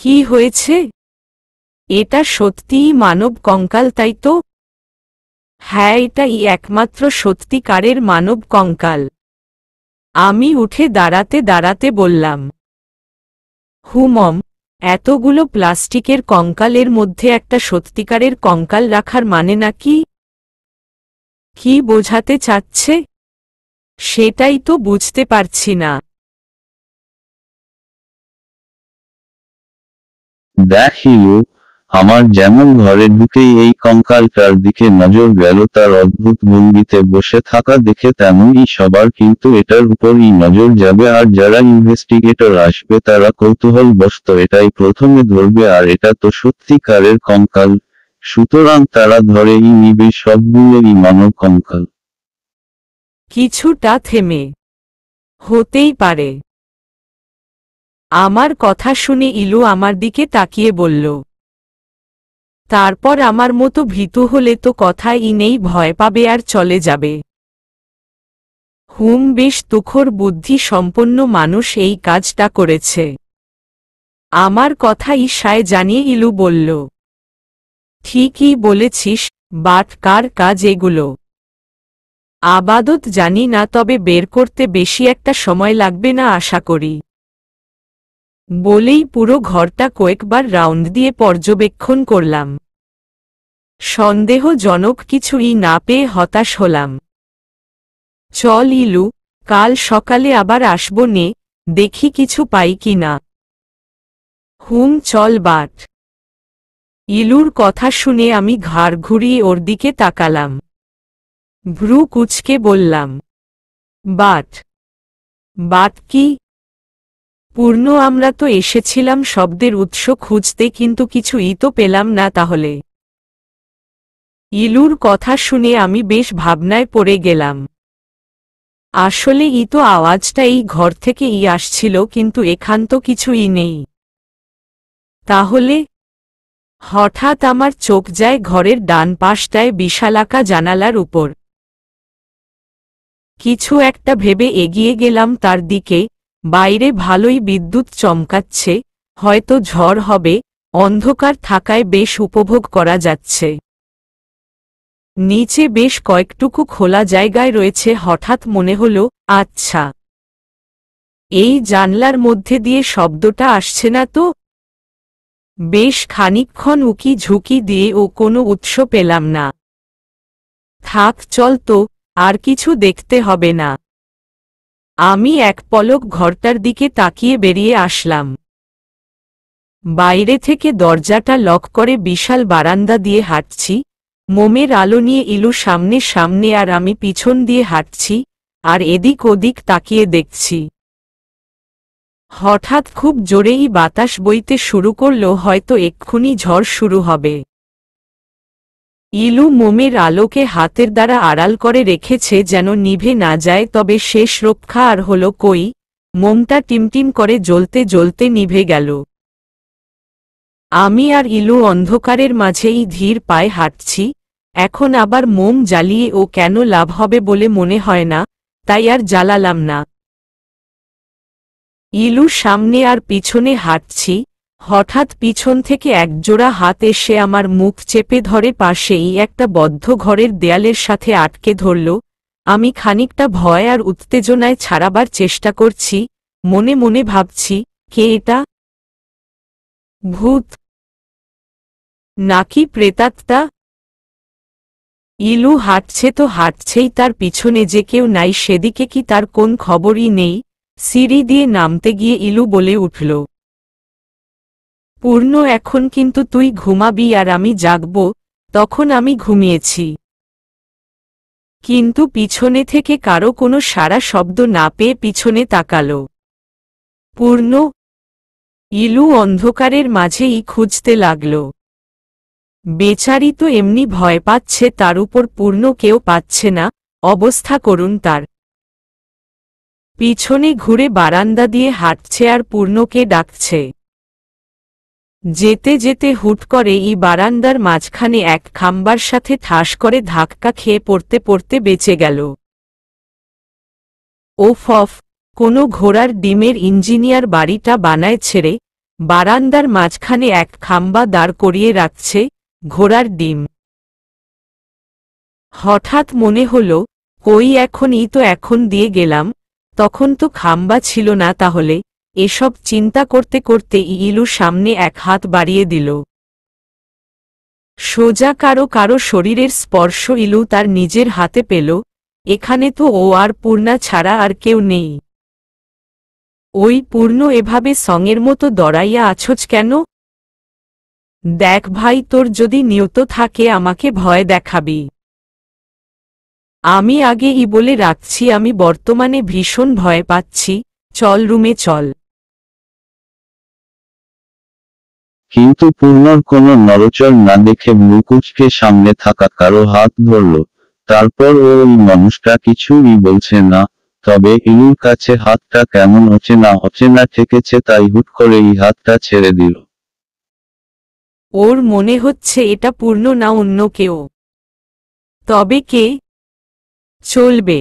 কি হয়েছে এটা সত্যিই মানব কঙ্কাল তাই তো হ্যাঁ এটাই একমাত্র সত্যিকারের মানব কঙ্কাল আমি উঠে দাঁড়াতে দাঁড়াতে বললাম হুমম এতগুলো প্লাস্টিকের কঙ্কালের মধ্যে একটা সত্যিকারের কঙ্কাল রাখার মানে নাকি কি বোঝাতে চাচ্ছে সেটাই তো বুঝতে পারছি না দেখিও আমার যেমন ঘরে ঢুকেই এই কঙ্কালটার দিকে নজর গেল তার অদ্ভুত ভঙ্গিতে বসে থাকা দেখে তেমনই সবার কিন্তু এটার উপরই নজর যাবে আর যারা ইনভেস্টিগেটর আসবে তারা কৌতূহল বসত এটাই প্রথমে ধরবে আর এটা তো সত্যিকারের কঙ্কাল সুতরাং তারা ধরেই নিবে সবগুলোই মানব কঙ্কাল কিছুটা থেমে হতেই পারে আমার কথা শুনে ইলু আমার দিকে তাকিয়ে বলল তারপর আমার মতো ভীতু হলে তো কথাই ইনেই ভয় পাবে আর চলে যাবে হুম বেশ তুখর বুদ্ধি সম্পন্ন মানুষ এই কাজটা করেছে আমার কথা ঈশায় জানিয়ে ইলু বলল ঠিকই বলেছিস বাট কার কাজ এগুলো আবাদত জানি না তবে বের করতে বেশি একটা সময় লাগবে না আশা করি বলেই পুরো ঘরটা কয়েকবার রাউন্ড দিয়ে পর্যবেক্ষণ করলাম সন্দেহজনক কিছুই না পেয়ে হতাশ হলাম চল ইলু কাল সকালে আবার আসব নে দেখি কিছু পাই কি না হুম চল বাট ইলুর কথা শুনে আমি ঘাড় ঘুরিয়ে ওর দিকে তাকালাম ভ্রু কুচকে বললাম বাট বাট কি পূর্ণ আমরা তো এসেছিলাম শব্দের উৎস খুঁজতে কিন্তু কিছু কিছুই তো পেলাম না তাহলে ইলুর কথা শুনে আমি বেশ ভাবনায় পড়ে গেলাম আসলে ই তো আওয়াজটা এই ঘর থেকে ই আসছিল কিন্তু এখান তো কিছুই নেই তাহলে হঠাৎ আমার চোখ যায় ঘরের ডান পাশটায় বিশালাকা জানালার উপর কিছু একটা ভেবে এগিয়ে গেলাম তার দিকে বাইরে ভালোই বিদ্যুৎ চমকাচ্ছে হয়তো ঝড় হবে অন্ধকার থাকায় বেশ উপভোগ করা যাচ্ছে নিচে বেশ কয়েকটুকু খোলা জায়গায় রয়েছে হঠাৎ মনে হল আচ্ছা এই জানলার মধ্যে দিয়ে শব্দটা আসছে না তো বেশ খানিক্ষণ উকি ঝুঁকি দিয়ে ও কোনো উৎস পেলাম না থাক চল তো আর কিছু দেখতে হবে না আমি এক পলক ঘরটার দিকে তাকিয়ে বেরিয়ে আসলাম বাইরে থেকে দরজাটা লক করে বিশাল বারান্দা দিয়ে হাঁটছি মোমের আলো নিয়ে ইলু সামনে সামনে আর আমি পিছন দিয়ে হাঁটছি আর এদিক ওদিক তাকিয়ে দেখছি হঠাৎ খুব জোরেই বাতাস বইতে শুরু করল হয়তো এক্ষুনি ঝড় শুরু হবে ইলু মোমের আলোকে হাতের দ্বারা আড়াল করে রেখেছে যেন নিভে না যায় তবে শেষ রক্ষা আর হল কই মোমটা টিমটিম করে জ্বলতে জ্বলতে নিভে গেল আমি আর ইলু অন্ধকারের মাঝেই ধীর পায়ে হাঁটছি এখন আবার মোম জ্বালিয়ে ও কেন লাভ হবে বলে মনে হয় না তাই আর জ্বালালাম না ইলু সামনে আর পিছনে হাঁটছি হঠাৎ পিছন থেকে একজোড়া হাত এসে আমার মুখ চেপে ধরে পাশেই একটা বদ্ধ ঘরের দেয়ালের সাথে আটকে ধরল আমি খানিকটা ভয় আর উত্তেজনায় ছাড়াবার চেষ্টা করছি মনে মনে ভাবছি কে এটা ভূত নাকি প্রেতাত্মা ইলু হাঁটছে তো হাঁটছেই তার পিছনে যে কেউ নাই সেদিকে কি তার কোন খবরই নেই সিঁড়ি দিয়ে নামতে গিয়ে ইলু বলে উঠল পূর্ণ এখন কিন্তু তুই ঘুমাবি আর আমি জাগব তখন আমি ঘুমিয়েছি কিন্তু পিছনে থেকে কারো কোনো সারা শব্দ না পেয়ে পিছনে তাকাল পূর্ণ ইলু অন্ধকারের মাঝেই খুঁজতে লাগল বেচারি তো এমনি ভয় পাচ্ছে তার উপর পূর্ণ কেউ পাচ্ছে না অবস্থা করুন তার পিছনে ঘুরে বারান্দা দিয়ে হাঁটছে আর পূর্ণকে ডাকছে যেতে যেতে হুট করে ই বারান্দার মাঝখানে এক খাম্বার সাথে ঠাস করে ধাক্কা খেয়ে পড়তে পড়তে বেঁচে গেল ও ফফ কোনো ঘোড়ার ডিমের ইঞ্জিনিয়ার বাড়িটা বানায় ছেড়ে বারান্দার মাঝখানে এক খাম্বা দাঁড় করিয়ে রাখছে ঘোড়ার ডিম হঠাৎ মনে হল এখন এখনই তো এখন দিয়ে গেলাম তখন তো খাম্বা ছিল না তাহলে এসব চিন্তা করতে করতে ইলু সামনে এক হাত বাড়িয়ে দিল সোজা কারো কারো শরীরের স্পর্শ ইলু তার নিজের হাতে পেল এখানে তো ও আর পূর্ণা ছাড়া আর কেউ নেই ওই পূর্ণ এভাবে সঙের মতো দড়াইয়া আছোচ কেন দেখ ভাই তোর যদি নিয়ত থাকে আমাকে ভয় দেখাবি আমি আগে ই বলে রাখছি আমি বর্তমানে ভীষণ ভয় পাচ্ছি চল রুমে চল কিন্তু পূর্ণর কোন নরচর না দেখে মুকুচকে সামনে থাকা কারো হাত ধরল তারপর ওই মানুষটা কিছুই বলছে না তবে ইনুর কাছে হাতটা কেমন অচেনা অচেনা ঠেকেছে তাই হুট করে এই হাতটা ছেড়ে দিল ওর মনে হচ্ছে এটা পূর্ণ না অন্য কেউ তবে কে চলবে